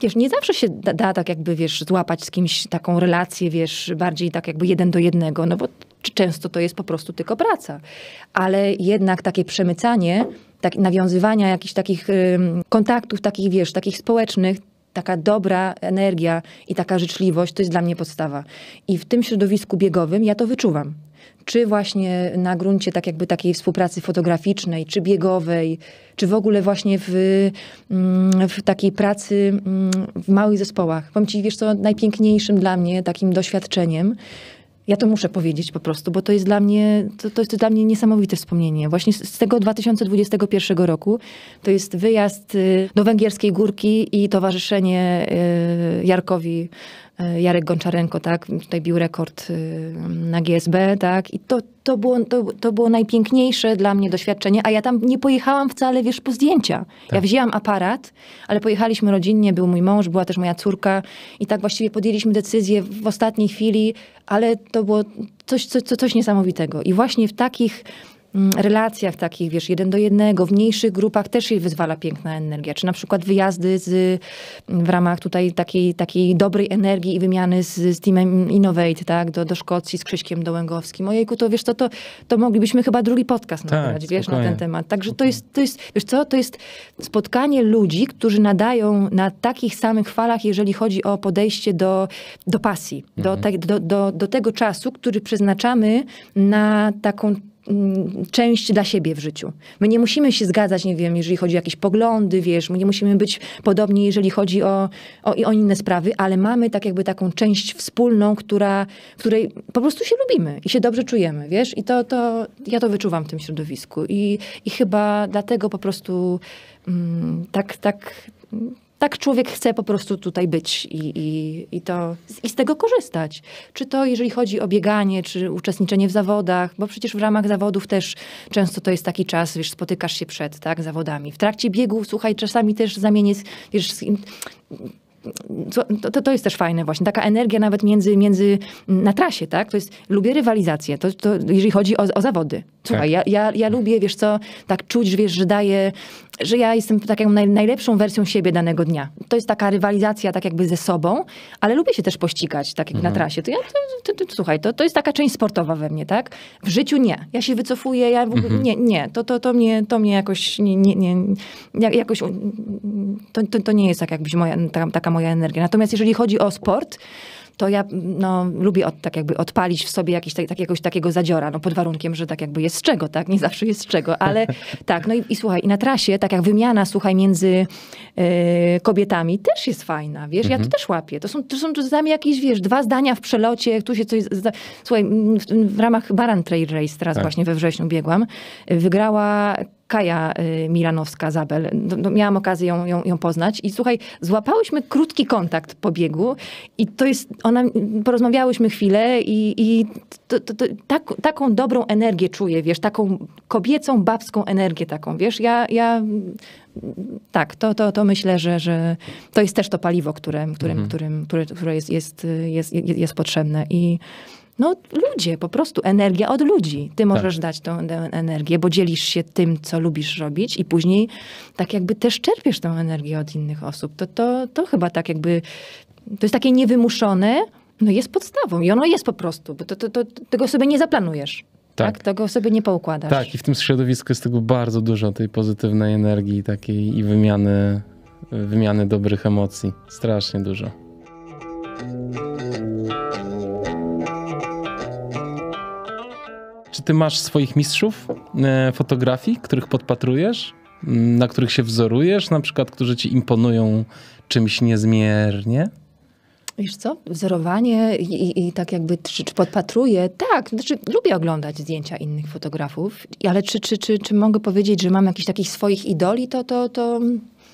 A: wiesz nie, zawsze się da, da tak jakby, wiesz, złapać z kimś taką relację, wiesz, bardziej tak jakby jeden do jednego, no bo często to jest po prostu tylko praca. Ale jednak takie przemycanie tak, nawiązywania jakichś takich kontaktów, takich wiesz, takich społecznych, taka dobra energia i taka życzliwość to jest dla mnie podstawa. I w tym środowisku biegowym ja to wyczuwam. Czy właśnie na gruncie tak jakby takiej współpracy fotograficznej, czy biegowej, czy w ogóle właśnie w, mm, w takiej pracy mm, w małych zespołach. Powiem ci, wiesz co, najpiękniejszym dla mnie takim doświadczeniem ja to muszę powiedzieć po prostu, bo to jest dla mnie, to, to jest dla mnie niesamowite wspomnienie. Właśnie z, z tego 2021 roku to jest wyjazd y, do Węgierskiej Górki i towarzyszenie y, Jarkowi E, Jarek Gonczarenko, tak, tutaj bił rekord y, na GSB, tak, i to, to, było, to, to było najpiękniejsze dla mnie doświadczenie, a ja tam nie pojechałam wcale, wiesz, po zdjęcia. Tak. Ja wzięłam aparat, ale pojechaliśmy rodzinnie, był mój mąż, była też moja córka i tak właściwie podjęliśmy decyzję w ostatniej chwili, ale to było coś, coś, coś niesamowitego. I właśnie w takich Mm, relacjach takich, wiesz, jeden do jednego, w mniejszych grupach też się wyzwala piękna energia. Czy na przykład wyjazdy z, mm, w ramach tutaj takiej, takiej dobrej energii i wymiany z, z teamem Innovate, tak, do, do Szkocji z Krzyśkiem Dołęgowskim. Ojejku, to wiesz to to, to moglibyśmy chyba drugi podcast tak, nagrać, wiesz, na ten temat. Także to jest, to jest, wiesz co, to jest spotkanie ludzi, którzy nadają na takich samych falach, jeżeli chodzi o podejście do, do pasji, mhm. do, do, do, do tego czasu, który przeznaczamy na taką Mm, część dla siebie w życiu. My nie musimy się zgadzać, nie wiem, jeżeli chodzi o jakieś poglądy, wiesz, my nie musimy być podobni, jeżeli chodzi o, o, o inne sprawy, ale mamy tak jakby taką część wspólną, która, której po prostu się lubimy i się dobrze czujemy, wiesz, i to, to ja to wyczuwam w tym środowisku i, i chyba dlatego po prostu mm, tak, tak tak człowiek chce po prostu tutaj być i, i, i, to, i z tego korzystać. Czy to jeżeli chodzi o bieganie, czy uczestniczenie w zawodach, bo przecież w ramach zawodów też często to jest taki czas, wiesz, spotykasz się przed tak, zawodami. W trakcie biegu, słuchaj, czasami też zamienię, wiesz, to, to jest też fajne właśnie, taka energia nawet między, między mm, na trasie, tak? To jest, lubię rywalizację, to, to jeżeli chodzi o, o zawody. Słuchaj, tak. ja, ja, ja lubię, wiesz co, tak czuć, że wiesz, że daję, że ja jestem taką naj, najlepszą wersją siebie danego dnia. To jest taka rywalizacja tak jakby ze sobą, ale lubię się też pościgać, tak jak mhm. na trasie. To ja, to, to, to, słuchaj, to, to jest taka część sportowa we mnie, tak? W życiu nie. Ja się wycofuję, ja w ogóle, mhm. nie, nie, to, to, to, mnie, to mnie jakoś, nie, nie, nie jakoś, to, to, to nie jest tak jakbyś moja, taka, taka moja moja energia. Natomiast jeżeli chodzi o sport, to ja no, lubię od, tak jakby odpalić w sobie jakiś, tak, tak jakiegoś takiego zadziora, no pod warunkiem, że tak jakby jest z czego, tak? Nie zawsze jest z czego, ale (laughs) tak. No i, i słuchaj, i na trasie, tak jak wymiana, słuchaj, między e, kobietami też jest fajna, wiesz? Ja to mhm. też łapię. To są, to są dla jakieś, wiesz, dwa zdania w przelocie, tu się coś... Zda... Słuchaj, w, w ramach Baran Trail Race teraz tak. właśnie we wrześniu biegłam, wygrała Kaja y, Milanowska-Zabel. No, no, miałam okazję ją, ją, ją, poznać i słuchaj, złapałyśmy krótki kontakt po biegu i to jest, ona, porozmawiałyśmy chwilę i, i to, to, to, tak, taką dobrą energię czuję, wiesz, taką kobiecą, babską energię taką, wiesz, ja, ja tak, to, to, to myślę, że, że to jest też to paliwo, które, którym, mhm. którym, które, które jest, jest, jest, jest, jest potrzebne i no ludzie, po prostu energia od ludzi. Ty tak. możesz tak. dać tą, energię, bo dzielisz się tym, co lubisz robić i później tak jakby też czerpiesz tą energię od innych osób. To, to, to chyba tak jakby, to jest takie niewymuszone, no jest podstawą i ono jest po prostu, bo to, to, to tego sobie nie zaplanujesz. Tak. tak, tego sobie nie poukładasz. Tak,
B: i w tym środowisku jest tego bardzo dużo, tej pozytywnej energii takiej i wymiany, wymiany dobrych emocji. Strasznie dużo. Czy ty masz swoich mistrzów e, fotografii, których podpatrujesz, na których się wzorujesz, na przykład, którzy ci imponują czymś niezmiernie?
A: Wiesz co, wzorowanie i, i, i tak jakby czy, czy, podpatruję, tak, znaczy lubię oglądać zdjęcia innych fotografów, ale czy, czy, czy, czy mogę powiedzieć, że mam jakichś takich swoich idoli, to, to, to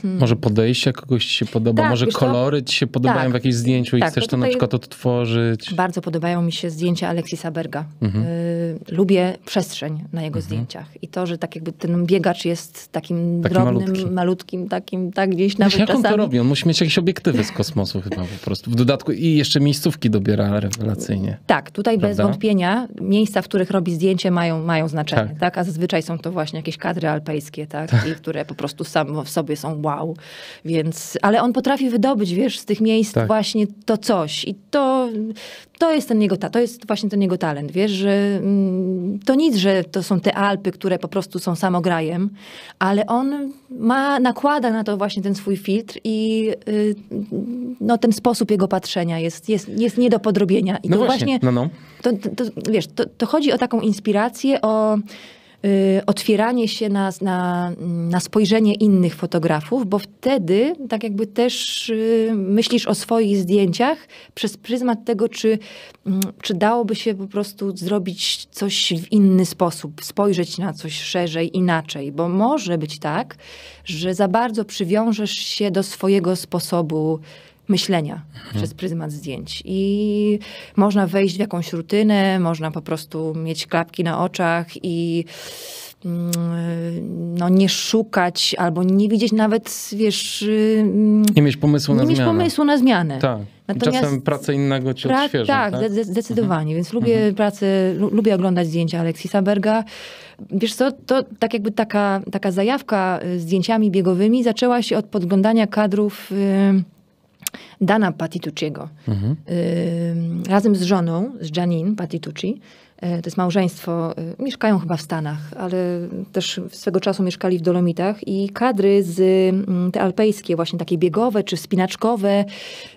B: Hmm. Może podejście kogoś ci się podoba, tak, może kolory ci się podobają tak, w jakimś zdjęciu i tak, chcesz no to na przykład odtworzyć.
A: Bardzo podobają mi się zdjęcia Aleksisa Berga. Mhm. Y, lubię przestrzeń na jego mhm. zdjęciach i to, że tak jakby ten biegacz jest takim, drobnym, malutkim, takim tak gdzieś no nawet Wiesz, czasami. Jak on to
B: robi? On musi mieć jakieś obiektywy z kosmosu chyba po prostu. W dodatku i jeszcze miejscówki dobiera rewelacyjnie.
A: Tak, tutaj Prawda? bez wątpienia miejsca, w których robi zdjęcie mają, mają znaczenie, tak. tak? A zazwyczaj są to właśnie jakieś kadry alpejskie, tak? tak. I które po prostu sam w sobie są wow wow. Więc, ale on potrafi wydobyć, wiesz, z tych miejsc tak. właśnie to coś. I to, to jest ten jego, to jest właśnie ten jego talent, wiesz, że mm, to nic, że to są te Alpy, które po prostu są samograjem, ale on ma, nakłada na to właśnie ten swój filtr i y, no, ten sposób jego patrzenia jest, jest, jest nie do podrobienia. I no to właśnie, właśnie no, no. To, to, wiesz, to, to chodzi o taką inspirację, o Y, otwieranie się na, na, na spojrzenie innych fotografów, bo wtedy tak jakby też y, myślisz o swoich zdjęciach przez pryzmat tego, czy, mm, czy dałoby się po prostu zrobić coś w inny sposób, spojrzeć na coś szerzej, inaczej, bo może być tak, że za bardzo przywiążesz się do swojego sposobu myślenia mhm. przez pryzmat zdjęć. I można wejść w jakąś rutynę, można po prostu mieć klapki na oczach i mm, no, nie szukać albo nie widzieć nawet, wiesz... Mm, nie
B: mieć pomysłu nie na mieć pomysłu na zmianę. Tak. Natomiast czasem pracę innego cię pra- Tak, tak?
A: zdecydowanie. Mhm. Więc lubię mhm. pracę, lubię oglądać zdjęcia Aleksisa Berga. Wiesz co, to tak jakby taka, taka zajawka y, zdjęciami biegowymi zaczęła się od podglądania kadrów... Yy, Dana Patitucciego
B: mhm. y, razem
A: z żoną, z Janine Patitucci. E, to jest małżeństwo, e, mieszkają chyba w Stanach, ale też swego czasu mieszkali w Dolomitach i kadry z mm, te alpejskie, właśnie takie biegowe czy spinaczkowe,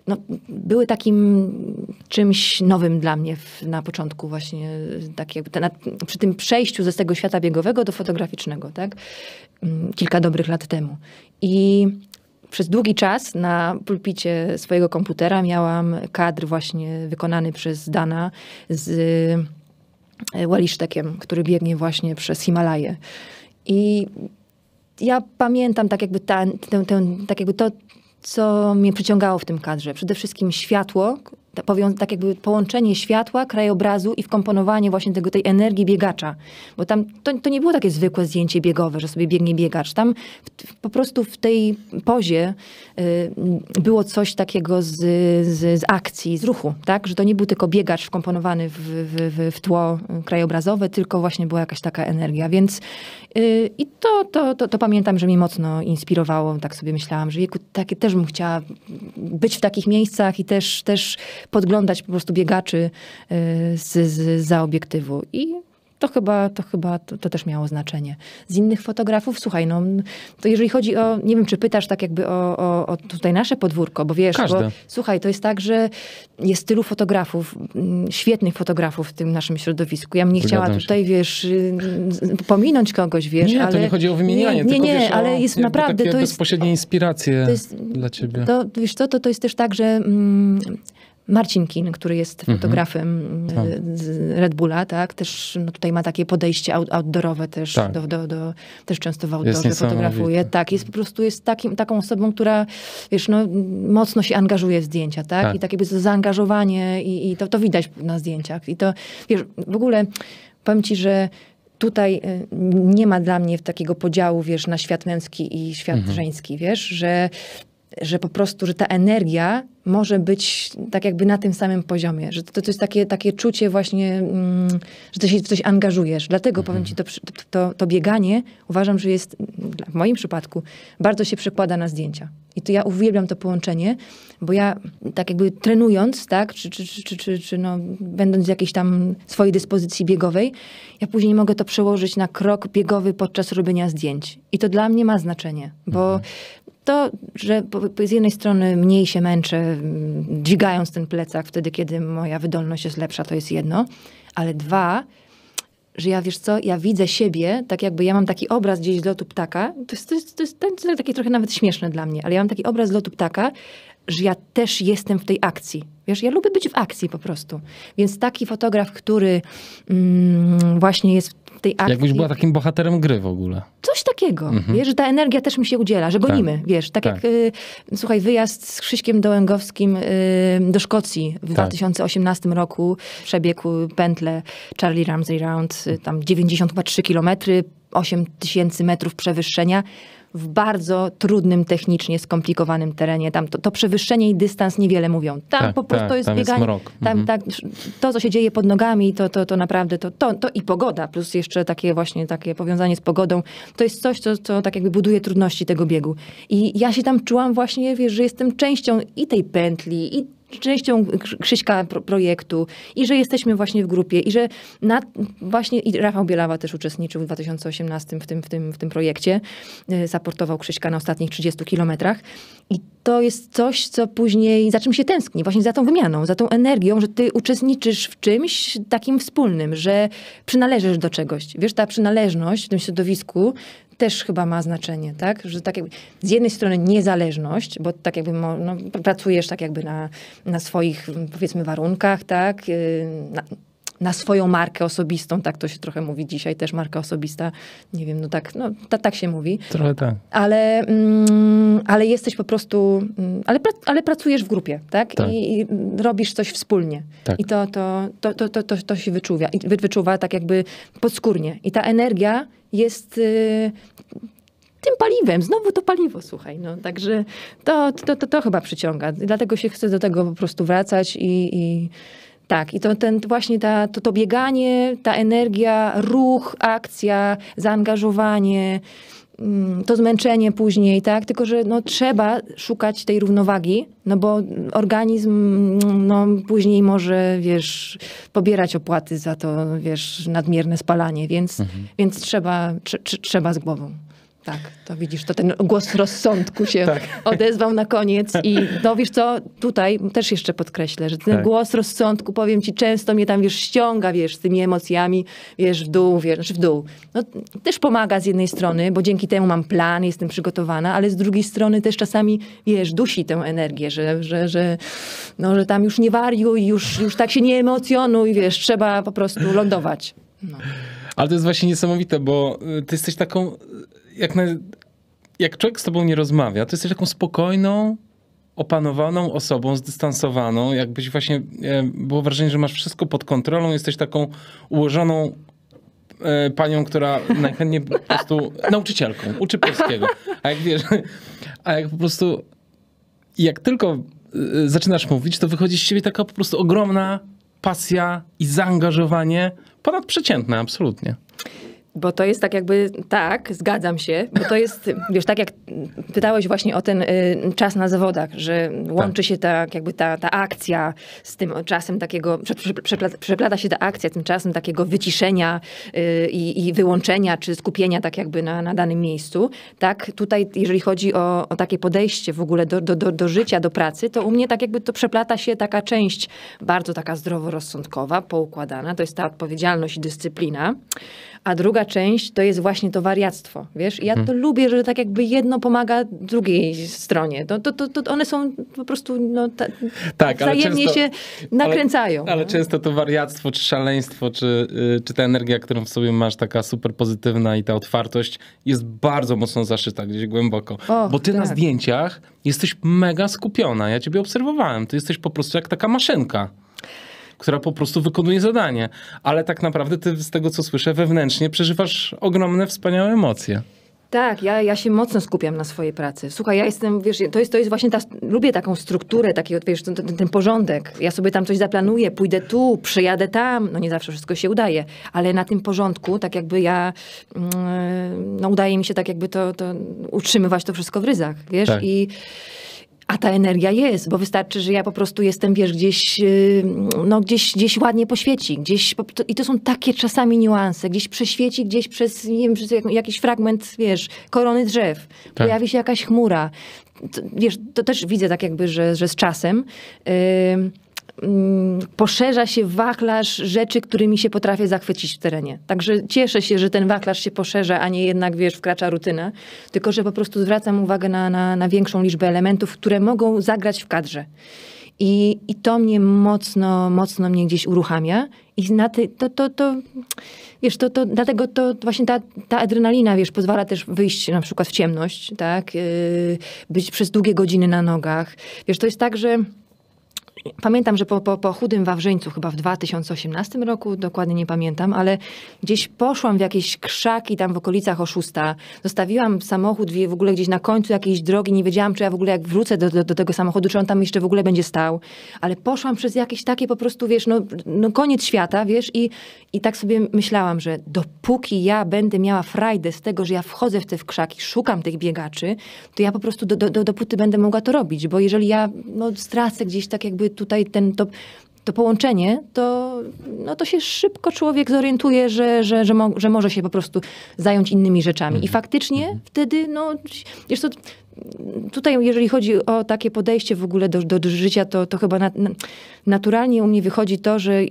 A: no, były takim czymś nowym dla mnie w, na początku właśnie, tak jakby na, przy tym przejściu ze tego świata biegowego do fotograficznego, tak? Mm, kilka dobrych lat temu. I przez długi czas na pulpicie swojego komputera miałam kadr właśnie wykonany przez Dana z e, walisztekiem, który biegnie właśnie przez Himalaje. I ja pamiętam tak jakby, ta, tak jakby to, co mnie przyciągało w tym kadrze. Przede wszystkim światło, tak jakby połączenie światła, krajobrazu i wkomponowanie właśnie tego, tej energii biegacza. Bo tam to, to nie było takie zwykłe zdjęcie biegowe, że sobie biegnie biegacz. Tam w, po prostu w tej pozie y, było coś takiego z, z, z, akcji, z ruchu, tak? Że to nie był tylko biegacz wkomponowany w, w, w tło krajobrazowe, tylko właśnie była jakaś taka energia. Więc y, i to, to, to, to, pamiętam, że mnie mocno inspirowało. Tak sobie myślałam, że jeku, takie też bym chciała być w takich miejscach i też, też podglądać po prostu biegaczy y, z, z, za obiektywu. I to chyba, to, chyba to, to, też miało znaczenie. Z innych fotografów, słuchaj, no to jeżeli chodzi o, nie wiem, czy pytasz tak jakby o, o, o tutaj nasze podwórko, bo wiesz, bo słuchaj, to jest tak, że jest tylu fotografów, mm, świetnych fotografów w tym naszym środowisku. Ja bym nie chciała się. tutaj, wiesz, y, pominąć kogoś,
B: wiesz, nie, ale... to nie chodzi o wymienianie, nie, nie, nie ale o, jest naprawdę, to jest... bezpośrednie inspiracje to jest, dla ciebie. To,
A: wiesz co, to, to jest też tak, że mm, Marcin Kin, który jest mhm. fotografem mhm. z Red Bulla, tak? Też no, tutaj ma takie podejście outdoorowe też, tak. do, do, do, też często w outdoorze fotografuje. Tak, jest po prostu jest takim, taką osobą, która wiesz, no, mocno się angażuje w zdjęcia, tak? tak. I takie zaangażowanie i, i to, to widać na zdjęciach. I to, wiesz, w ogóle powiem ci, że tutaj e, nie ma dla mnie takiego podziału, wiesz, na świat męski i świat mhm. żeński, wiesz, że że po prostu, że ta energia może być tak jakby na tym samym poziomie, że to, to jest takie, takie czucie właśnie, mm, że ty się w coś angażujesz. Dlatego mhm. powiem ci, to, to, to, bieganie uważam, że jest w moim przypadku bardzo się przekłada na zdjęcia. I to ja uwielbiam to połączenie, bo ja tak jakby trenując, tak, czy, czy, czy, czy, czy no, będąc w jakiejś tam swojej dyspozycji biegowej, ja później mogę to przełożyć na krok biegowy podczas robienia zdjęć. I to dla mnie ma znaczenie, bo mhm to, że z jednej strony mniej się męczę mm, dźwigając ten plecak wtedy, kiedy moja wydolność jest lepsza, to jest jedno, ale dwa, że ja wiesz co, ja widzę siebie, tak jakby ja mam taki obraz gdzieś z lotu ptaka, to jest, to jest, to jest, to jest takie trochę nawet śmieszne dla mnie, ale ja mam taki obraz z lotu ptaka, że ja też jestem w tej akcji. Wiesz, ja lubię być w akcji po prostu. Więc taki fotograf, który mm, właśnie jest tej akcji. Jakbyś była
B: takim bohaterem gry w ogóle.
A: Coś takiego, mhm. wiesz, że ta energia też mi się udziela, że gonimy, tak. wiesz, tak, tak. jak, y, słuchaj, wyjazd z Krzyśkiem Dołęgowskim y, do Szkocji w tak. 2018 roku, przebiegł pętlę Charlie Ramsey Round, y, tam 93 kilometry, 8 tysięcy metrów przewyższenia, w bardzo trudnym, technicznie skomplikowanym terenie. Tam to, to przewyższenie i dystans niewiele mówią. Tam tak, po prostu tak, to jest tam bieganie. Jest mrok. Tam, mhm. tak, to, co się dzieje pod nogami, to, to, to naprawdę to, to, to i pogoda, plus jeszcze takie właśnie takie powiązanie z pogodą, to jest coś, co, co tak jakby buduje trudności tego biegu. I ja się tam czułam właśnie, wiesz, że jestem częścią i tej pętli, i częścią Krzyśka projektu i że jesteśmy właśnie w grupie i że na, właśnie i Rafał Bielawa też uczestniczył w 2018 w tym, w tym, w tym projekcie, e, zaportował Krzyśka na ostatnich 30 kilometrach i to jest coś, co później, za czym się tęskni, właśnie za tą wymianą, za tą energią, że ty uczestniczysz w czymś takim wspólnym, że przynależysz do czegoś. Wiesz, ta przynależność w tym środowisku też chyba ma znaczenie, tak? Że tak jakby, z jednej strony niezależność, bo tak jakby no, pracujesz tak jakby na, na swoich mm, powiedzmy warunkach, tak? Y, na, na swoją markę osobistą, tak to się trochę mówi dzisiaj, też marka osobista, nie wiem, no tak, no, ta, tak się mówi. Trochę tak. Ale, mm, ale jesteś po prostu, mm, ale, ale pracujesz w grupie, tak? tak. I, I, robisz coś wspólnie. Tak. I to, to, to, to, to, to, to się wyczuwa, wyczuwa tak jakby podskórnie. I ta energia jest y, tym paliwem. Znowu to paliwo, słuchaj. No, także to, to, to, to chyba przyciąga. Dlatego się chce do tego po prostu wracać i, i tak, i to ten właśnie ta, to, to bieganie, ta energia, ruch, akcja, zaangażowanie. Mm, to zmęczenie później, tak? Tylko, że no, trzeba szukać tej równowagi, no bo organizm mm, no, później może, wiesz, pobierać opłaty za to, wiesz, nadmierne spalanie, więc, mhm. więc trzeba, tr tr trzeba z głową. Tak, to widzisz, to ten głos rozsądku się tak. odezwał na koniec i no wiesz co, tutaj też jeszcze podkreślę, że ten tak. głos rozsądku, powiem ci, często mnie tam, wiesz, ściąga, wiesz, z tymi emocjami, wiesz, w dół, wiesz, znaczy w dół. No, też pomaga z jednej strony, bo dzięki temu mam plan, jestem przygotowana, ale z drugiej strony też czasami, wiesz, dusi tę energię, że, że, że, no, że tam już nie wariuj, już, już tak się nie emocjonuj, wiesz, trzeba po prostu lądować. No.
B: Ale to jest właśnie niesamowite, bo y, ty jesteś taką jak, na, jak człowiek z tobą nie rozmawia, to jesteś taką spokojną, opanowaną osobą, zdystansowaną, jakbyś właśnie, e, było wrażenie, że masz wszystko pod kontrolą, jesteś taką ułożoną e, panią, która (laughs) najchętniej po prostu nauczycielką, uczy polskiego. A jak wiesz, a jak po prostu, jak tylko e, zaczynasz mówić, to wychodzi z siebie taka po prostu ogromna pasja i zaangażowanie ponadprzeciętne, absolutnie.
A: Bo to jest tak jakby, tak, zgadzam się, bo to jest, wiesz, tak jak pytałeś właśnie o ten y, czas na zawodach, że łączy się ta, jakby ta, ta akcja z tym czasem takiego, prze, prze, przeplata, przeplata, się ta akcja z tym czasem takiego wyciszenia y, i wyłączenia, czy skupienia tak jakby na, na danym miejscu. Tak, tutaj jeżeli chodzi o, o takie podejście w ogóle do, do, do, do życia, do pracy, to u mnie tak jakby to przeplata się taka część bardzo taka zdroworozsądkowa, poukładana, to jest ta odpowiedzialność i dyscyplina, a druga część to jest właśnie to wariactwo, wiesz? I ja hmm. to mhm. lubię, że tak jakby jedno pomaga drugiej stronie. To, to, to, to one są po prostu, no, ta, tak, wzajemnie często, się nakręcają. Ale, ale no?
B: często to wariactwo, czy szaleństwo, czy, y, czy ta energia, którą w sobie masz, taka super pozytywna i ta otwartość jest bardzo mocno zaszyta gdzieś głęboko. Och, Bo ty tak. na zdjęciach jesteś mega skupiona. Ja ciebie obserwowałem. Ty jesteś po prostu jak taka maszynka która po prostu wykonuje zadanie. Ale tak naprawdę ty z tego, co słyszę, wewnętrznie przeżywasz ogromne, wspaniałe emocje.
A: Tak, ja, ja się mocno skupiam na swojej pracy. Słuchaj, ja jestem, wiesz, to jest, to jest właśnie ta, lubię taką strukturę, taki, wiesz, ten, ten, porządek. Ja sobie tam coś zaplanuję, pójdę tu, przyjadę tam, no nie zawsze wszystko się udaje, ale na tym porządku, tak jakby ja, mm, no udaje mi się tak jakby to, to utrzymywać to wszystko w ryzach, wiesz, tak. i... A ta energia jest, bo wystarczy, że ja po prostu jestem, wiesz, gdzieś, y, no, gdzieś, gdzieś ładnie poświeci, gdzieś, i to są takie czasami niuanse, gdzieś prześwieci gdzieś przez, nie wiem, przez jakiś fragment, wiesz, korony drzew, tak. pojawi się jakaś chmura. To, wiesz, to też widzę tak jakby, że, że z czasem... Yy, Mm, poszerza się wachlarz rzeczy, którymi się potrafię zachwycić w terenie. Także cieszę się, że ten wachlarz się poszerza, a nie jednak, wiesz, wkracza rutyna, tylko że po prostu zwracam uwagę na, na, na większą liczbę elementów, które mogą zagrać w kadrze. I, I to mnie mocno, mocno mnie gdzieś uruchamia. I na ty, to, to, to, wiesz, to, to, dlatego to właśnie ta, ta adrenalina, wiesz, pozwala też wyjść na przykład w ciemność, tak? Yy, być przez długie godziny na nogach. Wiesz, to jest tak, że Pamiętam, że po, po, po chudym Wawrzyńcu, chyba w 2018 roku, dokładnie nie pamiętam, ale gdzieś poszłam w jakieś krzaki tam w okolicach Oszusta. Zostawiłam samochód w ogóle gdzieś na końcu jakiejś drogi. Nie wiedziałam, czy ja w ogóle jak wrócę do, do, do tego samochodu, czy on tam jeszcze w ogóle będzie stał. Ale poszłam przez jakieś takie po prostu, wiesz, no, no koniec świata, wiesz, i, i tak sobie myślałam, że dopóki ja będę miała frajdę z tego, że ja wchodzę w te krzaki, szukam tych biegaczy, to ja po prostu do, do, dopóty będę mogła to robić, bo jeżeli ja no, stracę gdzieś tak jakby jakby tutaj ten, to, to połączenie, to, no to się szybko człowiek zorientuje, że, że, że, mo, że może się po prostu zająć innymi rzeczami. I mhm. faktycznie mhm. wtedy, no, wiesz to, tutaj, jeżeli chodzi o takie podejście w ogóle do, do, do życia, to, to chyba na, naturalnie u mnie wychodzi to, że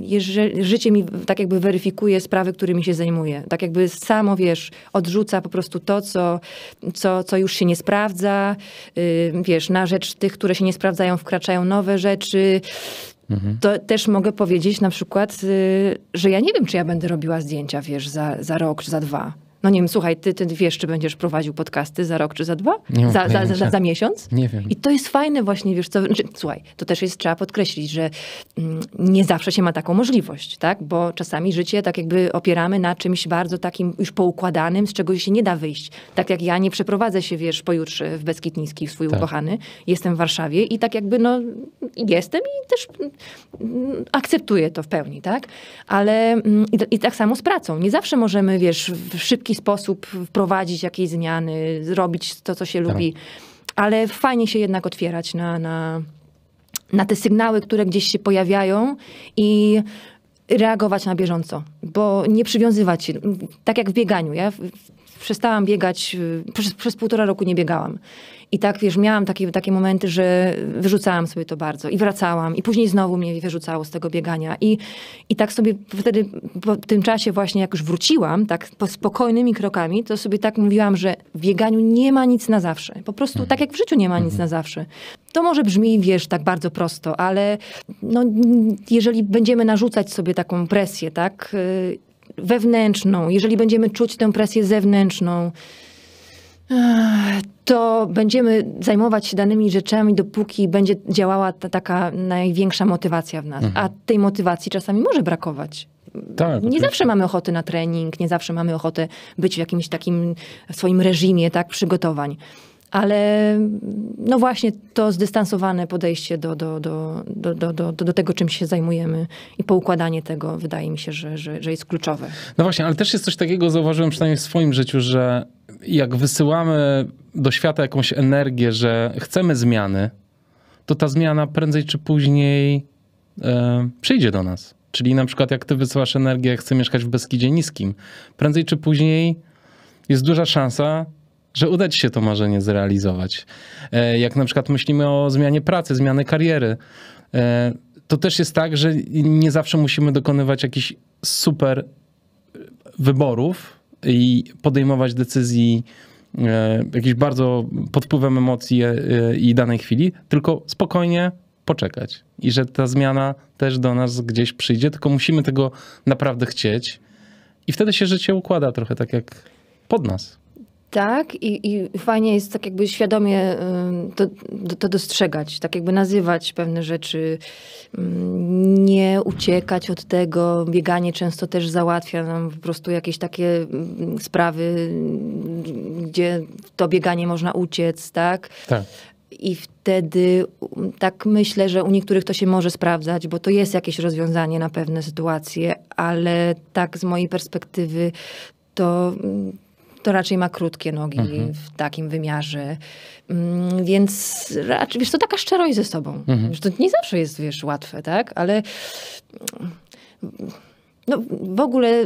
A: jeżeli, życie mi tak jakby weryfikuje sprawy, którymi się zajmuję. Tak jakby samo, wiesz, odrzuca po prostu to, co, co, co już się nie sprawdza, yy, wiesz, na rzecz tych, które się nie sprawdzają, wkraczają nowe rzeczy. Mhm. To też mogę powiedzieć na przykład, y, że ja nie wiem, czy ja będę robiła zdjęcia, wiesz, za, za rok czy za dwa no nie wiem, słuchaj, ty, ty wiesz, czy będziesz prowadził podcasty za rok czy za dwa? Nie za, za, za, za, miesiąc? Nie wiem. I to jest fajne właśnie, wiesz co, znaczy, słuchaj, to też jest, trzeba podkreślić, że mm, nie zawsze się ma taką możliwość, tak? Bo czasami życie tak jakby opieramy na czymś bardzo takim już poukładanym, z czego się nie da wyjść. Tak jak ja nie przeprowadzę się, wiesz, pojutrze w Beskidniski, w swój tak. ukochany, jestem w Warszawie i tak jakby, no, jestem i też mm, akceptuję to w pełni, tak? Ale mm, i, i, tak samo z pracą. Nie zawsze możemy, wiesz, w szybkim szybki sposób wprowadzić jakieś zmiany, zrobić to, co się tak. lubi. Ale fajnie się jednak otwierać na, na, na te sygnały, które gdzieś się pojawiają i reagować na bieżąco, bo nie przywiązywać się, tak jak w bieganiu. Ja przestałam biegać, y, przez, przez półtora roku nie biegałam. I tak, wiesz, miałam takie, takie momenty, że wyrzucałam sobie to bardzo i wracałam. I później znowu mnie wyrzucało z tego biegania. I, i tak sobie wtedy, po tym czasie właśnie, jak już wróciłam, tak spokojnymi krokami, to sobie tak mówiłam, że w bieganiu nie ma nic na zawsze. Po prostu mhm. tak jak w życiu nie ma nic mhm. na zawsze. To może brzmi, wiesz, tak bardzo prosto, ale no, jeżeli będziemy narzucać sobie taką presję, tak, y, wewnętrzną, jeżeli będziemy czuć tę presję zewnętrzną, to będziemy zajmować się danymi rzeczami, dopóki będzie działała ta taka największa motywacja w nas. Mhm. A tej motywacji czasami może brakować. Tak, nie oczywiście. zawsze mamy ochoty na trening, nie zawsze mamy ochotę być w jakimś takim swoim reżimie tak, przygotowań ale no właśnie to zdystansowane podejście do, do, do, do, do, do, do tego, czym się zajmujemy i poukładanie tego wydaje mi się, że, że, że jest kluczowe.
B: No właśnie, ale też jest coś takiego, zauważyłem przynajmniej w swoim życiu, że jak wysyłamy do świata jakąś energię, że chcemy zmiany, to ta zmiana prędzej czy później e, przyjdzie do nas. Czyli na przykład jak ty wysyłasz energię, chcę mieszkać w Beskidzie Niskim, prędzej czy później jest duża szansa, że uda ci się to marzenie zrealizować. E, jak na przykład myślimy o zmianie pracy, zmiany kariery, e, to też jest tak, że nie zawsze musimy dokonywać jakichś super wyborów i podejmować decyzji e, jakiś bardzo pod wpływem emocji i danej chwili, tylko spokojnie poczekać i że ta zmiana też do nas gdzieś przyjdzie, tylko musimy tego naprawdę chcieć i wtedy się życie układa trochę tak jak pod nas.
A: Tak, i, i fajnie jest tak jakby świadomie to, to dostrzegać, tak jakby nazywać pewne rzeczy, nie uciekać od tego. Bieganie często też załatwia nam po prostu jakieś takie sprawy, gdzie to bieganie można uciec, tak? Tak i wtedy tak myślę, że u niektórych to się może sprawdzać, bo to jest jakieś rozwiązanie na pewne sytuacje, ale tak z mojej perspektywy to to raczej ma krótkie nogi mhm. w takim wymiarze. Mm, więc raczej, wiesz, to taka szczerość ze sobą. Mhm. to nie zawsze jest, wiesz, łatwe, tak? Ale no, w ogóle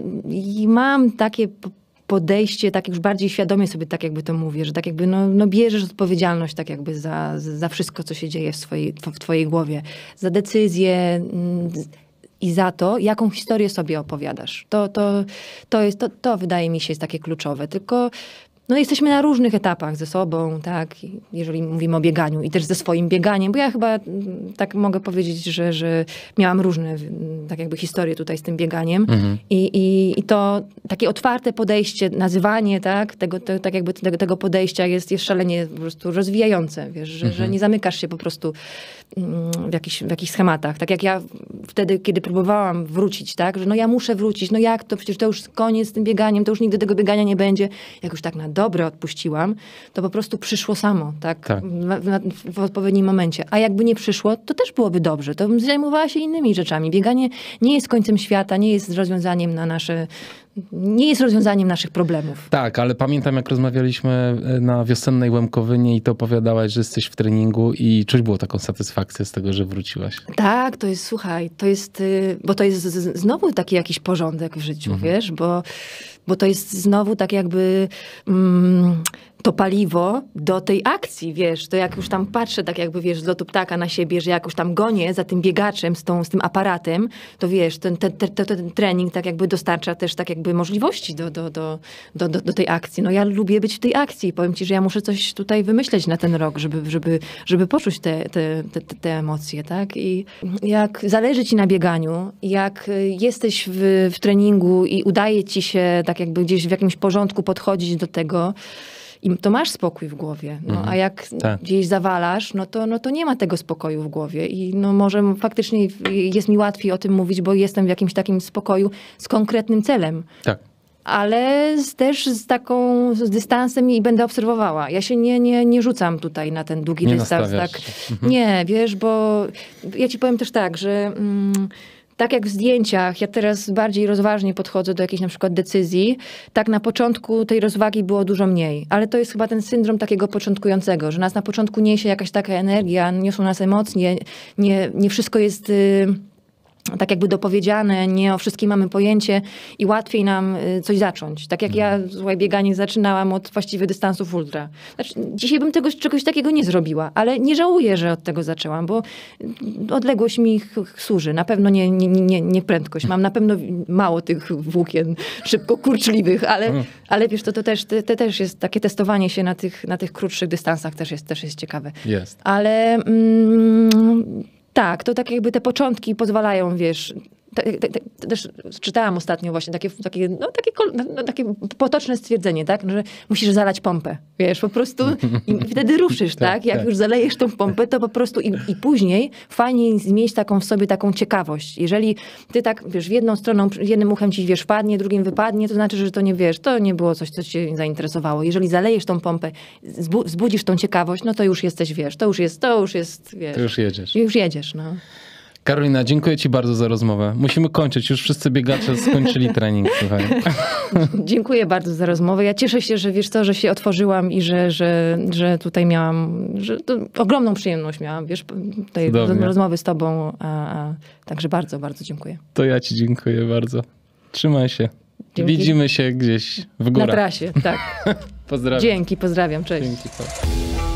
A: mam takie podejście, tak już bardziej świadomie sobie tak jakby to mówię, że tak jakby no, no bierzesz odpowiedzialność tak jakby za, za wszystko, co się dzieje w swojej, w twojej głowie, za decyzje, mm, i za to, jaką historię sobie opowiadasz. To, to, to, jest, to, to wydaje mi się jest takie kluczowe. Tylko no, jesteśmy na różnych etapach ze sobą, tak, jeżeli mówimy o bieganiu i też ze swoim bieganiem, bo ja chyba mm, tak mogę powiedzieć, że, że miałam różne mm, tak jakby historie tutaj z tym bieganiem mhm. I, i, I, to takie otwarte podejście, nazywanie, tak, tego, te, tak jakby tego, tego podejścia jest, jest szalenie po prostu rozwijające, wiesz, że, mhm. że nie zamykasz się po prostu w, jakich, w jakichś schematach. Tak jak ja wtedy, kiedy próbowałam wrócić, tak, że no ja muszę wrócić, no jak to, przecież to już koniec z tym bieganiem, to już nigdy tego biegania nie będzie. Jak już tak na dobre odpuściłam, to po prostu przyszło samo, tak, tak. W, w, odpowiednim momencie. A jakby nie przyszło, to też byłoby dobrze. To bym zajmowała się innymi rzeczami. Bieganie nie jest końcem świata, nie jest rozwiązaniem na nasze nie jest rozwiązaniem naszych problemów.
B: Tak, ale pamiętam jak rozmawialiśmy e, na wiosennej Łemkowynie i to opowiadałaś, że jesteś w treningu i czuć było taką satysfakcję z tego, że wróciłaś.
A: Tak, to jest, słuchaj, to jest, y, bo to jest znowu taki jakiś porządek w życiu, mhm. wiesz, bo bo to jest znowu tak jakby mm, to paliwo do tej akcji, wiesz, to jak już tam patrzę tak jakby, wiesz, z lotu ptaka na siebie, że jak już tam gonię za tym biegaczem, z, tą, z tym aparatem, to wiesz, ten, ten, ten, ten trening tak jakby dostarcza też tak jakby możliwości do, do, do, do, do, do tej akcji. No ja lubię być w tej akcji powiem ci, że ja muszę coś tutaj wymyśleć na ten rok, żeby, żeby, żeby poczuć te, te, te, te emocje, tak? I jak zależy ci na bieganiu, jak jesteś w, w treningu i udaje ci się tak tak jakby gdzieś w jakimś porządku podchodzić do tego i to masz spokój w głowie. No, mhm. A jak tak. gdzieś zawalasz, no to, no to nie ma tego spokoju w głowie. I no może faktycznie jest mi łatwiej o tym mówić, bo jestem w jakimś takim spokoju z konkretnym celem. Tak. Ale z, też z taką z dystansem i będę obserwowała. Ja się nie, nie, nie rzucam tutaj na ten długi nie dystans. Tak. Mhm. Nie, wiesz, bo ja ci powiem też tak, że. Mm, tak jak w zdjęciach, ja teraz bardziej rozważnie podchodzę do jakiejś na przykład decyzji, tak na początku tej rozwagi było dużo mniej. Ale to jest chyba ten syndrom takiego początkującego, że nas na początku niesie jakaś taka energia, niosą nas emocje, nie, nie wszystko jest... Yy tak jakby dopowiedziane, nie o wszystkim mamy pojęcie i łatwiej nam y, coś zacząć. Tak jak ja słuchaj, mm. bieganie zaczynałam od właściwie dystansów ultra. Znaczy, dzisiaj bym tego, czegoś takiego nie zrobiła, ale nie żałuję, że od tego zaczęłam, bo mm, odległość mi służy. Na pewno nie, nie, nie, nie prędkość. Mam na pewno mało tych włókien szybko kurczliwych, ale, mm. ale wiesz, to, to, też, to, to też jest takie testowanie się na tych, na tych krótszych dystansach też jest, też jest ciekawe. Jest. Ale mm, tak, to tak jakby te początki pozwalają, wiesz, też czytałam ostatnio właśnie takie, takie, no, takie, no, no, takie potoczne stwierdzenie, tak? No, że musisz zalać pompę, wiesz, po prostu i (laughs) wtedy ruszysz, tak? tak Jak tak. już zalejesz tą pompę, to po prostu i, i później fajnie mieć taką w sobie taką ciekawość. Jeżeli ty tak, wiesz, w jedną stronę jednym uchem ci, wiesz, padnie, drugim wypadnie, to znaczy, że to nie, wiesz, to nie było coś, co cię zainteresowało. Jeżeli zalejesz tą pompę, zbudzisz tą ciekawość, no to już jesteś, wiesz, to już jest, to już jest, wiesz. To już jedziesz. Już jedziesz, no.
B: Karolina, dziękuję Ci bardzo za rozmowę. Musimy kończyć, już wszyscy biegacze skończyli trening, słuchaj.
A: (laughs) Dziękuję bardzo za rozmowę. Ja cieszę się, że wiesz to, że się otworzyłam i że, że, że tutaj miałam, że ogromną przyjemność miałam, wiesz, tej Cudownie. rozmowy z Tobą. A, a, także bardzo, bardzo dziękuję.
B: To ja Ci dziękuję bardzo. Trzymaj się. Dzięki. Widzimy się gdzieś w górach. Na trasie, tak. (laughs) pozdrawiam.
A: Dzięki, pozdrawiam, cześć. Dzięki,